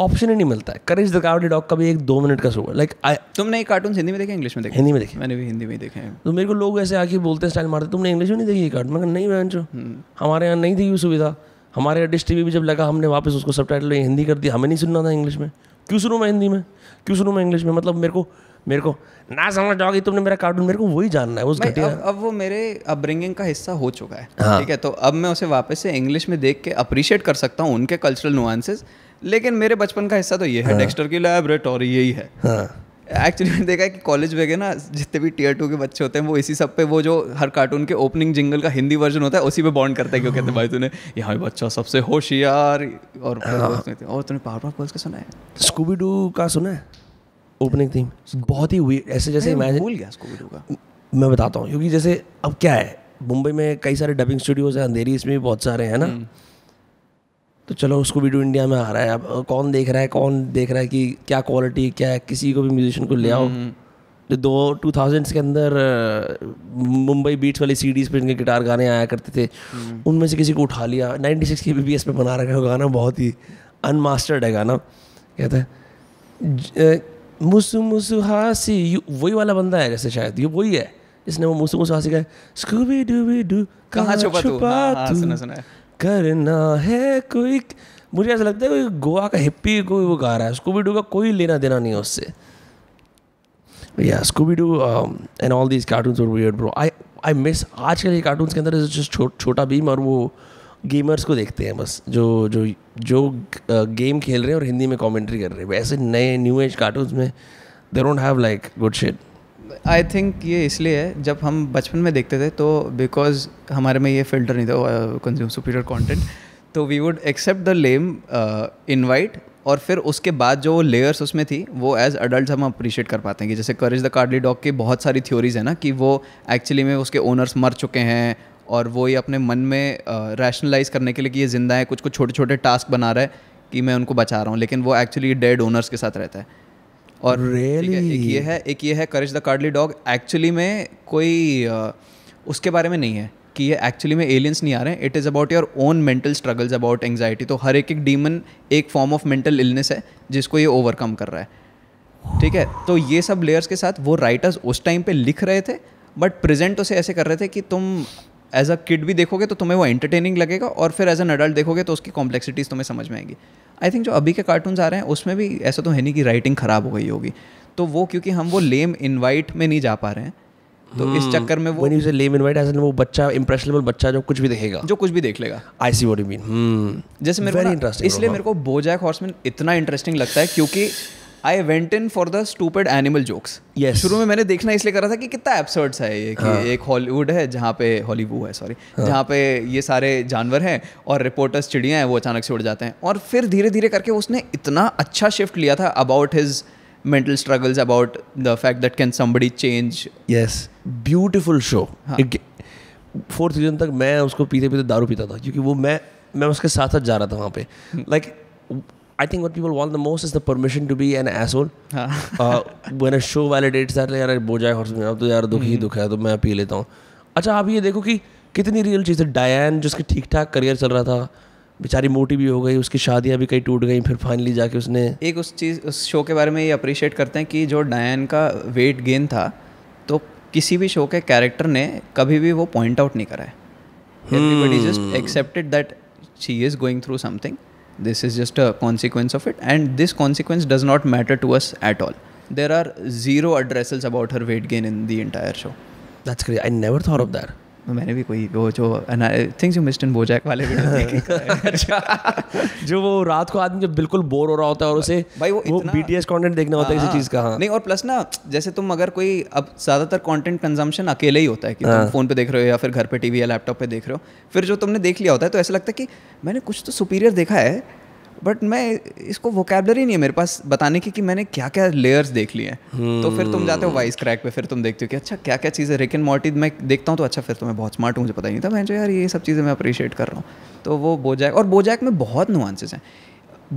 A: ऑप्शन ही नहीं मिलता है करेज द कार्डी डॉग का भी एक दो मिनट का शो है लाइक आई तुमने कार्टून हिंदी में देखे इंग्लिश में देखे हिंदी में देखे मैंने भी हिंदी में देखे हैं तो मेरे को लोग ऐसे आके बोलते हैं स्टाइल मारते तुमने इंग्लिश में नहीं देखी कार्टून मैं नहीं बहन हम्म। हमारे यहाँ नहीं थी सुविधा हमारे यहाँ डिश टी भी जब लगा हमने वापस उसको सब टाइटल हिंदी कर दिया हमें नहीं सुनना था इंग्लिश में क्यों सुनूँ मैं हिंदी में क्यों सुनूँ मैं
B: इंग्लिश में मतलब मेरे को मेरे को ना समझ जाओगी तुमने मेरा कार्टून मेरे को वही जानना है उस घटिया अब, अब वो मेरे अपब्रिंगिंग का हिस्सा हो चुका है हाँ. ठीक है तो अब मैं उसे वापस से इंग्लिश में देख के अप्रिशिएट कर सकता हूँ उनके कल्चरल नुआंसेस लेकिन मेरे बचपन का हिस्सा तो ये है हाँ. डेक्स्टर की लैबरेट और यही है हाँ. एक्चुअली मैंने देखा है कि कॉलेज वगैरह ना जितने भी टीयर टू के बच्चे होते हैं वो इसी सब पे वो जो हर कार्टून के ओपनिंग जिंगल का हिंदी वर्जन होता है उसी पे बॉन्ड करते हैं क्यों कहते हैं भाई तूने यहाँ भी बच्चा सबसे होशियार और हाँ। और तूने पावर ऑफ का सुना है
A: स्कूबी डू का सुना है ओपनिंग थीम बहुत ही हुई ऐसे जैसे मैं भूल गया इसको वीडियो का मैं बताता हूँ क्योंकि जैसे अब क्या है मुंबई में कई सारे डबिंग स्टूडियोज हैं अंधेरी इसमें भी बहुत सारे हैं ना हम्म। तो चलो उसको वीडियो इंडिया में आ रहा है अब कौन देख रहा है कौन देख रहा है कि क्या क्वालिटी क्या है किसी को भी म्यूजिशियन को ले आओ जो हम्म, हम्म। तो दो टू थाउजेंड्स के अंदर मुंबई बीट्स वाली सीडीज़ पर इनके गिटार गाने आया करते थे उनमें से किसी को उठा लिया नाइन्टी सिक्स की बी बी एस पे बना रखा है गाना बहुत ही अनमास्टर्ड है गाना कहते हैं मुसु मुसु हासी वही वाला बंदा है जैसे शायद ये वही है जिसने वो मुसु मुसु हासी का स्कूबी डूबी डू हाँ, हाँ, कहाँ छुपा तू हाँ, हाँ सुना सुना करना है कोई मुझे ऐसा लगता है कोई गोवा का हिप्पी कोई वो गा रहा है स्कूबी डू का कोई लेना देना नहीं है उससे या Scooby Doo and all these cartoons were weird bro I I miss आजकल ये कार्टून के अंदर जस्ट छोटा भीम और वो गेमर्स को देखते हैं बस जो जो जो गेम खेल रहे हैं और हिंदी में कमेंट्री कर रहे हैं वैसे नए न्यू एज कार्टून
B: में they don't have like good shade I think ये इसलिए है जब हम बचपन में देखते थे तो बिकॉज हमारे में ये फिल्टर नहीं था कंज्यूम सुपीरियर कॉन्टेंट तो we would accept the lame invite और फिर उसके बाद जो लेयर्स उसमें थी वो एज अडल्ट हम अप्रिशिएट कर पाते हैं कि जैसे करेज द कार्डली डॉग की बहुत सारी थ्योरीज है ना कि वो एक्चुअली में उसके ओनर्स मर चुके हैं और वो ये अपने मन में रैशनलाइज करने के लिए कि ये ज़िंदा है कुछ कुछ छोटे छोटे टास्क बना रहा है कि मैं उनको बचा रहा हूँ लेकिन वो एक्चुअली डेड ओनर्स के साथ रहता है और really? है, एक ये है एक ये है Courage the Cowardly Dog actually में कोई उसके बारे में नहीं है कि ये एक्चुअली में एलियंस नहीं आ रहे हैं it is about your own mental struggles about anxiety तो हर एक एक डीमन एक फॉर्म ऑफ मेंटल इलनेस है जिसको ये ओवरकम कर रहा है ठीक है तो ये सब लेयर्स के साथ वो राइटर्स उस टाइम पे लिख रहे थे बट प्रेजेंट उसे ऐसे कर रहे थे कि तुम एज अ किड भी देखोगे तो तुम्हें वो एंटरटेनिंग लगेगा और फिर एज एन अडल्ट देखोगे तो उसकी कॉम्प्लेक्सिटीज़ तुम्हें समझ में आएगी आई थिंक जो अभी के कार्टून्स आ रहे हैं उसमें भी ऐसा तो है नहीं कि राइटिंग ख़राब हो गई होगी तो वो क्योंकि हम वो लेम इन्वाइट में नहीं जा पा रहे हैं तो hmm. इस चक्कर में वो say lame lame invite in वो बच्चा impressionable बच्चा जो कुछ भी देखेगा जो कुछ भी देख लेगा
A: I see what you mean जैसे मेरे को इसलिए मेरे को
B: बोजैक हॉर्समैन इतना इंटरेस्टिंग लगता है क्योंकि I went in for the stupid animal jokes yes शुरू में मैंने देखना इसलिए करा था कि कितना एब्सर्ड है ये कि हाँ. एक हॉलीवुड है जहाँ पे हॉलीवुड है सॉरी हाँ. जहाँ पे ये सारे जानवर हैं और रिपोर्टर्स चिड़िया हैं वो अचानक से उड़ जाते हैं और फिर धीरे धीरे करके उसने इतना अच्छा शिफ्ट लिया था about his mental struggles about the fact that can somebody change
A: yes beautiful show fourth season तक मैं उसको पीते पीते दारू पीता था क्योंकि वो मैं मैं उसके साथ साथ जा रहा था वहाँ पे like hmm. I think what people want the most is the permission to be as asshole. हाँ। uh, when शो वाले डेट सर यार बोझा हॉर्स अब तो यार दुख ही हम्म। दुख है तो मैं पी लेता हूँ अच्छा आप ये देखो कि कितनी रियल चीज़ है डायन जिसके ठीक ठाक करियर चल रहा था बेचारी मोटी भी हो गई उसकी शादियाँ भी कई टूट गई फिर फाइनली जाके उसने
B: एक उस चीज़ उस शो के बारे में ये अप्रिशिएट करते हैं कि जो डायन का वेट गेन था तो किसी भी शो के कैरेक्टर ने कभी भी वो पॉइंट आउट नहीं करा है everybody just accepted that she is going through something This is just a consequence of it, and this consequence does not matter to us at all. There are zero addresses about her weight gain in the entire show. That's great. I never thought of that. तो मैंने भी कोई वो जो थिंग्स यू इन बोजैक वाले वीडियो *laughs* देखे
A: अच्छा।
B: जो वो रात को आदमी जब बिल्कुल बोर हो रहा होता है और उसे भाई वो, वो बीटीएस कंटेंट देखना होता है किसी हाँ। चीज़ का हाँ नहीं और प्लस ना जैसे तुम अगर कोई अब ज़्यादातर कंटेंट कंजम्पशन अकेले ही होता है कि तुम फ़ोन हाँ। पे देख रहे हो या फिर घर पे टीवी या लैपटॉप पे देख रहे हो फिर जो तुमने देख लिया होता है तो ऐसा लगता है कि मैंने कुछ तो सुपीरियर देखा है बट मैं इसको वोकेबलरी नहीं है मेरे पास बताने की कि मैंने क्या क्या लेयर्स देख लिए हैं hmm. तो फिर तुम जाते हो वाइस hmm. क्रैक पे फिर तुम देखते हो कि अच्छा क्या क्या चीज़ें रिक एंड मॉर्टी मैं देखता हूँ तो अच्छा फिर तो मैं बहुत स्मार्ट हूँ मुझे पता नहीं था मैं जो यार ये सब चीज़ें मैं अप्रिशिएट कर रहा हूँ तो वो बोजैक और बोजैक में बहुत नुआंसेज हैं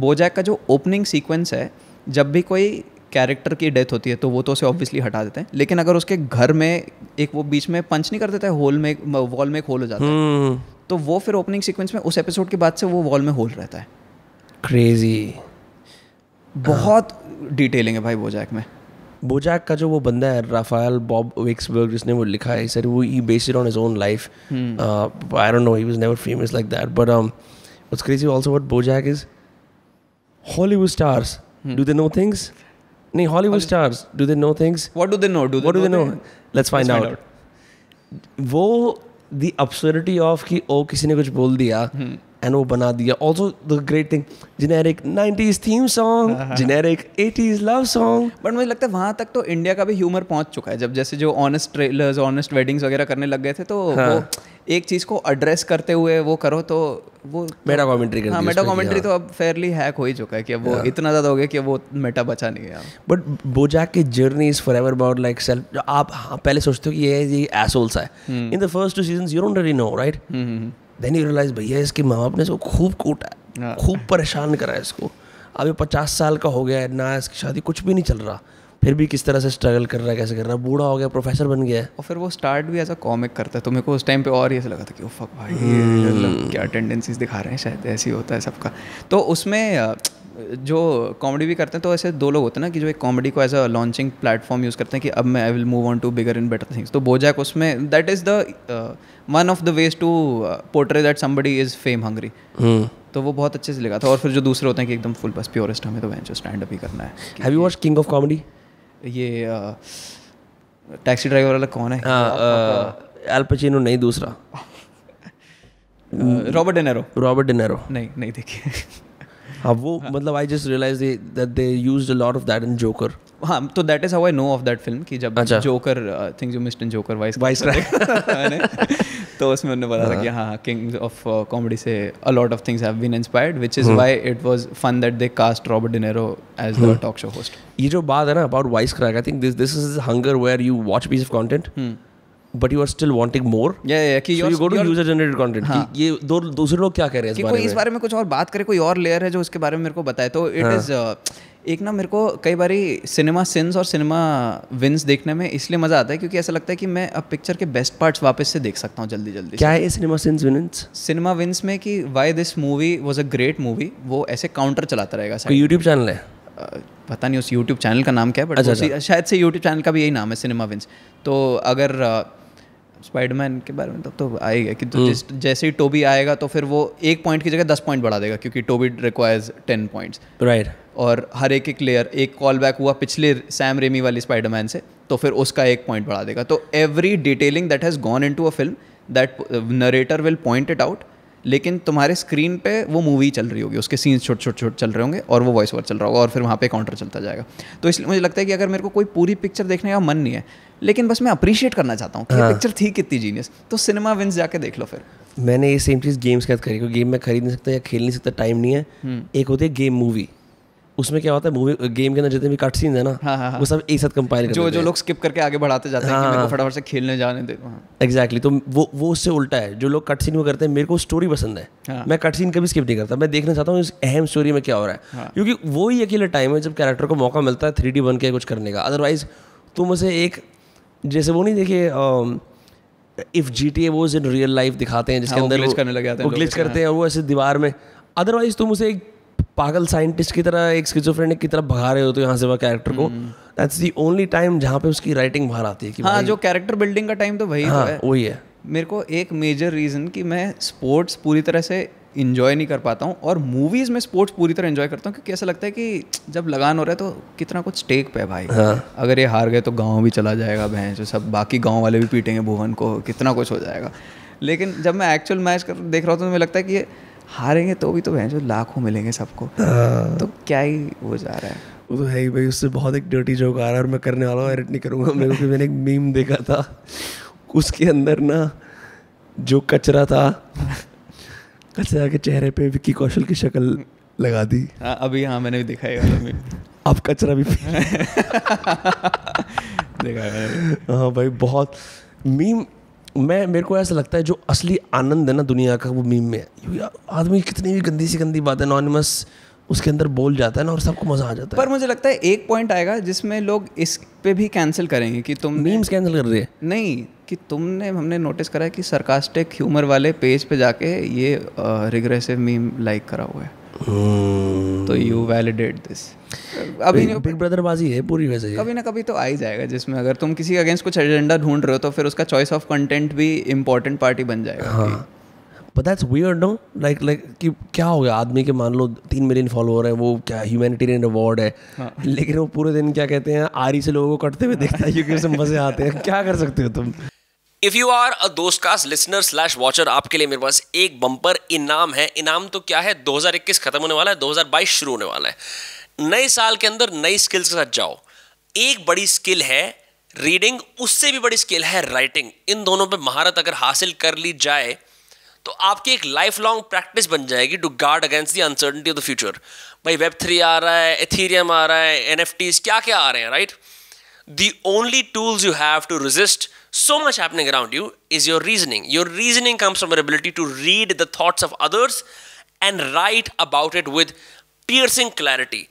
B: बोजैक का जो ओपनिंग सीक्वेंस है जब भी कोई कैरेक्टर की डेथ होती है तो वो तो उसे ऑब्वियसली हटा देते हैं लेकिन अगर उसके घर में एक वो बीच में पंच नहीं कर देता है होल में वॉल में एक होल हो जाता है hmm. तो वो फिर ओपनिंग सीक्वेंस में उस एपिसोड के बाद से वो वॉल में होल रहता है
A: क्रेजी बहुत डिटेलिंग है भाई बोजैक में बोजैक का जो वो बंदा है राफाल बॉब विक्सबर्ग जिसने वो लिखा है सर वो ही based on his own life I don't know he was never famous like that but um what's crazy also what BoJack is Hollywood stars do they know things नहीं Hollywood stars do they know things what do they know do what do they know let's find out वो द अब्सर्डिटी ऑफ कि ओ किसी ने कुछ बोल दिया hmm. एंड वो बना दिया also
B: the great thing generic nineties theme song generic eighties love song but मुझे लगता है वहाँ तक तो इंडिया का भी ह्यूमर पहुँच चुका है जब जैसे जो ऑनेस्ट ट्रेलर्स ऑनेस्ट वेडिंग्स वगैरह करने लग गए थे तो हाँ. वो एक चीज़ को एड्रेस करते हुए वो करो तो वो मेटा कॉमेंट्री हाँ मेटा कॉमेंट्री हाँ। तो अब फेयरली हैक हो ही चुका है कि अब वो हाँ। इतना ज़्यादा हो गया कि वो मेटा बचा नहीं गया
A: बट बोजैक की journey is forever about like self आप हाँ, पहले सोचते हो कि ये ये एसोल्स है in the first two season you don't really know right then you realise भैया इसके माँ बाप ने इसको खूब कूटा हाँ। खूब परेशान करा है इसको अब ये पचास साल का हो गया है ना इसकी शादी कुछ भी नहीं चल रहा
B: फिर भी किस तरह से स्ट्रगल कर रहा है कैसे कर रहा है बूढ़ा हो गया प्रोफेसर बन गया है और फिर वो स्टार्ट भी एज अ कॉमिक करता है तो मेरे को उस टाइम पे और ऐसा लगा था कि ओ फक भाई hmm. क्या टेंडेंसीज दिखा रहे हैं शायद ऐसे ही होता है सबका तो उसमें जो कॉमेडी भी करते हैं तो ऐसे दो लोग होते हैं ना कि जो एक कॉमेडी को as a launching platform use करते हैं कि अब मैं I will move on to bigger in better things तो बोजैक उसमें that is the one of the ways to portray that somebody is fame hungry तो वो बहुत अच्छे से लिखा था और फिर जो दूसरे होते हैं कि एकदम फुल बस प्योरेस्ट हमें तो वेंचर स्टैंड अप ही करना है have you watch King of Comedy ये टैक्सी uh, ड्राइवर वाला कौन है
A: एल्पचिनो हाँ, uh, नहीं दूसरा रॉबर्ट डेनेरो रॉबर्ट डेनेरो नहीं नहीं देखिए
B: अब वो हाँ। मतलब I just realise that they used a lot of that in Joker हाँ तो that is how I know of that film कि जब Joker things you missed in Joker vice vice तो उसमें उन्होंने बताया कि हाँ किंग्स ऑफ कॉमेडी से a lot of things have been inspired which is why it was fun that they cast Robert De Niro as the talk show host ये जो बात है
A: ना about vice crack I think this this is hunger where you watch piece of content but you are still wanting more user generated content ये दो दूसरे लोग क्या कह रहे हैं इस बारे में इस बारे
B: में कुछ और बात करें कोई और लेयर है जो उसके बारे में मेरे को बताए तो इट इज हाँ। uh, एक ना मेरे को कई बार सिनेमा सिंस और सिनेमा विंस देखने में इसलिए मज़ा आता है क्योंकि ऐसा लगता है कि मैं अब पिक्चर के बेस्ट पार्ट्स वापस से देख सकता हूँ जल्दी जल्दी क्या है cinema sins wins cinema wins में कि why this movie was a great movie वो ऐसे काउंटर चलाता रहेगा यूट्यूब चैनल है uh, पता नहीं उस यूट्यूब चैनल का नाम क्या है बट अच्छा, अच्छा। शायद से यूट्यूब चैनल का भी यही नाम है सिनेमा विंस तो अगर uh, स्पाइडरमैन के बारे में तो, तो आएगा कि तो हम्म। जिस जैसे ही टोबी आएगा तो फिर वो एक पॉइंट की जगह दस पॉइंट बढ़ा देगा क्योंकि Toby requires ten points right और हर एक एक लेयर एक कॉल बैक हुआ पिछले सैम रेमी वाली स्पाइडरमैन से तो फिर उसका एक पॉइंट बढ़ा देगा तो every detailing that has gone in to a film that narrator will point it out लेकिन तुम्हारे स्क्रीन पे वो मूवी चल रही होगी उसके सीन्स छोटे छोटे छोटे चल रहे होंगे और वो वॉइस ओवर चल रहा होगा और फिर वहाँ पे काउंटर चलता जाएगा तो इसलिए मुझे लगता है कि अगर मेरे को कोई पूरी पिक्चर देखने का मन नहीं है लेकिन बस मैं अप्रिशिएट करना चाहता हूँ हाँ। पिक्चर थी कितनी जीनियस तो सिनेमा विंस जाके देख लो फिर
A: मैंने ये सेम चीज़ गेम्स के साथ करी क्योंकि गेम मैं खरीद नहीं सकता या खेल नहीं सकता टाइम नहीं है हम्म। एक होती है गेम मूवी उसमें क्या होता है मूवी गेम के अंदर जितने भी कट सीन है ना हाँ, हाँ हाँ वो सब एक साथ कंपाइल जो जो लोग
B: स्किप करके आगे बढ़ाते जाते हैं हाँ, कि फटाफट से खेलने जाने दे एग्जैक्टली
A: हाँ। exactly, तो वो वो उससे उल्टा है जो लोग कट सीन वो करते हैं मेरे को स्टोरी पसंद है हाँ, मैं कट सीन कभी स्किप नहीं करता मैं देखना चाहता हूँ इस अहम स्टोरी में क्या हो रहा है हाँ, क्योंकि वो ही अकेले टाइम है जब कैरेक्टर को मौका मिलता है थ्री बन के कुछ करने का अदरवाइज तुम उसे एक जैसे वो नहीं देखिए इफ जी टी ए वो इन रियल लाइफ दिखाते हैं जिसके हाँ, अंदर ग्लिच करने लगे आते हैं वो ग्लिच करते हैं और वो ऐसे दीवार में अदरवाइज तुम उसे एक पागल साइंटिस्ट की तरह एक स्किजोफ्रेनिक की तरह भगा रहे हो तो यहाँ से वह कैरेक्टर को दैट्स दी ओनली टाइम जहाँ पे उसकी राइटिंग बाहर आती है कि हाँ जो
B: कैरेक्टर बिल्डिंग का टाइम तो वही तो हाँ, वही है मेरे को एक मेजर रीज़न कि मैं स्पोर्ट्स पूरी तरह से इन्जॉय नहीं कर पाता हूँ और मूवीज़ में स्पोर्ट्स पूरी तरह इन्जॉय करता हूँ क्योंकि ऐसा लगता है कि जब लगान हो रहा है तो कितना कुछ टेक पे भाई हाँ। अगर ये हार गए तो गांव भी चला जाएगा भैंस सब बाकी गांव वाले भी पीटेंगे भुवन को कितना कुछ हो जाएगा लेकिन जब मैं एक्चुअल मैच कर देख रहा हूँ तो मुझे लगता है कि ये हारेंगे तो भी तो भैंस लाखों मिलेंगे सबको हाँ। तो क्या ही वो जा रहा है वो तो है ही भाई उससे बहुत एक डर्टी
A: जोक आ रहा है और मैं करने वाला हूँ एडिट नहीं करूँगा मेरे को मैंने एक मीम देखा था उसके अंदर ना जो कचरा था कचरा अच्छा, के चेहरे पे विक्की कौशल की शक्ल
B: लगा दी आ, हाँ, अभी हाँ मैंने भी *laughs* *laughs* देखा है अब कचरा भी देखा है हाँ भाई बहुत मीम मैं
A: मेरे को ऐसा लगता है जो असली आनंद है ना दुनिया का वो मीम में आदमी कितनी भी गंदी सी गंदी बात है नॉनिमस उसके अंदर बोल जाता है ना और सबको मजा आ जाता है पर
B: मुझे लगता है एक पॉइंट आएगा जिसमें लोग इस पे भी कैंसिल करेंगे कि तुम मीम्स कैंसिल कर रहे हैं नहीं कि तुमने हमने नोटिस करा है कि सरकास्टिक ह्यूमर वाले पेज पे जाके ये रिग्रेसिव मीम लाइक करा हुआ है हम्म। तो यू वैलिडेट दिस अभी बिग ब्रदर बाजी है पूरी वैसे कभी ना कभी तो आ ही जाएगा जिसमें अगर तुम किसी के अगेंस्ट कुछ एजेंडा ढूंढ रहे हो तो फिर उसका चॉइस ऑफ कंटेंट भी इम्पोर्टेंट पार्टी बन जाएगा हाँ
A: but that's where no like like कि क्या हो गया आदमी के मान लो तीन मिलियन फॉलोअर है वो क्या ह्यूमैनिटेरियन अवार्ड है हाँ। लेकिन वो पूरे दिन क्या कहते हैं आरी से लोगों को कटते हुए देखता है क्योंकि मजे आते हैं क्या कर सकते हो तुम इफ यू आर अ दोस्त लिसनर स्लैश वॉचर आपके लिए मेरे पास एक बम्पर इनाम है इनाम तो क्या है 2021 खत्म होने वाला है 2022 शुरू होने वाला है नए साल के अंदर नई स्किल्स के साथ जाओ एक बड़ी स्किल है रीडिंग उससे भी बड़ी स्किल है राइटिंग इन दोनों पे महारत अगर हासिल कर ली जाए तो आपकी एक लाइफ लॉन्ग प्रैक्टिस बन जाएगी to guard against the uncertainty of the future भाई वेब थ्री आ रहा है एथीरियम आ रहा है एन क्या क्या आ रहे हैं right the only tools you have to resist so much happening around you is your reasoning your reasoning comes from ability to read the the of others and write about it with piercing clarity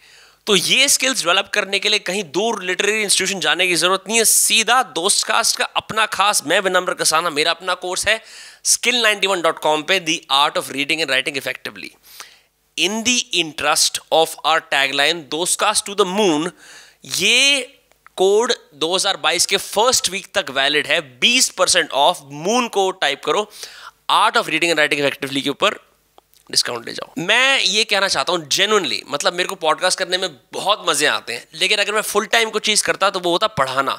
A: तो ये स्किल्स डेवलप करने के लिए कहीं दूर लिटरेरी इंस्टीट्यूशन जाने की जरूरत नहीं है सीधा दोस्त कास्ट का अपना खास मैं विनम्र कसाना मेरा अपना कोर्स है स्किल वन डॉट कॉम पे the art of reading and writing effectively in the interest of our tagline Dostcast to the moon ये कोड 2022 के फर्स्ट वीक तक वैलिड है 20 परसेंट ऑफ मून को टाइप करो art of reading and writing effectively के ऊपर डिस्काउंट ले जाओ मैं ये कहना चाहता हूँ जेनुअनली मतलब मेरे को पॉडकास्ट करने में बहुत मज़े आते हैं लेकिन अगर मैं फुल टाइम को चीज़ करता तो वो होता पढ़ाना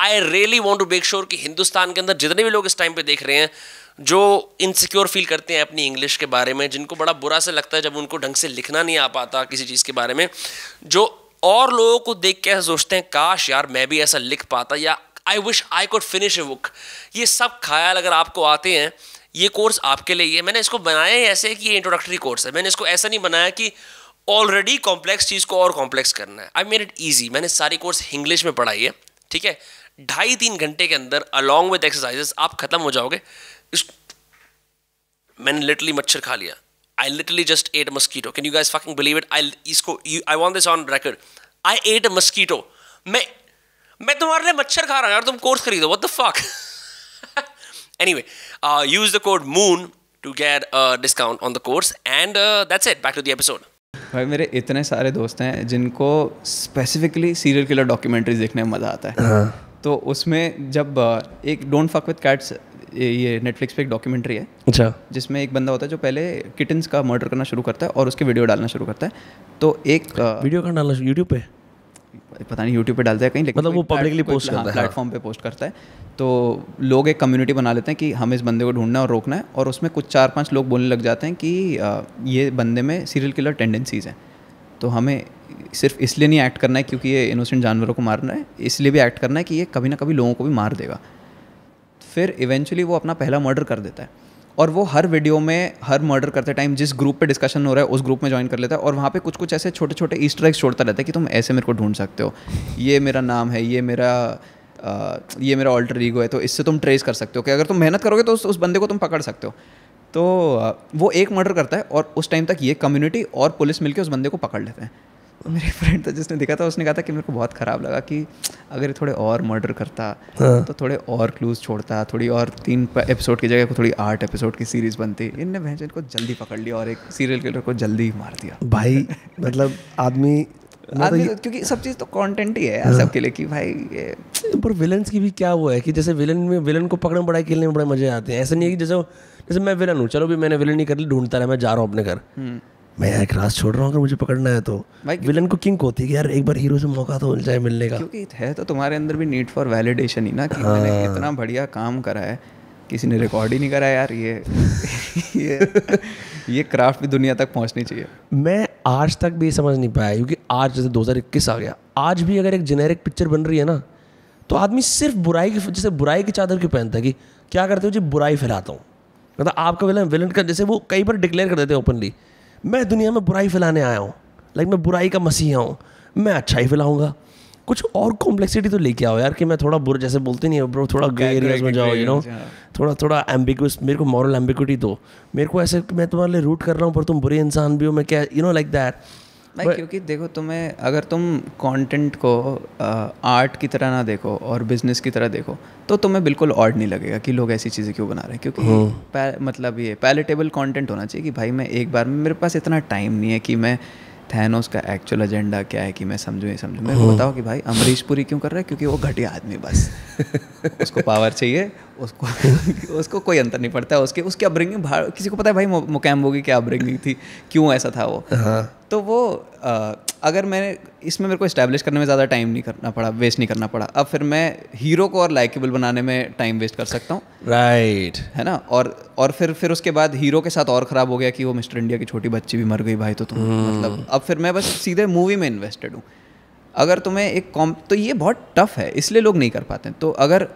A: I really want to make sure कि हिंदुस्तान के अंदर जितने भी लोग इस टाइम पे देख रहे हैं जो इनसिक्योर फील करते हैं अपनी इंग्लिश के बारे में जिनको बड़ा बुरा सा लगता है जब उनको ढंग से लिखना नहीं आ पाता किसी चीज़ के बारे में जो और लोगों को देख के ऐसा सोचते हैं काश यार मैं भी ऐसा लिख पाता या I wish I could finish a book ये सब ख्याल अगर आपको आते हैं ये कोर्स आपके लिए है मैंने इसको बनाया ही ऐसे कि ये इंट्रोडक्टरी कोर्स है मैंने इसको ऐसा नहीं बनाया कि ऑलरेडी कॉम्प्लेक्स चीज़ को और कॉम्प्लेक्स करना है आई मेड इट ईजी मैंने सारी कोर्स इंग्लिश में पढ़ाई है ठीक है ढाई तीन घंटे के अंदर अलॉन्ग विद एक्सरसाइजेस आप खत्म हो जाओगे इस मैंने लिटरली मच्छर खा लिया I literally just ate mosquito can you guys fucking believe it I इसको I want this on record I ate a mosquito मैं मैं तुम्हारे लिए मच्छर खा रहा हूँ यार तुम कोर्स खरीदो what the fuck anyway use the code moon to get discount on the course and that's it back to back episode
B: भाई मेरे इतने सारे दोस्त हैं जिनको स्पेसिफिकली सीरियल किलर डॉक्यूमेंट्रीज देखने में मज़ा आता है हाँ। तो उसमें जब uh, एक डोंट फक विद कैट्स ये नेटफ्लिक्स पे एक डॉक्यूमेंट्री है अच्छा जिसमें एक बंदा होता है जो पहले किटन्स का मर्डर करना शुरू करता है और उसके वीडियो डालना शुरू करता है तो एक वीडियो का डालना यूट्यूब पे पता नहीं यूट्यूब पे डालता है कहीं लेकिन मतलब वो पब्लिकली पोस्ट करता हाँ, है प्लेटफॉर्म हाँ। पे पोस्ट करता है तो लोग एक कम्युनिटी बना लेते हैं कि हम इस बंदे को ढूंढना और रोकना है और उसमें कुछ चार पांच लोग बोलने लग जाते हैं कि ये बंदे में सीरियल किलर टेंडेंसीज़ हैं तो हमें सिर्फ इसलिए नहीं एक्ट करना है क्योंकि ये इनोसेंट जानवरों को मारना है इसलिए भी एक्ट करना है कि ये कभी ना कभी लोगों को भी मार देगा फिर इवेंचुअली वो अपना पहला मर्डर कर देता है और वो हर वीडियो में हर मर्डर करते टाइम जिस ग्रुप पे डिस्कशन हो रहा है उस ग्रुप में ज्वाइन कर लेता है और वहाँ पे कुछ कुछ ऐसे छोटे छोटे ईस्टर एग्स छोड़ता रहता है कि तुम ऐसे मेरे को ढूंढ सकते हो ये मेरा नाम है ये मेरा आ, ये मेरा ऑल्टर ईगो है तो इससे तुम ट्रेस कर सकते हो कि अगर तुम मेहनत करोगे तो उस, उस बंदे को तुम पकड़ सकते हो तो वो एक मर्डर करता है और उस टाइम तक ये कम्युनिटी और पुलिस मिलकर उस बंदे को पकड़ लेते हैं *laughs* मेरे फ्रेंड था जिसने देखा था उसने कहा था कि मेरे को बहुत ख़राब लगा कि अगर थोड़े और मर्डर करता हाँ। तो थोड़े और क्लूज छोड़ता थोड़ी और तीन एपिसोड की जगह को थोड़ी आठ एपिसोड की सीरीज बनती इनने भैंस इनको जल्दी पकड़ लिया और एक सीरियल किलर को जल्दी मार दिया
A: भाई *laughs* मतलब आदमी
B: मतलब आदमी तो क्योंकि सब चीज़ तो कॉन्टेंट ही है हाँ। सबके लिए कि भाई ये
A: तो पर विलन की भी क्या वो है कि जैसे विलन में विलन को पकड़ने बड़ा खेलने में बड़े मजे आते हैं ऐसा नहीं है कि जैसे जैसे मैं विलन हूँ चलो भी मैंने विलन ही कर ली ढूंढता रहा मैं जा रहा हूँ अपने घर हम्म। मैं एक क्लास छोड़ रहा हूँ अगर मुझे पकड़ना है तो भाई विलन को किंग होती है कि यार एक बार हीरो से मौका तो मिल जाए मिलने का क्योंकि
B: है तो तुम्हारे अंदर भी नीड फॉर वैलिडेशन ही ना कि हाँ। मैंने इतना बढ़िया काम करा है किसी ने रिकॉर्ड ही नहीं करा यार ये *laughs* ये ये क्राफ्ट भी दुनिया तक पहुँचनी चाहिए
A: मैं आज तक भी समझ नहीं पाया क्योंकि आज जैसे दो आ गया आज भी अगर एक जेनेरिक पिक्चर बन रही है ना तो आदमी सिर्फ बुराई की जैसे बुराई की चादर क्यों पहनता है कि क्या करते हो जी बुराई फैलाता हूँ मतलब आपका विलन विलन का जैसे वो कई बार डिक्लेयर कर देते हैं ओपनली मैं दुनिया में बुराई फैलाने आया हूँ लाइक मैं बुराई का मसीहा हूँ मैं अच्छा ही फैलाऊंगा कुछ और कॉम्प्लेक्सिटी तो लेके आओ यार कि मैं थोड़ा बुरा जैसे बोलते नहीं ब्रो थोड़ा गए एरियाज में जाओ यू नो थोड़ा थोड़ा एम्बिगस मेरे को मॉरल एम्बिगुटी दो मेरे को ऐसे मैं तुम्हारे लिए रूट कर रहा हूँ पर तुम बुरे इंसान भी हो मैं क्या यू नो लाइक दैट भाई क्योंकि
B: देखो तुम्हें अगर तुम कंटेंट को आर्ट की तरह ना देखो और बिजनेस की तरह देखो तो तुम्हें बिल्कुल ऑड नहीं लगेगा कि लोग ऐसी चीज़ें क्यों बना रहे हैं क्योंकि हाँ। मतलब ये पैलेटेबल कंटेंट होना चाहिए कि भाई मैं एक बार में मेरे पास इतना टाइम नहीं है कि मैं थैनोस का एक्चुअल एजेंडा क्या है कि मैं समझूँ ये समझूँ मेरे को हाँ। बताओ कि भाई अमरीश पुरी क्यों कर रहा है क्योंकि वो घटिया आदमी बस *laughs* उसको पावर चाहिए उसको *laughs* उसको कोई अंतर नहीं पड़ता उसके उसकी अपब्रिंगिंग किसी को पता है भाई मुकैम होगी क्या अपब्रिंगिंग थी क्यों ऐसा था वो हाँ. तो वो आ, अगर मैंने इसमें मेरे को इस्टेब्लिश करने में ज़्यादा टाइम नहीं करना पड़ा वेस्ट नहीं करना पड़ा अब फिर मैं हीरो को और लाइकेबल बनाने में टाइम वेस्ट कर सकता हूँ राइट right. है ना और और फिर फिर उसके बाद हीरो के साथ और ख़राब हो गया कि वो मिस्टर इंडिया की छोटी बच्ची भी मर गई भाई तो तुम hmm. मतलब अब फिर मैं बस सीधे मूवी में इन्वेस्टेड हूँ अगर तुम्हें एक कॉम तो ये बहुत टफ है इसलिए लोग नहीं कर पाते तो अगर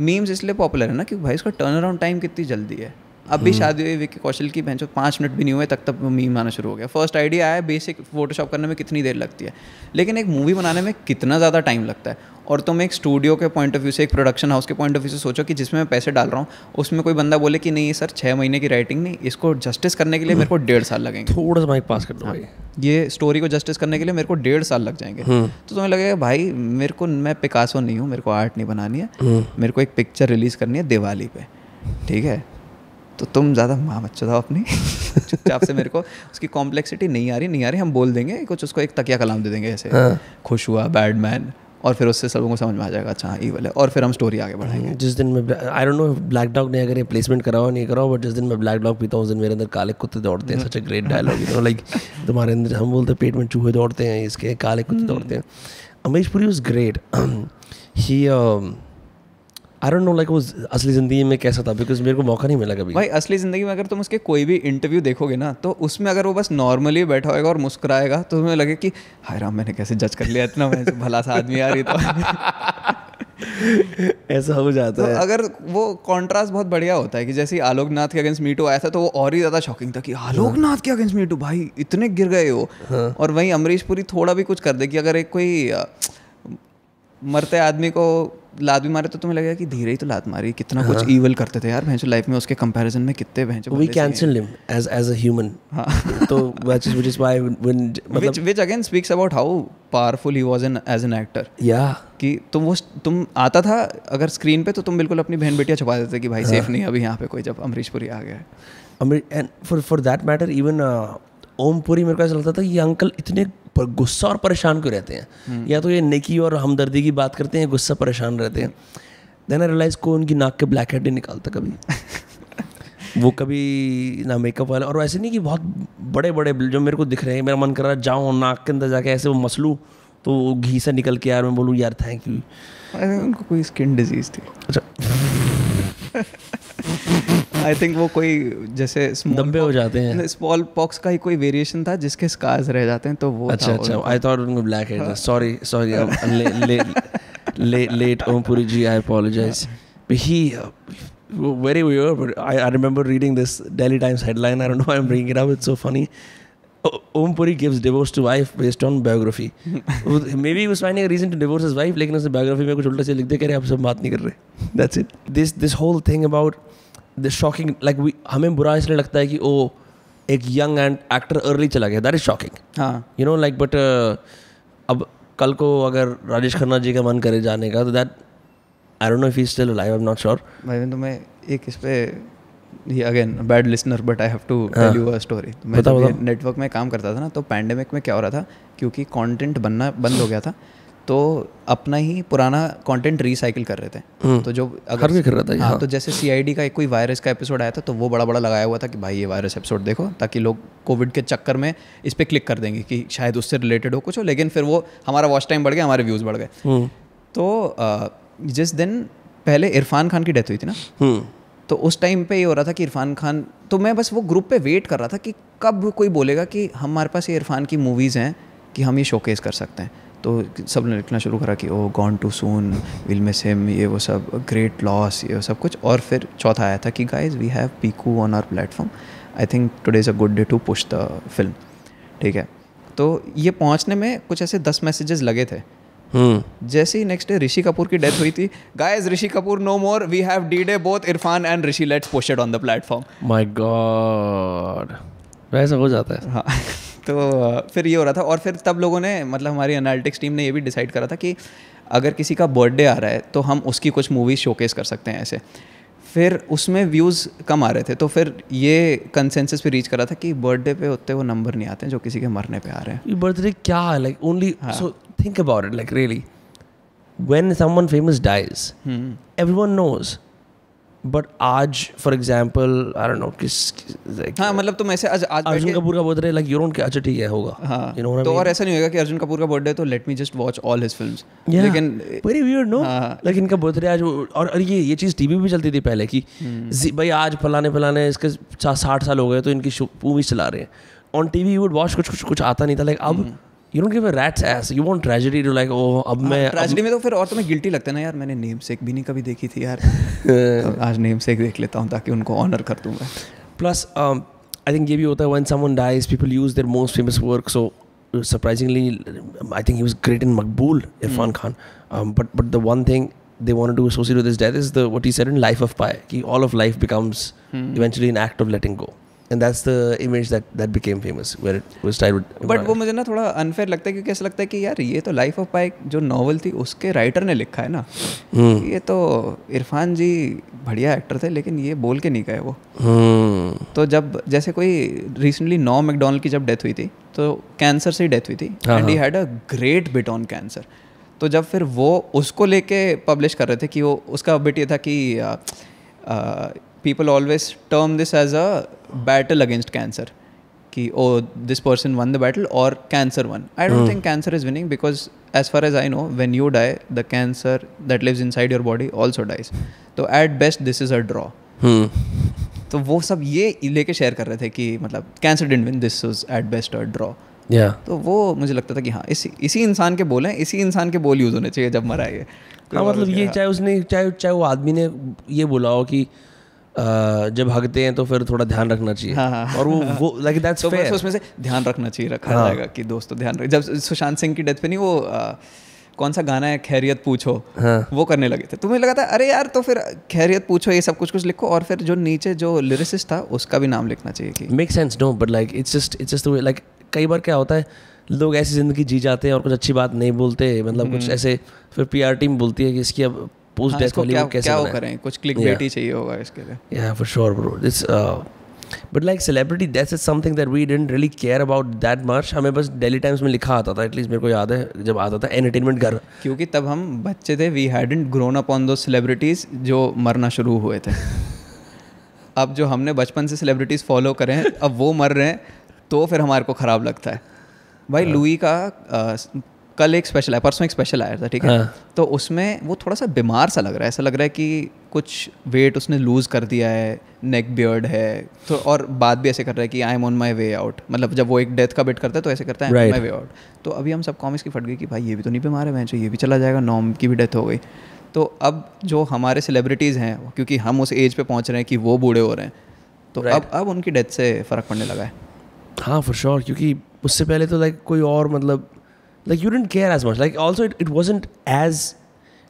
B: मीम्स इसलिए पॉपुलर है ना कि भाई उसका टर्न अराउंड टाइम कितनी जल्दी है अब भी हम्म। शादी हुई विक्की कौशल की भैंसो पाँच मिनट भी नहीं हुए तक तक मीम आना शुरू हो गया फर्स्ट आइडिया आया बेसिक फोटोशॉप करने में कितनी देर लगती है लेकिन एक मूवी बनाने में कितना ज़्यादा टाइम लगता है और तुम एक स्टूडियो के पॉइंट ऑफ व्यू से एक प्रोडक्शन हाउस के पॉइंट ऑफ व्यू से सोचो कि जिसमें मैं पैसे डाल रहा हूँ उसमें कोई बंदा बोले कि नहीं सर छः महीने की राइटिंग नहीं इसको जस्टिस करने के लिए मेरे को हम्म। डेढ़ साल लगेंगे थोड़ा सा माइक पास कर दो हाँ। भाई ये स्टोरी को जस्टिस करने के लिए मेरे को डेढ़ साल लग जाएंगे हम्म। तो तुम्हें लगेगा भाई मेरे को मैं पिकासो नहीं हूँ मेरे को आर्ट नहीं बनानी है मेरे को एक पिक्चर रिलीज़ करनी है दिवाली पे ठीक है तो तुम ज़्यादा माँ बच्चा था अपनी *laughs* चुपचाप से मेरे को उसकी कॉम्प्लेक्सिटी नहीं आ रही नहीं आ रही हम बोल देंगे कुछ उसको एक तकिया कलाम दे देंगे ऐसे हाँ। खुश हुआ बैड मैन और फिर उससे सबों को समझ में आ जाएगा अच्छा ये वाले और फिर हम स्टोरी आगे बढ़ाएंगे हाँ, जिस दिन मैं I don't know black dog ने अगर ये
A: प्लेसमेंट कराओ नहीं कराओ बट जिस दिन मैं ब्लैक डॉग पीता हूँ उस दिन मेरे अंदर काले कुत्ते दौड़ते हैं such a great dialogue you know like तुम्हारे अंदर हम बोलते हैं पेट में चूहे दौड़ते हैं इसके काले कुत्ते हम्म। दौड़ते हैं Amrish Puri was great
B: he I don't know like वो असली ज़िंदगी में कैसा था बिकॉज मेरे को मौका नहीं मिला कभी भाई असली ज़िंदगी में अगर तुम उसके कोई भी इंटरव्यू देखोगे ना तो उसमें अगर वो बस नॉर्मली बैठा होगा और मुस्कुराएगा तो तुम्हें लगे कि हाय राम मैंने कैसे जज कर लिया इतना मैं भला सा आदमी आ रही था ऐसा हो जाता तो है अगर वो कॉन्ट्रास्ट बहुत बढ़िया होता है कि जैसे आलोकनाथ के अगेंस्ट मीटू आया था तो वो और ही ज़्यादा शॉकिंग था कि हाँ। आलोकनाथ हाँ। के अगेंस्ट मीटू भाई इतने गिर गए हो हाँ। और वहीं अमरीश पुरी थोड़ा भी कुछ कर दे कि अगर एक कोई मरते आदमी को लात भी मारे तो तुम्हें लगेगा कि धीरे ही तो लात मारी कितना हाँ. कुछ ईवल करते थे यार भैंसो लाइफ में उसके कंपैरिजन में कितने भैंसो we cancel him as as a human तो which is which
A: is why when
B: which which again speaks about how powerful he was in as an actor या कि तुम वो तुम आता था अगर स्क्रीन पे तो तुम बिल्कुल अपनी बहन बेटियां छुपा देते कि भाई सेफ हाँ। नहीं अभी यहां पे कोई जब अमरीश पुरी आ गया है and for for that matter even Om Puri
A: मेरे को ऐसा लगता था ये अंकल इतने पर गुस्सा और परेशान क्यों रहते हैं हम्म। या तो ये नेकी और हमदर्दी की बात करते हैं गुस्सा परेशान रहते हैं देन आई रियलाइज को उनकी नाक के ब्लैक हेड नहीं निकालता कभी वो कभी ना मेकअप वाला और ऐसे नहीं कि बहुत बड़े बड़े जो मेरे को दिख रहे हैं मेरा मन कर रहा है जाऊँ नाक के अंदर जाके ऐसे वो मसलूँ तो घी से निकल के यार मैं बोलूँ यार
B: थैंक यू उनको कोई स्किन डिजीज थी अच्छा आई थिंक वो कोई जैसे दम्बे हो जाते हैं स्मॉल पॉक्स का ही कोई वेरिएशन था जिसके स्कार्स रह जाते हैं तो वो अच्छा अच्छा आई थॉट उनको black head sorry sorry
A: late Om Puri ji I apologise he very we I I remember reading this daily times headline I don't no I am bringing it up it's so funny Om Puri gives divorce to wife based on biography may be उस fining reason to divorce is wife लेकिन उसने बायोग्राफी में कुछ उल्टा से लिखते कह रहे आप सब बात नहीं कर रहे that's it this this whole thing about the shocking like we हमें बुरा इसलिए लगता है कि ओ एक यंग एंड एक्टर अर्ली चला गया दैट इज शॉकिंग हाँ यू नो लाइक बट अब कल को अगर राजेश खन्ना जी का मन
B: करे जाने का तो that I don't know if he still alive I am not sure भाई तो मैं एक इस पे ही again bad listener but I have to tell you a story मैं नेटवर्क में काम करता था ना तो पैंडेमिक में क्या हो रहा था क्योंकि कंटेंट बनना बंद हो गया था तो अपना ही पुराना कंटेंट रिसाइकिल कर रहे थे हम्म। तो जो अगर कर रहा था हाँ, हाँ। तो जैसे सीआईडी का एक कोई वायरस का एपिसोड आया था तो वो बड़ा बड़ा लगाया हुआ था कि भाई ये वायरस एपिसोड देखो ताकि लोग कोविड के चक्कर में इस पर क्लिक कर देंगे कि शायद उससे रिलेटेड हो कुछ हो लेकिन फिर वो हमारा वॉच टाइम बढ़ गया हमारे व्यूज़ बढ़ गए हम्म। तो जिस दिन पहले इरफान खान की डेथ हुई थी ना हम्म। तो उस टाइम पे ये हो रहा था कि इरफान खान तो मैं बस वो ग्रुप पे वेट कर रहा था कि कब कोई बोलेगा कि हमारे पास ये इरफान की मूवीज़ हैं कि हम ये शोकेस कर सकते हैं तो सब ने लिखना शुरू करा कि oh gone too soon will miss him ये वो सब ग्रेट लॉस ये वो सब कुछ और फिर चौथा आया था कि guys we have Piku on our platform I think today is a good day to push the film ठीक है तो ये पहुंचने में कुछ ऐसे दस मैसेजेस लगे थे हम्म। जैसे ही नेक्स्ट डे ऋषि कपूर की डेथ हुई थी guys Rishi Kapoor no more we have the day both Irrfan and Rishi let's posted on the platform my god वैसा हो जाता है हाँ तो फिर ये हो रहा था और फिर तब लोगों ने मतलब हमारी एनालिटिक्स टीम ने ये भी डिसाइड करा था कि अगर किसी का बर्थडे आ रहा है तो हम उसकी कुछ मूवीज़ शोकेस कर सकते हैं ऐसे फिर उसमें व्यूज़ कम आ रहे थे तो फिर ये कंसेंसस पे रीच करा था कि बर्थडे पे होते वो नंबर नहीं आते हैं जो किसी के मरने पे आ रहे
A: हैं बर्थडे क्या है like only so think about it like really when someone famous dies everyone knows but आज फॉर
B: एग्जाम्पल हाँ, मतलब तुम ऐसे आज आज अर्जुन कपूर का बोल रहे लाइक यूरोन के अच्छा ठीक है होगा हाँ you know तो I mean? और ऐसा नहीं होगा कि अर्जुन कपूर का बर्थडे तो let me just watch all his films लेकिन
A: वेरी वियर्ड नो लाइक इनका बर्थडे आज और अरे ये ये चीज़ टीवी भी चलती थी पहले कि हम्म। भाई आज फलाने फलाने इसके साठ साल हो गए तो इनकी मूवीज चला रहे हैं ऑन टीवी वुड वॉच कुछ कुछ कुछ आता नहीं था लाइक अब hmm. You don't give a rat's ass you want tragedy to like oh अब आ, हाँ, मैं ट्रेजेडी में तो फिर और तो मैं गिल्टी लगता है ना यार मैंने नेम सेक भी नहीं कभी देखी थी यार
B: *laughs* आज नेम सेक देख लेता हूँ ताकि उनको ऑनर कर दूं मैं
A: प्लस आई थिंक ये भी होता है when someone dies people use their most famous work so surprisingly I think he great in Maqbool Irrfan Khan but but the one thing they wanted to associate with death is the what he said in Life of Pi कि all of life becomes eventually an act of letting go and that's the image that that became famous where it was tied but वो
B: मुझे ना थोड़ा अनफेयर लगता है क्योंकि ऐसा लगता है कि यार ये तो लाइफ ऑफ पाई जो नॉवल थी उसके राइटर ने लिखा है ना hmm. ये तो इरफान जी बढ़िया एक्टर थे लेकिन ये बोल के नहीं गए वो hmm. तो जब जैसे कोई रिसेंटली नॉ मैकडोनल्ड की जब डेथ हुई थी तो कैंसर से ही डेथ हुई थी and he had a great bit on cancer तो जब फिर वो उसको लेके पब्लिश कर रहे थे कि वो उसका बिट ये था कि आ, आ, people always term this as a battle against cancer कि oh this person won the battle और cancer won I don't think cancer is winning because as far as I know when you die the cancer that lives inside your body also dies तो at best this is a draw तो वो सब ये लेके शेयर कर रहे थे कि मतलब cancer didn't win this is at best a draw yeah. तो वो मुझे लगता था कि हाँ इसी इसी इंसान के बोले इसी इंसान के बोल यूज़ होने चाहिए जब मरा ये हाँ मतलब तो ये हाँ। चाहे उसने चाहे चाहे वो आदमी ने ये बोला हो कि
A: जब
B: भागते हैं तो फिर थोड़ा ध्यान रखना चाहिए हाँ, हाँ, और वो हाँ, वो लाइक दैट्स फेयर उसमें से ध्यान रखना चाहिए रखा हाँ, जाएगा कि दोस्तों तो ध्यान रख जब सुशांत सिंह की डेथ पे नहीं वो आ, कौन सा गाना है खैरियत पूछो हाँ. वो करने लगे थे तो मुझे लगा था अरे यार तो फिर खैरियत पूछो ये सब कुछ कुछ लिखो और फिर जो नीचे जो लिरिसिस्ट था उसका भी नाम लिखना चाहिए कि make sense no but like it's just it's just like कई
A: बार क्या होता है लोग ऐसी ज़िंदगी जी जाते हैं और कुछ अच्छी बात नहीं बोलते मतलब हम्म। कुछ ऐसे फिर पी टीम बोलती है कि इसकी अब पोस्ट डेथ हॉलीवुड कैसे क्या वो करें कुछ क्लिक बेटी चाहिए होगा इसके लिए या for sure bro this but like celebrity that is something that we didn't really care about that
B: much हमें बस डेली टाइम्स में लिखा आता था एटलीस्ट मेरे को याद है जब आता था एंटरटेनमेंट घर क्योंकि तब हम बच्चे थे we hadn't grown up on दो सेलिब्रिटीज़ जो मरना शुरू हुए थे अब जो हमने बचपन से सेलिब्रिटीज़ फॉलो करें हैं अब वो मर रहे हैं तो फिर हमारे को ख़राब लगता है भाई लुई का uh, कल एक स्पेशल आया परसों एक स्पेशल आया था ठीक है हाँ. तो उसमें वो थोड़ा सा बीमार सा लग रहा है ऐसा लग रहा है कि कुछ वेट उसने लूज़ कर दिया है नेक बियर्ड है तो और बात भी ऐसे कर रहा है कि I am on my way out मतलब जब वो एक डेथ का बेट करता है तो ऐसे करता है I am my way out तो अभी हम सब कॉमिक्स की फट गई कि भाई ये भी तो नहीं बीमार है मैं ये भी चला जाएगा नॉम की भी डेथ हो गई तो अब जो हमारे सेलिब्रिटीज़ हैं क्योंकि हम उस एज पे पहुंच रहे हैं कि वो बूढ़े हो रहे हैं तो right. अब अब उनकी डेथ से फ़र्क पड़ने लगा है हाँ फॉर श्योर क्योंकि
A: उससे पहले तो लाइक कोई और मतलब like you didn't care as much like also it it wasn't as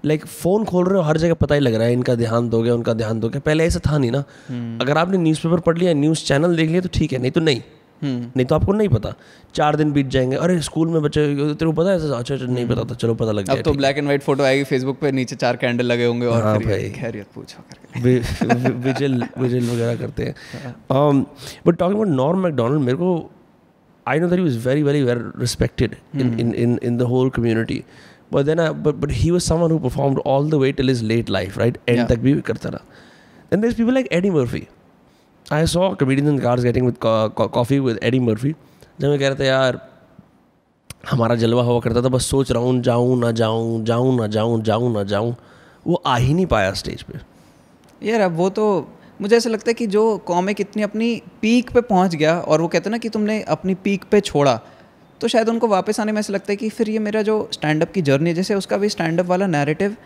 A: like phone खोल रहे हो हर जगह पता ही लग रहा है इनका ध्यान दोगे उनका ध्यान दोगे पहले ऐसा था नहीं ना hmm. अगर आपने न्यूज़पेपर पढ़ लिया न्यूज़ चैनल देख लिया तो ठीक है नहीं तो नहीं hmm. नहीं तो आपको नहीं पता चार
B: दिन बीत जाएंगे अरे स्कूल में बच्चे तेरे को पता है अच्छा अच्छा नहीं हम्म। पता था चलो पता लग गया तो ब्लैक एंड व्हाइट फोटो आएगी फेसबुक पर नीचे चार कैंडल लगे होंगे और हाँ भाई खैरियत पूछो
A: विजिल विजिल वगैरह करते हैं but talking about Norm Macdonald मेरे को I know that he was very, very well respected in, mm. in, in, in the whole community. But then, I, uh, but but he was someone who performed all the way till his late life, right? End yeah. tak bhi karta Then there's people like Eddie Murphy. I saw comedians in cars getting with co- co- coffee with Eddie Murphy. जब मैं कह रहा था यार हमारा जलवा हुआ करता था बस सोच रहा हूँ जाऊँ ना जाऊँ जाऊँ ना जाऊँ जाऊँ ना जाऊँ वो आ ही नहीं पाया स्टेज पे
B: यार अब वो तो मुझे ऐसा लगता है कि जो कॉमिक इतनी अपनी पीक पे पहुंच गया और वो कहते हैं ना कि तुमने अपनी पीक पे छोड़ा तो शायद उनको वापस आने में ऐसा लगता है कि फिर ये मेरा जो स्टैंड अप की जर्नी है जैसे उसका भी स्टैंड अप वाला नैरेटिव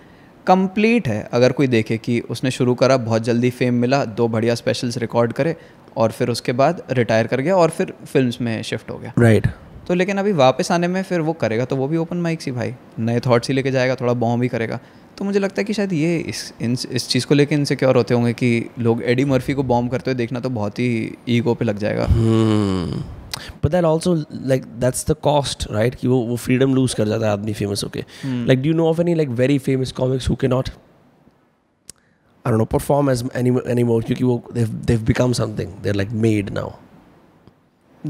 B: कंप्लीट है अगर कोई देखे कि उसने शुरू करा बहुत जल्दी फेम मिला दो बढ़िया स्पेशल्स रिकॉर्ड करे और फिर उसके बाद रिटायर कर गया और फिर फिल्म में शिफ्ट हो गया राइट right. तो लेकिन अभी वापस आने में फिर वो करेगा तो वो भी ओपन माइक सी भाई नए थॉट्स ही लेके जाएगा थोड़ा बॉम भी करेगा तो मुझे लगता है कि शायद ये इस इन इस चीज़ को लेकर इनसिक्योर होते होंगे कि लोग एडी मर्फी को बॉम करते हुए देखना तो बहुत ही ईगो पे लग जाएगा
A: but that also like that's the cost right कि वो वो फ्रीडम लूज कर जाता है आदमी फेमस होके like do know of any like very famous comics who cannot I know perform as any any more क्योंकि वो they've become something there like made now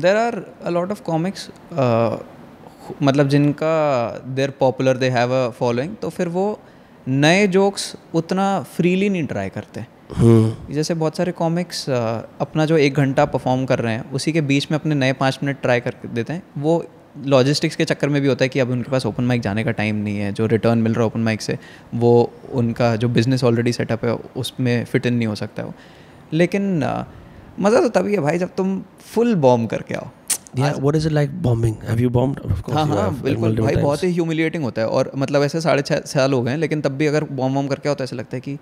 B: there are a lot of comics मतलब जिनका their popular they have a following तो फिर वो नए जोक्स उतना फ्रीली नहीं ट्राई करते हम्म। जैसे बहुत सारे कॉमिक्स अपना जो एक घंटा परफॉर्म कर रहे हैं उसी के बीच में अपने नए पाँच मिनट ट्राई कर देते हैं वो लॉजिस्टिक्स के चक्कर में भी होता है कि अब उनके पास ओपन माइक जाने का टाइम नहीं है जो रिटर्न मिल रहा है ओपन माइक से वो उनका जो बिज़नेस ऑलरेडी सेटअप है उसमें फिट इन नहीं हो सकता है वो लेकिन मज़ा तो तभी है भाई जब तुम फुल बॉम्ब करके आओ
A: what is it like
B: bombing have you bombed हाँ, हाँ बिल्कुल भाई बहुत ही ह्यूमिलिएटिंग होता है और मतलब ऐसे साढ़े छः साल हो गए हैं लेकिन तब भी अगर बॉम्ब वॉम्ब करके होता तो है ऐसा लगता है कि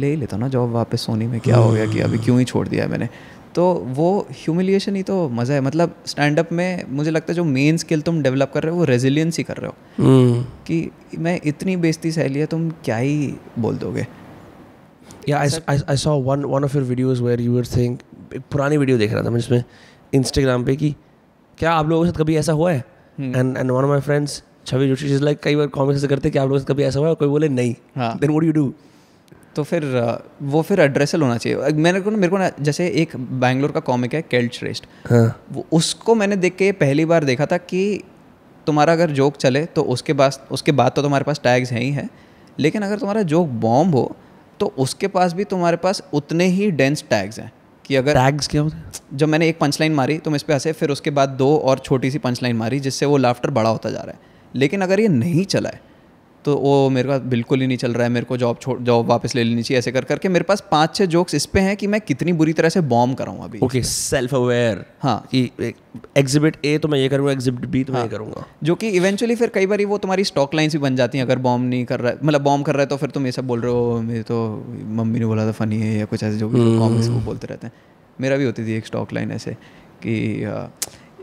B: ले ही लेता ना जॉब वापस सोनी में क्या हो गया कि अभी क्यों ही छोड़ दिया मैंने तो वो ह्यूमिलिएशन ही तो मज़ा है मतलब स्टैंड अप में मुझे लगता है जो मेन स्किल तुम डेवलप कर रहे हो वो रेजिलियंस ही कर रहे हो mm. कि मैं इतनी बेजती सह लिया तुम क्या ही बोल दोगे
A: या I saw one one of your videos where you were think पुरानी वीडियो देख रहा था मैं जिसमें इंस्टाग्राम पे कि क्या आप लोगों के साथ कभी ऐसा हुआ है and and one of my friends Chhavi Joshi is like कई बार कॉमेंट ऐसे करते कि आप लोगों के साथ कभी ऐसा हुआ है
B: कोई बोले नहीं देन व्हाट यू डू तो फिर वो फिर एड्रेसल होना चाहिए मैंने को मेरे को ना जैसे एक बैंगलोर का कॉमिक है केल्ट श्रेष्ठ हाँ. वो उसको मैंने देख के पहली बार देखा था कि तुम्हारा अगर जोक चले तो उसके पास उसके बाद तो तुम्हारे पास टैग्स हैं ही हैं लेकिन अगर तुम्हारा जोक बॉम्ब हो तो उसके पास भी तुम्हारे पास उतने ही डेंस टैग्स हैं कि अगर टैग्स क्या होते हैं जब मैंने एक पंच लाइन मारी तो मैं इस पर हंसे फिर उसके बाद दो और छोटी सी पंच लाइन मारी जिससे वो लाफ्टर बड़ा होता जा रहा है लेकिन अगर ये नहीं चला है तो वो मेरे पास बिल्कुल ही नहीं चल रहा है मेरे को जॉब छोड़ जॉब वापस ले लेनी चाहिए ऐसे कर करके मेरे पास पाँच छः जोक्स इस पे हैं कि मैं कितनी बुरी तरह से बॉम कराऊँ अभी ओके सेल्फ अवेयर हाँ कि एग्जिबिट ए तो मैं ये करूँगा एग्जिबिट बी तो मैं ये हाँ। करूँगा जो कि इवेंचुअली फिर कई बार वो तुम्हारी स्टॉक लाइन्स भी बन जाती हैं अगर बॉम नहीं कर रहा है मतलब बॉम कर रहा है तो फिर तुम ये सब बोल रहे हो मेरे तो मम्मी ने बोला था फनी है या कुछ ऐसे जो कॉमिक्स हम्म। बोलते रहते हैं मेरा भी होती थी एक स्टॉक लाइन ऐसे कि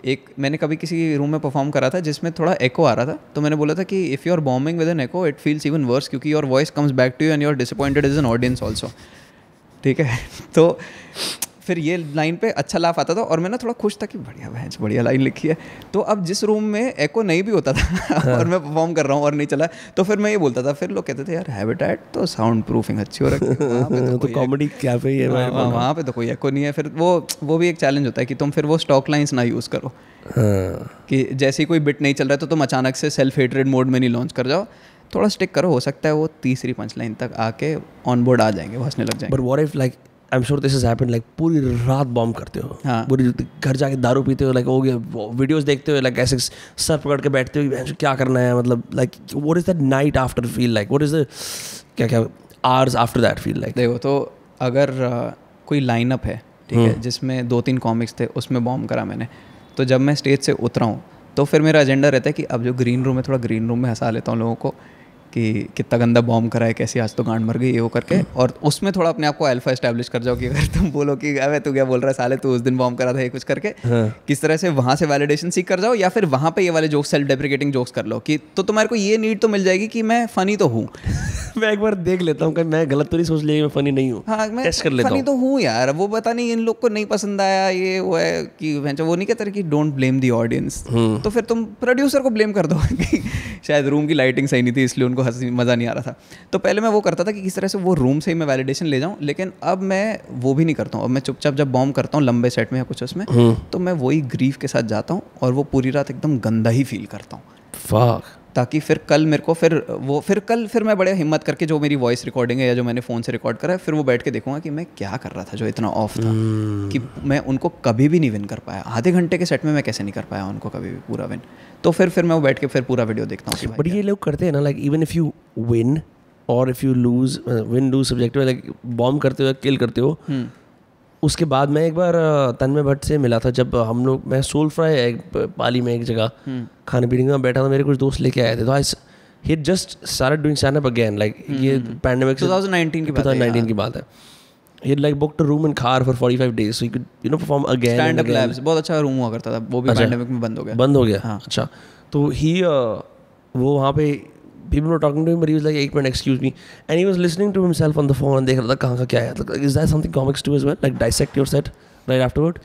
B: एक मैंने कभी किसी रूम में परफॉर्म करा था जिसमें थोड़ा एको आ रहा था तो मैंने बोला था कि if you are bombing with an echo it feels even worse क्योंकि your voice comes back to you and you are disappointed is an audience also ठीक है *laughs* तो फिर ये लाइन पे अच्छा लाफ आता था और मैं ना थोड़ा खुश था कि बढ़िया भैंस बढ़िया लाइन लिखी है तो अब जिस रूम में एको नहीं भी होता था हाँ। और मैं परफॉर्म कर रहा हूँ और नहीं चला तो फिर मैं ये बोलता था फिर लोग कहते थे यार हैबिटेट तो साउंड प्रूफिंग अच्छी हो रही है तो कॉमेडी क्या पे है वहाँ पे तो, *laughs* तो कोई एको हाँ, हाँ, तो नहीं है फिर वो वो भी एक चैलेंज होता है कि तुम फिर वो स्टॉक लाइन्स ना यूज़ करो कि जैसे ही कोई बिट नहीं चल रहा है तो तुम अचानक से सेल्फ हेटरेड मोड में नहीं लॉन्च कर जाओ थोड़ा स्टिक करो हो सकता है वो तीसरी पंच लाइन तक आके ऑन बोर्ड आ जाएंगे वो हंसने लग जाएंगे but what if like I am sure this is happen like पूरी रात बॉम्ब करते हो हाँ. पूरी घर जाके दारू पीते हो लाइक हो गया वीडियोज देखते
A: हो लाइक ऐसे सर पकड़ के बैठते हो क्या करना है मतलब like what is that night after feel like what
B: is the क्या क्या hours after that feel like देखो तो अगर uh, कोई लाइनअप है ठीक है हम्म। जिसमें दो तीन कॉमिक्स थे उसमें बॉम्ब करा मैंने तो जब मैं स्टेज से उतरा हूँ तो फिर मेरा एजेंडा रहता है कि अब जो ग्रीन रूम है थोड़ा ग्रीन रूम में हंसा लेता हूँ लोगों को कि कितना गंदा बॉम्ब करा है कैसी आज तो गांड मर गई ये वो करके हम्म। और उसमें थोड़ा अपने आप को अल्फा इस्टेब्लिश कर जाओ कि अगर तुम बोलो कि अरे तू क्या बोल रहा है साले तू उस दिन बॉम्ब करा था ये कुछ करके हाँ। किस तरह से वहाँ से वैलिडेशन सीख कर जाओ या फिर वहाँ पे ये वाले जोक्स सेल्फ डेप्रिकेटिंग जोक्स कर लो कि तो तुम्हारे को ये नीड तो मिल जाएगी कि मैं फ़नी तो हूँ *laughs* मैं एक बार देख लेता हूँ मैं गलत तो नहीं सोच लिया मैं फ़नी नहीं हूँ हाँ मैं टेस्ट कर लेता फनी तो हूँ यार वो पता नहीं इन लोग को नहीं पसंद आया ये वो है कि वो नहीं कहते कि डोंट ब्लेम दी ऑडियंस तो फिर तुम प्रोड्यूसर को ब्लेम कर दो *laughs* शायद रूम की लाइटिंग सही नहीं थी इसलिए उनको को हंसी मज़ा नहीं आ रहा था तो पहले मैं वो करता था कि किस तरह से वो रूम से ही मैं वैलिडेशन ले जाऊँ लेकिन अब मैं वो भी नहीं करता हूँ अब मैं चुपचाप जब बॉम्ब करता हूँ लंबे सेट में या कुछ उसमें हम्म। तो मैं वही ग्रीफ के साथ जाता हूँ और वो पूरी रात एकदम गंदा ही फील करता हूँ ताकि फिर कल मेरे को फिर वो फिर कल फिर मैं बड़े हिम्मत करके जो मेरी वॉइस रिकॉर्डिंग है या जो मैंने फ़ोन से रिकॉर्ड करा है फिर वो बैठ के देखूंगा कि मैं क्या कर रहा था जो इतना ऑफ था hmm. कि मैं उनको कभी भी नहीं विन कर पाया आधे घंटे के सेट में मैं कैसे नहीं कर पाया उनको कभी भी पूरा विन तो फिर फिर मैं वो बैठ के फिर पूरा वीडियो देखता हूँ बट ये लोग करते हैं ना like even if you win
A: और if you lose win lose subject like bomb करते हो किल करते हो hmm. उसके बाद मैं एक बार तन्मय भट्ट से मिला था जब हम लोग मैं सोल फ्राई पाली में एक जगह हम्म। खाने पीने का बैठा था मेरे कुछ दोस्त लेके आए थे तो I he just start doing stand up again like ये पैंडेमिक 2019 की बात 2019 की बात है ये like book two room in Khar for forty five days you you know perform again stand up labs
B: बहुत अच्छा रूम हुआ करता था वो भी पैंडमिक अच्छा। में बंद हो गया बंद हो गया हाँ। अच्छा
A: तो ही वो वहाँ पे people were talking to him, but he was like, "Eight minute, excuse me," and he was listening to himself on the phone and देख रहा था कहाँ का क्या है. तो is that something comics do as well? Like dissect your set
B: right afterward?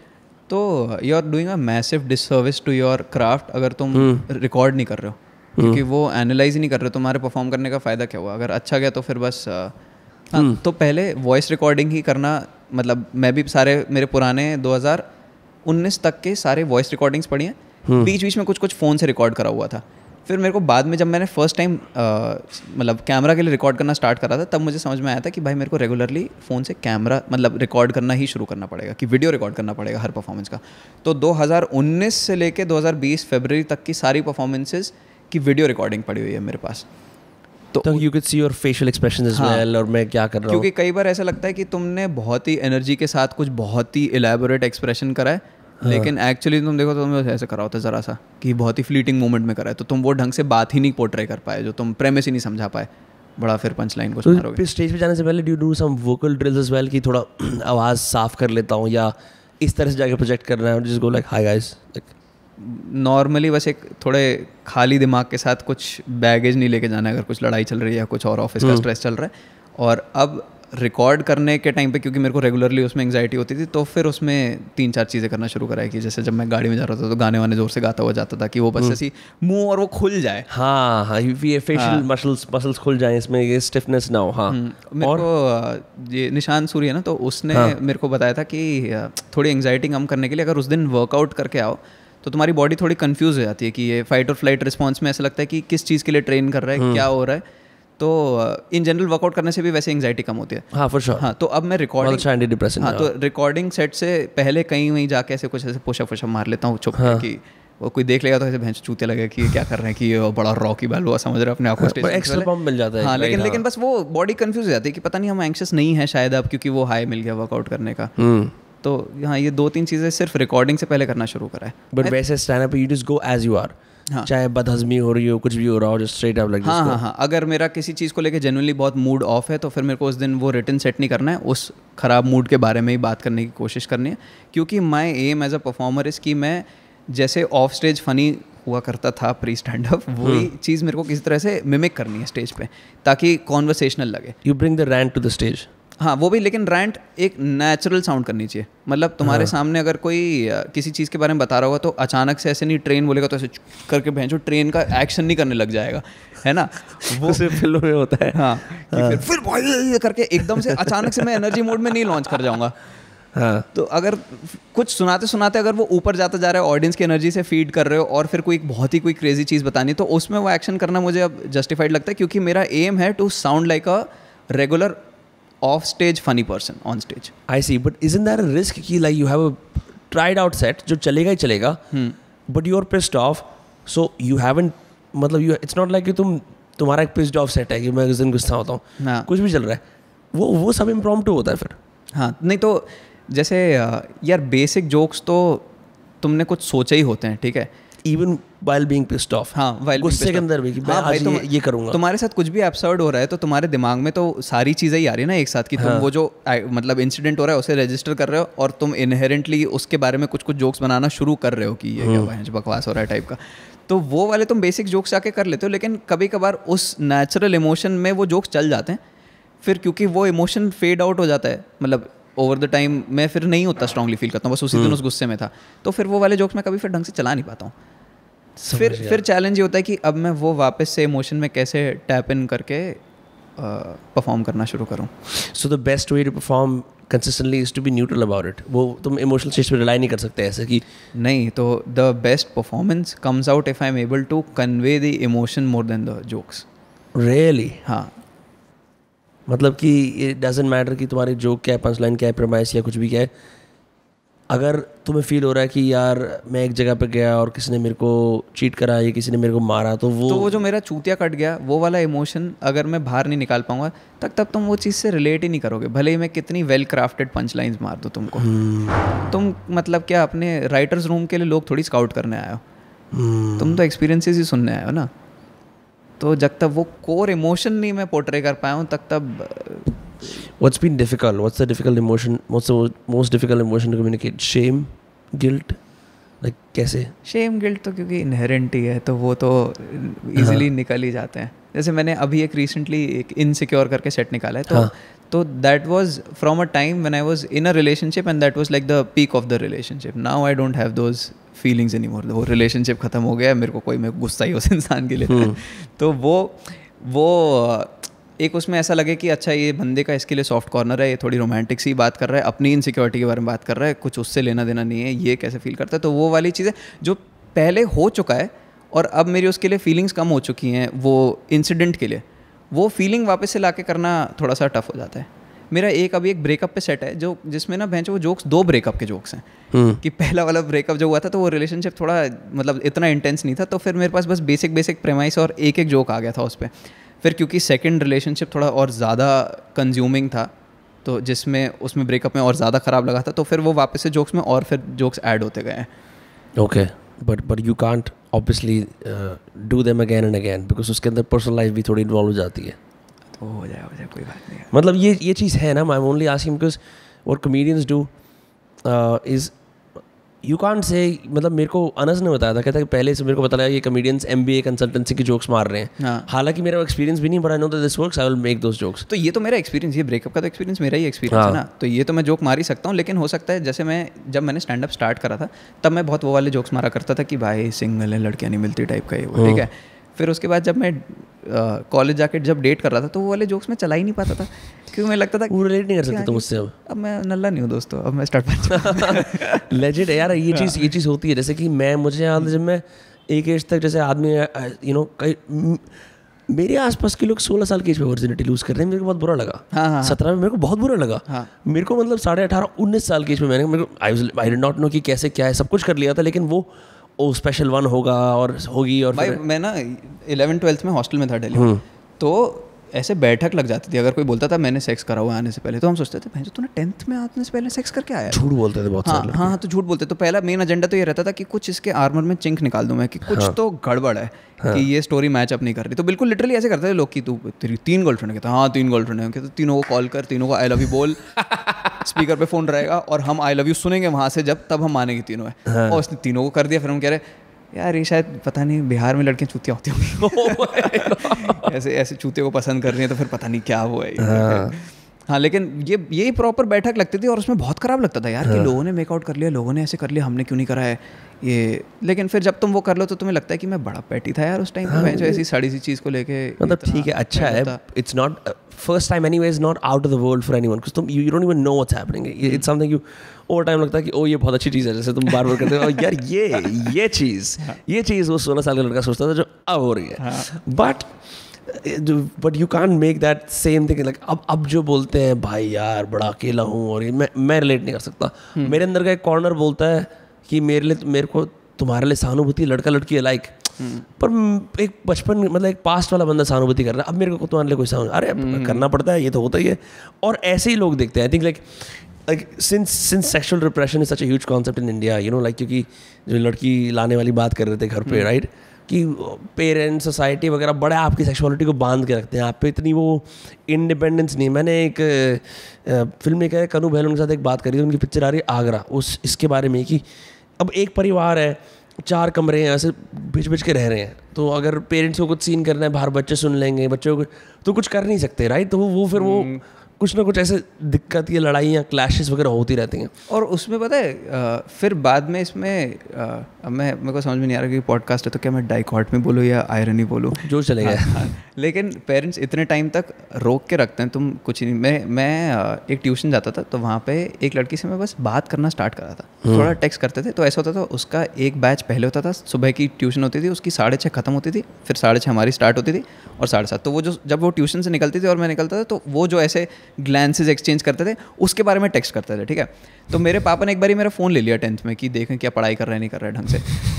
B: तो you are doing a massive disservice to your craft अगर तुम रिकॉर्ड hmm. नहीं कर रहे हो hmm. क्योंकि वो एनालाइज नहीं कर रहे हो तुम्हारे परफॉर्म करने का फ़ायदा क्या हुआ अगर अच्छा गया तो फिर बस uh, हाँ hmm. तो पहले वॉइस रिकॉर्डिंग ही करना मतलब मैं भी सारे मेरे पुराने 2019 तक के सारे वॉइस रिकॉर्डिंग्स पड़ी हैं बीच बीच में कुछ कुछ फ़ोन से रिकॉर्ड करा हुआ था फिर मेरे को बाद में जब मैंने फर्स्ट टाइम मतलब कैमरा के लिए रिकॉर्ड करना स्टार्ट करा था तब मुझे समझ में आया था कि भाई मेरे को रेगुलरली फ़ोन से कैमरा मतलब रिकॉर्ड करना ही शुरू करना पड़ेगा कि वीडियो रिकॉर्ड करना पड़ेगा हर परफॉर्मेंस का तो 2019 से लेके 2020 फरवरी तक की सारी परफॉर्मेंसेज की वीडियो रिकॉर्डिंग पड़ी हुई है मेरे पास तो you can
A: see your facial expression is well और मैं क्या कर रहा हूँ क्योंकि
B: कई बार ऐसा लगता है कि तुमने बहुत ही एनर्जी के साथ कुछ बहुत ही एलेबोरेट एक्सप्रेशन करा है हाँ। लेकिन एक्चुअली तुम देखो तो तुम्हें ऐसे करा होता है ज़रा सा कि बहुत ही फ्लीटिंग मोमेंट में करा तो तुम वो ढंग से बात ही नहीं पोर्ट्रे कर पाए जो तुम प्रेमिस ही नहीं समझा पाए बड़ा फिर पंच लाइन को तो फिर स्टेज पे जाने से पहले do do some vocal drills as well कि थोड़ा *clears throat* आवाज़ साफ कर लेता हूँ या इस तरह से जाकर प्रोजेक्ट कर रहा है जिसको लाइक हाई गाइस नॉर्मली बस एक थोड़े खाली दिमाग के साथ कुछ बैगेज नहीं लेके जाना है अगर कुछ लड़ाई चल रही है या कुछ और ऑफिस का स्ट्रेस हम्म। चल रहा है और अब रिकॉर्ड करने के टाइम पे क्योंकि मेरे को रेगुलरली उसमें एंगजाइटी होती थी तो फिर उसमें तीन चार चीज़ें करना शुरू कराई कि जैसे जब मैं गाड़ी में जा रहा था तो गाने वाने जोर से गाता हुआ जाता था कि वो बस हम्म। ऐसी मुंह और वो खुल जाए
A: हाँ हाँ ये फेशियल
B: मसल्स मसल्स खुल जाए इसमें
A: ये स्टिफनेस ना हो हाँ हम्म,
B: मेरे और... को ये निशान सूर्य ना तो उसने हाँ. मेरे को बताया था कि थोड़ी एंगजाइटी कम करने के लिए अगर उस दिन वर्कआउट करके आओ तो तुम्हारी बॉडी थोड़ी कन्फ्यूज़ हो जाती है कि ये फाइट और फ्लाइट रिस्पॉन्स में ऐसा लगता है कि किस चीज़ के लिए ट्रेन कर रहा है हम्म। क्या हो रहा है तो इन जनरल वर्कआउट करने से भी वैसे एंगजाइटी कम होती है हाँ फॉर श्योर हाँ तो अब मैं रिकॉर्डिंग अच्छा हाँ तो रिकॉर्डिंग सेट से पहले कहीं वहीं जाके ऐसे कुछ ऐसे पुशअप पुशअप मार लेता हूँ चुप हाँ. कि वो कोई देख लेगा तो ऐसे भैंस चूते लगे कि क्या कर रहे हैं कि ये बड़ा रॉकी बैल हुआ समझ रहे अपने आप को एक्स्ट्रा पंप मिल जाता है हाँ लेकिन लेकिन हाँ। बस वो बॉडी कन्फ्यूज हो जाती है कि पता नहीं हम एंक्शस नहीं है शायद अब क्योंकि वो हाई मिल गया वर्कआउट करने का हम्म। तो हाँ ये दो तीन चीज़ें सिर्फ रिकॉर्डिंग से पहले करना शुरू करा है बट वैसे stand up you just go as you are हाँ. चाहे बदहजमी हो रही हो कुछ भी हो रहा हो जो स्ट्रेट अप लग हाँ हाँ हाँ अगर मेरा किसी चीज़ को लेकर जनरली बहुत मूड ऑफ है तो फिर मेरे को उस दिन वो रिटर्न सेट नहीं करना है उस ख़राब मूड के बारे में ही बात करने की कोशिश करनी है क्योंकि my aim as a performer is कि मैं जैसे ऑफ स्टेज फनी हुआ करता था प्री स्टैंड अप वही चीज़ मेरे को किसी तरह से मिमिक करनी है स्टेज पे ताकि कॉन्वर्सेशनल लगे you bring the rant to the stage हाँ वो भी लेकिन रैंट एक नेचुरल साउंड करनी चाहिए मतलब तुम्हारे हाँ। सामने अगर कोई किसी चीज़ के बारे में बता रहा होगा तो अचानक से ऐसे नहीं ट्रेन बोलेगा तो ऐसे करके भैंसो ट्रेन का एक्शन नहीं करने लग जाएगा है ना वो सिर्फ फिल्म में होता है हाँ, हाँ। फिर, फिर करके एकदम से अचानक से मैं एनर्जी मोड में नहीं लॉन्च कर जाऊँगा हाँ। तो अगर कुछ सुनाते सुनाते अगर वो ऊपर जाता जा रहा है ऑडियंस की एनर्जी से फीड कर रहे हो और फिर कोई बहुत ही कोई क्रेजी चीज़ बतानी तो उसमें वो एक्शन करना मुझे अब जस्टिफाइड लगता है क्योंकि मेरा एम है to sound like a regular off stage funny person on stage I see but is in
A: their risk की like you have a tried out set जो चलेगा ही चलेगा but you are pissed off so you have an मतलब यू इट्स नॉट लाइक कि तुम तुम्हारा एक पिस्ड ऑफ सेट है कि मैं उस दिन
B: गुस्सा होता हूँ हाँ कुछ भी चल रहा है वो वो सब इम्प्रॉम होता है फिर हाँ नहीं तो जैसे यार बेसिक जोक्स तो तुमने कुछ सोचे ही होते हैं ठीक है even while being pissed off हाँ वाइल गुस्से के अंदर भी कि हाँ, भाई तो, ये, ये करूंगा तुम्हारे साथ कुछ भी एपिसोड हो रहा है तो तुम्हारे दिमाग में तो सारी चीज़ें ही आ रही है ना एक साथ की हाँ. तुम वो जो मतलब इंसिडेंट हो रहा है उसे रजिस्टर कर रहे हो और तुम इनहेरेंटली उसके बारे में कुछ कुछ जोक्स बनाना शुरू कर रहे हो कि ये क्या हम्म। बकवास हो रहा है टाइप का तो वो वाले तुम बेसिक जोक्स आके कर लेते हो लेकिन कभी कभार उस नेचुरल इमोशन में वो जोक्स चल जाते हैं फिर क्योंकि वो इमोशन फेड आउट हो जाता है मतलब ओवर द टाइम मैं फिर नहीं होता स्ट्रांगली फील करता हूँ बस उसी दिन हम्म। उस गुस्से में था तो फिर वो वाले जोक्स मैं कभी फिर ढंग से चला नहीं पाता हूँ फिर फिर चैलेंज ये होता है कि अब मैं वो वापस से इमोशन में कैसे टैप इन करके परफॉर्म uh, करना शुरू करूँ so the best way to perform consistently is to be neutral about it वो तुम इमोशनल स्टेज पर रिलाई नहीं कर सकते ऐसे कि नहीं तो the best performance comes out if I am able to convey the emotion more than the jokes really हाँ मतलब कि इट डजेंट मैटर कि तुम्हारी जोक क्या है पंचलाइन लाइन क्या है प्रमाइस या कुछ भी क्या है
A: अगर तुम्हें फील हो रहा है कि यार मैं एक जगह पे गया और किसी ने मेरे को चीट करा या किसी ने मेरे को मारा तो वो तो
B: वो जो मेरा चूतिया कट गया वो वाला इमोशन अगर मैं बाहर नहीं निकाल पाऊंगा तब तक तुम वो चीज़ से रिलेट ही नहीं करोगे भले ही मैं कितनी वेल क्राफ्टेड पंच लाइन्स मार दूँ तुमको हम्म। तुम मतलब क्या अपने राइटर्स रूम के लिए लोग थोड़ी स्काउट करने आए हो हम्म। तुम तो एक्सपीरियंसेस ही सुनने आए हो ना तो जब तक वो कोर इमोशन नहीं मैं पोर्ट्रे कर पाया हूँ तब तब
A: What's been difficult? What's the difficult emotion? What's the most difficult emotion to communicate? Shame, guilt. Like, कैसे
B: शेम गिल्ट तो क्योंकि इनहेरेंट ही है तो वो तो इजीली हाँ. निकल ही जाते हैं जैसे मैंने अभी एक रिसेंटली एक इनसिक्योर करके सेट निकाला है तो हाँ. तो that was from a time when I was in a relationship and that was like the peak of the relationship now I don't have those feelings any more वो रिलेशनशिप खत्म हो गया मेरे को कोई मैं गुस्सा ही उस इंसान के लिए हम्म। तो वो वो एक उसमें ऐसा लगे कि अच्छा ये बंदे का इसके लिए सॉफ्ट कॉर्नर है ये थोड़ी रोमांटिक सी बात कर रहा है अपनी इनसिक्योरिटी के बारे में बात कर रहा है कुछ उससे लेना देना नहीं है ये कैसे फील करता है तो वो वाली चीज़ें जो पहले हो चुका है और अब मेरी उसके लिए फीलिंग्स कम हो चुकी हैं वो इंसिडेंट के लिए वो फीलिंग वापस से ला करना थोड़ा सा टफ हो जाता है मेरा एक अभी एक ब्रेकअप पे सेट है जो जिसमें ना भैंस वो जोक्स दो ब्रेकअप के जोक्स हैं हम्म। कि पहला वाला ब्रेकअप जो हुआ था तो वो रिलेशनशिप थोड़ा मतलब इतना इंटेंस नहीं था तो फिर मेरे पास बस बेसिक बेसिक प्रेमाइस और एक एक जोक आ गया था उस पर फिर क्योंकि सेकेंड रिलेशनशिप थोड़ा और ज़्यादा कंज्यूमिंग था तो जिसमें उसमें ब्रेकअप में और ज़्यादा ख़राब लगा था तो फिर वो वापस से जोक्स में और फिर जोक्स ऐड होते गए
A: okay but but you can't obviously do them again and again because उसके अंदर पर्सनल लाइफ भी थोड़ी इन्वॉल्व हो जाती है तो हो जाए हो जाए कोई बात नहीं मतलब ये ये चीज़ है ना I am only asking because और कमेडियंस डू इज़ यू कान से मतलब मेरे को अनस ने बताया था कहता कि पहले से मेरे को पता लगा ये comedians M B A consultancy की जोक्स मार रहे हैं हाँ. हालांकि मेरा एक्सपीरियंस भी नहीं बड़ा know this work I will
B: make those jokes तो ये तो मेरा एक्सपीरियंस ये ब्रेकअप का तो एक्सपीरियंस मेरा ही एक्सपीरियंस हाँ. है ना तो ये तो मैं जोक मार ही सकता हूँ लेकिन हो सकता है जैसे मैं जब मैंने स्टैंड अप स्टार्ट करा था तब मैं बहुत वो वाले जोक्स मारा करता था कि भाई सिंगल है लड़कियाँ नहीं मिलती टाइप का ये वो ठीक हाँ। है फिर उसके बाद जब मैं कॉलेज जाके जब डेट कर रहा था तो वो वाले जोक्स मैं चला ही नहीं पाता था क्यों मैं लगता था वो रिलेट नहीं कर सकते तुम उससे अब अब मैं नल्ला नहीं हूँ दोस्तों अब मैं
A: स्टार्ट लेजिट *laughs* यार ये हाँ। चीज़ ये चीज़ होती है जैसे कि मैं मुझे याद जब मैं एक एज तक जैसे आदमी यू नो कई मेरे आसपास के लोग 16 साल की एज पे वर्जिनिटी लूज कर रहे हैं मेरे को बहुत बुरा लगा हाँ, हाँ, सत्रह में मेरे को बहुत बुरा लगा हाँ, मेरे को मतलब साढ़े अठारह उन्नीस साल की एज में मैंने मेरे को I I did not know कि कैसे क्या है सब कुछ कर लिया था लेकिन वो ओ स्पेशल वन होगा
B: और होगी और भाई मैं ना इलेवन ट्वेल्थ में हॉस्टल में था डेली हम्म। तो ऐसे बैठक लग जाती थी अगर कोई बोलता था मैंने सेक्स करा हुआ आने से पहले तो हम सोचते थे भाई तूने टेंथ में आने से पहले सेक्स करके आया झूठ बोलते थे बहुत हाँ हाँ, हा, तो झूठ बोलते तो पहला मेन एजेंडा तो ये रहता था कि कुछ इसके आर्मर में चिंक निकाल दूँ मैं कि कुछ हाँ। तो गड़बड़ है कि हाँ। ये स्टोरी मैच अप नहीं कर रही तो बिल्कुल लिटरली ऐसे करते थे लोग की तू तेरी तीन गर्लफ्रेंड कहते हाँ तीन गर्लफ्रेंड है कहते तीनों को कॉल कर तीनों को आई लव यू बोल स्पीकर *laughs* पे फोन रहेगा और हम आई लव यू सुनेंगे वहाँ से जब तब हम मानेंगे तीनों है हाँ। और उसने तीनों को कर दिया फिर हम कह रहे यार ये शायद पता नहीं बिहार में लड़कियां चूतियाँ होती होंगी *laughs* oh ऐसे ऐसे चूते को पसंद कर रही हैं तो फिर पता नहीं क्या हुआ है हाँ, हाँ लेकिन ये यही प्रॉपर बैठक लगती थी और उसमें बहुत खराब लगता था यार हाँ। कि लोगों ने मेकआउट कर लिया लोगों ने ऐसे कर लिया हमने क्यों नहीं करा है ये लेकिन फिर जब तुम वो कर लो तो तुम्हें लगता है कि मैं बड़ा पैटी था यार उस टाइम हाँ, मैं जो ऐसी साड़ी सी चीज़ को लेके मतलब ठीक है अच्छा है it's not
A: first time anyway is not out of the world for anyone तुम you don't even know what's happening it's something you over time लगता है कि ओ oh, ये बहुत अच्छी चीज़ है जैसे तुम बार बार करते हो oh, यार ये ये चीज़ ये चीज़ वो सोलह साल का लड़का सोचता था जो अब हो रही है but but you can make that same thing like अब अब जो बोलते हैं भाई यार बड़ा अकेला हूँ और ये मैं मैं रिलेट नहीं कर सकता हम्म। मेरे अंदर का एक कॉर्नर बोलता है कि मेरे लिए मेरे को तुम्हारे लिए सहानुभूति लड़का लड़की है लाइक पर एक बचपन मतलब एक पास्ट वाला बंदा सहानुभूति कर रहा है अब मेरे को तुम्हारे तो लिए कोई सहानुभूति अरे हम्म। करना पड़ता है ये तो होता ही है और ऐसे ही लोग देखते हैं I think like like since since sexual repression is such a huge concept in India you know like क्योंकि जो लड़की लाने वाली बात कर रहे थे घर पे राइट हम्म। कि पेरेंट्स सोसाइटी वगैरह बड़े आपकी सेक्सुअलिटी को बांध के रखते हैं आप पे इतनी वो इंडिपेंडेंस नहीं मैंने एक फिल्म में क्या कनू बहल उनके साथ एक बात करी थी उनकी पिक्चर आ रही है आगरा उस इसके बारे में कि अब एक परिवार है चार कमरे हैं ऐसे भिज भिज के रह रहे हैं तो अगर पेरेंट्स को कुछ सीन करना है बाहर बच्चे सुन लेंगे बच्चों को तो कुछ कर नहीं सकते राइट तो वो फिर वो हम्म। कुछ ना कुछ ऐसे दिक्कत या लड़ाइयाँ क्लैशेस वगैरह होती रहती हैं
B: और उसमें पता है फिर बाद में इसमें अब मैं मेरे को समझ में नहीं आ रहा कि पॉडकास्ट है तो क्या मैं डाइकॉट में बोलूँ या आयरन ही बोलूँ जो चलेगा हाँ, हाँ। लेकिन पेरेंट्स इतने टाइम तक रोक के रखते हैं तुम कुछ नहीं मैं मैं एक ट्यूशन जाता था तो वहाँ पे एक लड़की से मैं बस बात करना स्टार्ट करा था हम्म। थोड़ा टेक्स्ट करते थे तो ऐसा होता था उसका एक बैच पहले होता था सुबह की ट्यूशन होती थी उसकी साढ़े छः खत्म होती थी फिर साढ़े छः हमारी स्टार्ट होती थी और साढ़े सात तो वो जो जब वो ट्यूशन से निकलती थी और मैं निकलता था तो वो जो ऐसे ग्लैंसेज एक्सचेंज करते थे उसके बारे में टेक्स्ट करते थे ठीक है तो मेरे पापा ने एक बार मेरा फ़ोन ले लिया टेंथ में कि देखें क्या पढ़ाई कर रहा है नहीं कर रहा है ढंग से से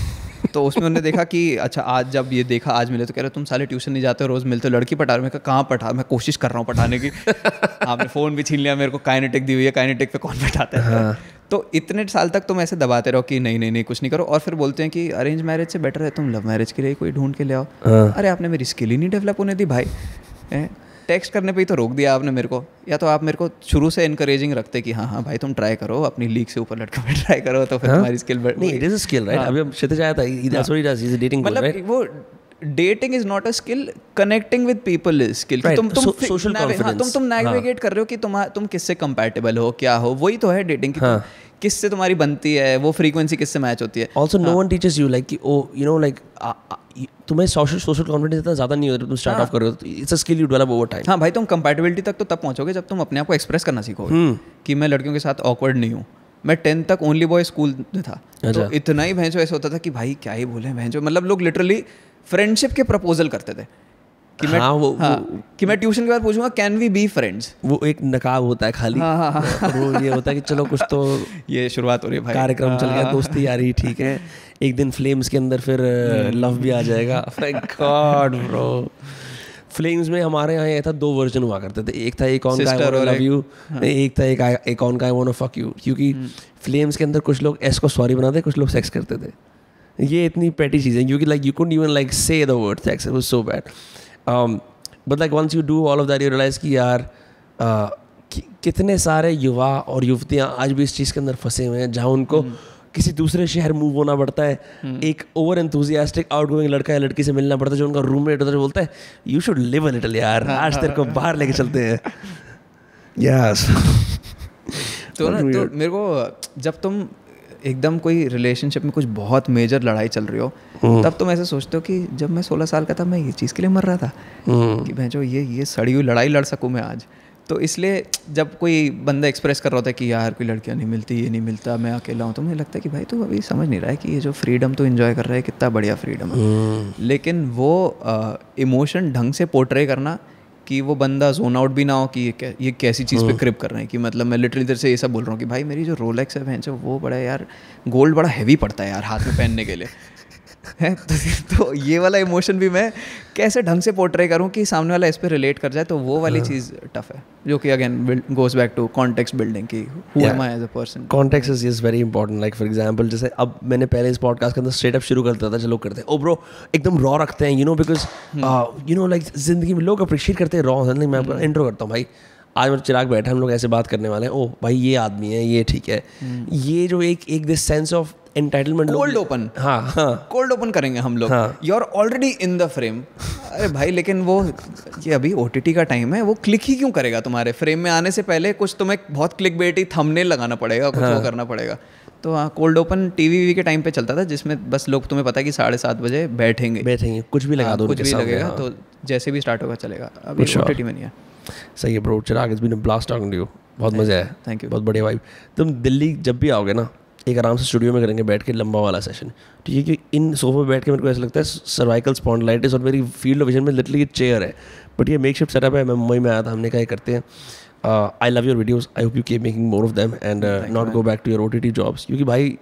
B: तो उसमें उन्होंने देखा कि अच्छा आज जब ये देखा आज मिले तो कह रहे तुम साले ट्यूशन नहीं जाते हो रोज़ मिलते हो लड़की पटा रहे कहाँ पटा मैं कोशिश कर रहा हूँ पटाने की *laughs* आपने फ़ोन भी छीन लिया मेरे को काइनेटिक दी हुई है काइनेटिक पे कौन पटाता है हाँ। तो इतने साल तक तुम ऐसे दबाते रहो कि नहीं नहीं नहीं कुछ नहीं करो और फिर बोलते हैं कि अरेंज मैरिज से बेटर है तुम लव मैरिज के लिए कोई ढूंढ के ले आओ हाँ। अरे आपने मेरी स्किल ही नहीं डेवलप होने दी भाई टेक्स्ट करने पे ही तो रोक दिया आपने मेरे को या तो आप मेरे को शुरू से इनकरेजिंग रखते कि हाँ हाँ भाई तुम ट्राई करो अपनी लीग से ऊपर लटका के ट्राई करो तो फिर हमारी स्किल स्किल राइट आया था डेटिंग मतलब वो dating is not a skill connecting with people is skill तुम तुम सोशल हाँ, तुम तुम नेविगेट हाँ. कर रहे हो कि तुम तुम किससे कंपैटिबल हो क्या हो वही तो है डेटिंग की तो। हाँ. किससे तुम्हारी बनती है वो फ्रीक्वेंसी किससे मैच होती है also no one teaches you like oh you know like तुम्हें सोशल सोशल कॉन्फिडेंस इतना ज़्यादा नहीं होता तुम स्टार्ट हाँ। ऑफ करो it's a skill you develop over time हाँ भाई तुम कंपेटेबिलिटी तक तो तब पहुँचोगे जब तुम अपने आप को एक्सप्रेस करना सीखोगे हम्म। कि मैं लड़कियों के साथ ऑकवर्ड नहीं हूँ मैं टेंथ तक ओनली बॉय स्कूल में था तो अच्छा। इतना ही भैंसो ऐसा होता था कि भाई क्या ही बोले भैंसो मतलब लोग लिटरली फ्रेंडशिप के प्रपोजल करते थे कि मैं हाँ, वो, हाँ, वो, कि मैं ट्यूशन के बाद पूछूंगा कैन वी बी फ्रेंड्स वो एक नकाब होता है खाली हाँ, हाँ, हाँ, वो ये होता है कि चलो कुछ तो
A: ये शुरुआत हो रही है भाई कार्यक्रम हाँ, चल गया हाँ। दोस्ती आ रही ठीक है एक दिन फ्लेम्स के अंदर फिर हम्म। लव भी आ जाएगा गॉड ब्रो फ्लेम्स में हमारे यहाँ ये था दो वर्जन हुआ करते थे एक था एक ऑन का आई लव यू एक था एक एक ऑन का आई वांट फक यू क्योंकि हम्म। फ्लेम्स के अंदर कुछ लोग एस को सॉरी बनाते कुछ लोग सेक्स करते थे ये इतनी पेटी चीज़ें क्योंकि like you couldn't even like say the word sex it was so bad but like once you do all of that you realize कि यार uh, कि, कितने सारे युवा और युवतियाँ आज भी इस चीज़ के अंदर फंसे हुए हैं जहाँ उनको hmm. किसी दूसरे शहर मूव होना पड़ता है hmm. एक ओवर एंथुजियास्टिक आउट गोइंग लड़का या लड़की से मिलना पड़ता है जो उनका रूममेट होता है बोलता है you should live in little यार हाँ, आज हाँ, तेरे को हाँ। बाहर लेके चलते हैं यस
B: *laughs* तो ना *laughs* तो मेरे को जब तुम एकदम कोई रिलेशनशिप में कुछ बहुत मेजर लड़ाई चल रही हो हम्म। तब तुम ऐसे सोचते हो कि जब मैं सोलह साल का था मैं ये चीज़ के लिए मर रहा था हम्म। कि मैं जो ये ये सड़ी हुई लड़ाई लड़ सकूँ मैं आज तो इसलिए जब कोई बंदा एक्सप्रेस कर रहा होता है कि यार कोई लड़कियाँ नहीं मिलती ये नहीं मिलता मैं अकेला हूँ तो मुझे लगता है कि भाई तो अभी समझ नहीं रहा है कि ये जो फ्रीडम तो इन्जॉय कर रहा है कितना बढ़िया फ्रीडम है हम्म। लेकिन वो इमोशन ढंग से पोर्ट्रे करना कि वो बंदा जोन आउट भी ना हो कि ये कै, ये कैसी चीज़ पे क्रिप हाँ। कर रहे हैं कि मतलब मैं लिटरली इधर से ये सब बोल रहा हूँ कि भाई मेरी जो रोलेक्स है वो बड़ा यार गोल्ड बड़ा हैवी पड़ता है यार हाथ में पहनने के लिए है *laughs* तो, तो ये वाला इमोशन भी मैं कैसे ढंग से पोर्ट्रे करूँ कि सामने वाला इस पर रिलेट कर जाए तो वो वाली हाँ। चीज़ टफ है जो कि again goes back to context building की person
A: is is very important like for example जैसे अब मैंने पहले इस पॉडकास्ट के अंदर स्टेटअप शुरू करता था चलो करते हैं ओ ब्रो एकदम रॉ रखते हैं you know because you know like जिंदगी में लोग अप्रिशिएट करते हैं रॉ नहीं मैं इंट्रो हम्म। करता हूँ भाई आज मेरे चिराग बैठा हम लोग ऐसे बात करने वाले हैं ओ भाई ये आदमी है ये ठीक है
C: हम्म।
B: ये जो एक एक this sense of entitlement cold open हाँ हाँ कोल्ड ओपन करेंगे हम लोग you are already in the frame अरे भाई लेकिन वो ये अभी ओ का टाइम है वो क्लिक ही क्यों करेगा तुम्हारे फ्रेम में आने से पहले कुछ तुम्हें बहुत क्लिक बेटी थमने लगाना पड़ेगा कुछ हाँ. वो करना पड़ेगा तो हाँ कोल्ड ओपन टी वी के टाइम पे चलता था जिसमें बस लोग तुम्हें पता है कि साढ़े सात बजे बैठेंगे बैठेंगे कुछ भी लगा हाँ, दो कुछ भी लगेगा हाँ। तो जैसे भी स्टार्ट होगा चलेगा अभी ओ में नहीं है
A: सही है ब्रो चला आगे बीन ब्लास्ट टॉकिंग यू बहुत मजा आया थैंक यू बहुत बढ़िया वाइब तुम दिल्ली जब भी आओगे ना एक आराम से स्टूडियो में करेंगे बैठ के लंबा वाला सेशन तो ये कि इन सोफे में बैठ के मेरे को ऐसा लगता है सर्वाइकल स्पॉन्डलाइटिस और मेरी फील्ड ऑफ विजन में लिटली चेयर है बट ये मेक शिफ्ट सेटअप है मैं मुंबई में आया था हमने कहा करते हैं I love your videos I hope you keep making more of them and not go back to your O T T jobs क्योंकि भाई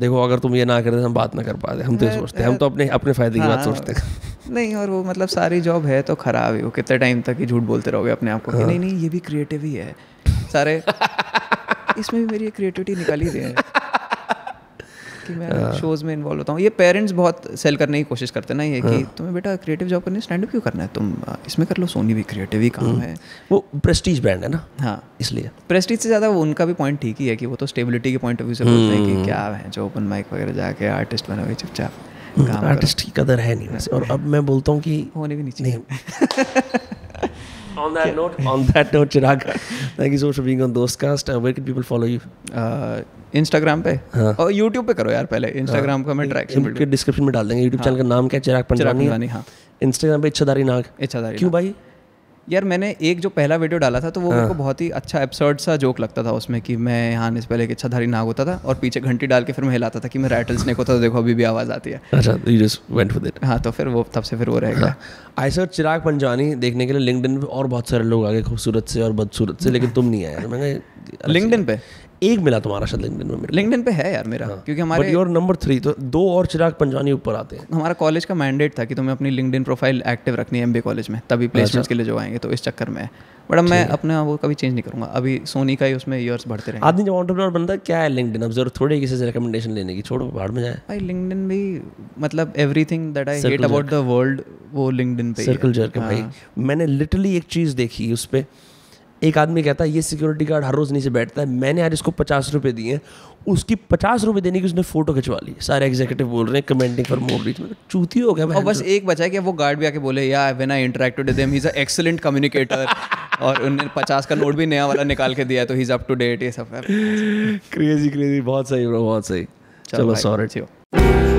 A: देखो अगर तुम ये ना करते हम बात ना कर पाते हम तो ये सोचते हैं हम तो अपने अपने फ़ायदे की बात हाँ। सोचते
B: हैं नहीं और वो मतलब सारी जॉब है तो ख़राब है वो कितने टाइम तक ही झूठ बोलते रहोगे अपने आप को हाँ। नहीं नहीं ये भी क्रिएटिव ही है सारे *laughs* इसमें भी मेरी क्रिएटिविटी निकाल ही रही है *laughs* कि मैं शोज हाँ। में इन्वॉल्व होता हूँ ये पेरेंट्स बहुत सेल करने की कोशिश करते ना ये कि हाँ। तुम्हें बेटा क्रिएटिव जॉब करनी स्टैंड अप क्यों करना है तुम इसमें कर लो सोनी भी क्रिएटिव ही काम हम्म। है वो प्रेस्टीज ब्रांड है ना हाँ इसलिए प्रेस्टीज से ज़्यादा उनका भी पॉइंट ठीक ही है कि वो तो स्टेबिलिटी के पॉइंट ऑफ व्यू से बोलते हैं कि हम्म। क्या है जो ओपन माइक वगैरह जाके आर्टिस्ट बना हुई चुपचाप आर्टिस्ट हम्म, की कदर है नहीं वैसे और अब मैं बोलता हूँ कि होने भी नहीं चाहिए
A: on that yeah. note, *laughs* on that note, Chirag, thank you so much for being on Dostcast. Uh, where can people follow you? Uh, Instagram पे हाँ. और oh, यूट्यूब पे करो यार पहले इंस्टाग्राम का मैं ट्रैक इनके डिस्क्रिप्शन में डाल देंगे यूट्यूब चैनल हाँ। का नाम क्या चिराग पंचानी हाँ
B: इंस्टाग्राम पे इच्छाधारी नाग इच्छाधारी क्यों भाई यार मैंने एक जो पहला वीडियो डाला था तो वो मेरे हाँ। को बहुत ही अच्छा एपिसोड सा जोक लगता था उसमें कि मैं यहाँ इस पहले एक इच्छाधारी नाग होता था और पीछे घंटी डाल के फिर मैं हिलाता था कि मैं रैटल स्नेक होता तो देखो अभी भी आवाज़ आती है अच्छा
A: you just went
B: for that हाँ तो फिर वो तब से फिर वो रहेगा आई सर चिराग पंजानी देखने के लिए लिंकडिन पे और
A: बहुत सारे लोग आ गए खूबसूरत से और बदसूरत से लेकिन तुम नहीं आए मैंने लिंकडिन पे एक मिला तुम्हारा शायद लिंक्डइन में
B: लिंक्डइन पे है यार मेरा हाँ। क्योंकि हमारे योर नंबर थ्री तो दो और चिराग पंजानी ऊपर आते हैं हमारा कॉलेज का मैंडेट था कि तुम्हें अपनी लिंक्डइन प्रोफाइल एक्टिव रखनी है एम कॉलेज में तभी प्लेसमेंट्स अच्छा। के लिए जो आएंगे तो इस चक्कर में बट अब मैं अपना वो कभी चेंज नहीं करूंगा अभी सोनी का ही उसमें ईयर्स बढ़ते रहे
A: आदमी जब ऑन्टरप्रनर बनता है क्या है लिंक्डइन अब जरूर थोड़ी किसी से रिकमेंडेशन लेने की छोड़ो बाहर में जाए
B: भाई लिंक्डइन भी मतलब everything that I hate about
A: the world वो लिंक्डइन पे सर्कल जर्क हाँ। भाई मैंने लिटरली एक चीज़ देखी उस पर एक आदमी कहता है ये सिक्योरिटी गार्ड हर रोज़ नीचे बैठता है मैंने यार इसको पचास रुपये दिए हैं उसकी पचास रुपये देने की उसने फोटो खिंचवा ली सारे एग्जीक्यूटिव बोल रहे हैं कमेंटिंग फॉर मोर रीच
B: चूती हो गया और बस एक बचा है कि वो गार्ड भी आके बोले या when I interacted with he is a excellent communicator और उन्होंने पचास का नोट भी नया वाला निकाल के दिया तो he is up to date ये सब
A: क्रेजी क्रेजी *laughs* बहुत सही ब्रो बहुत सही चलो सॉरी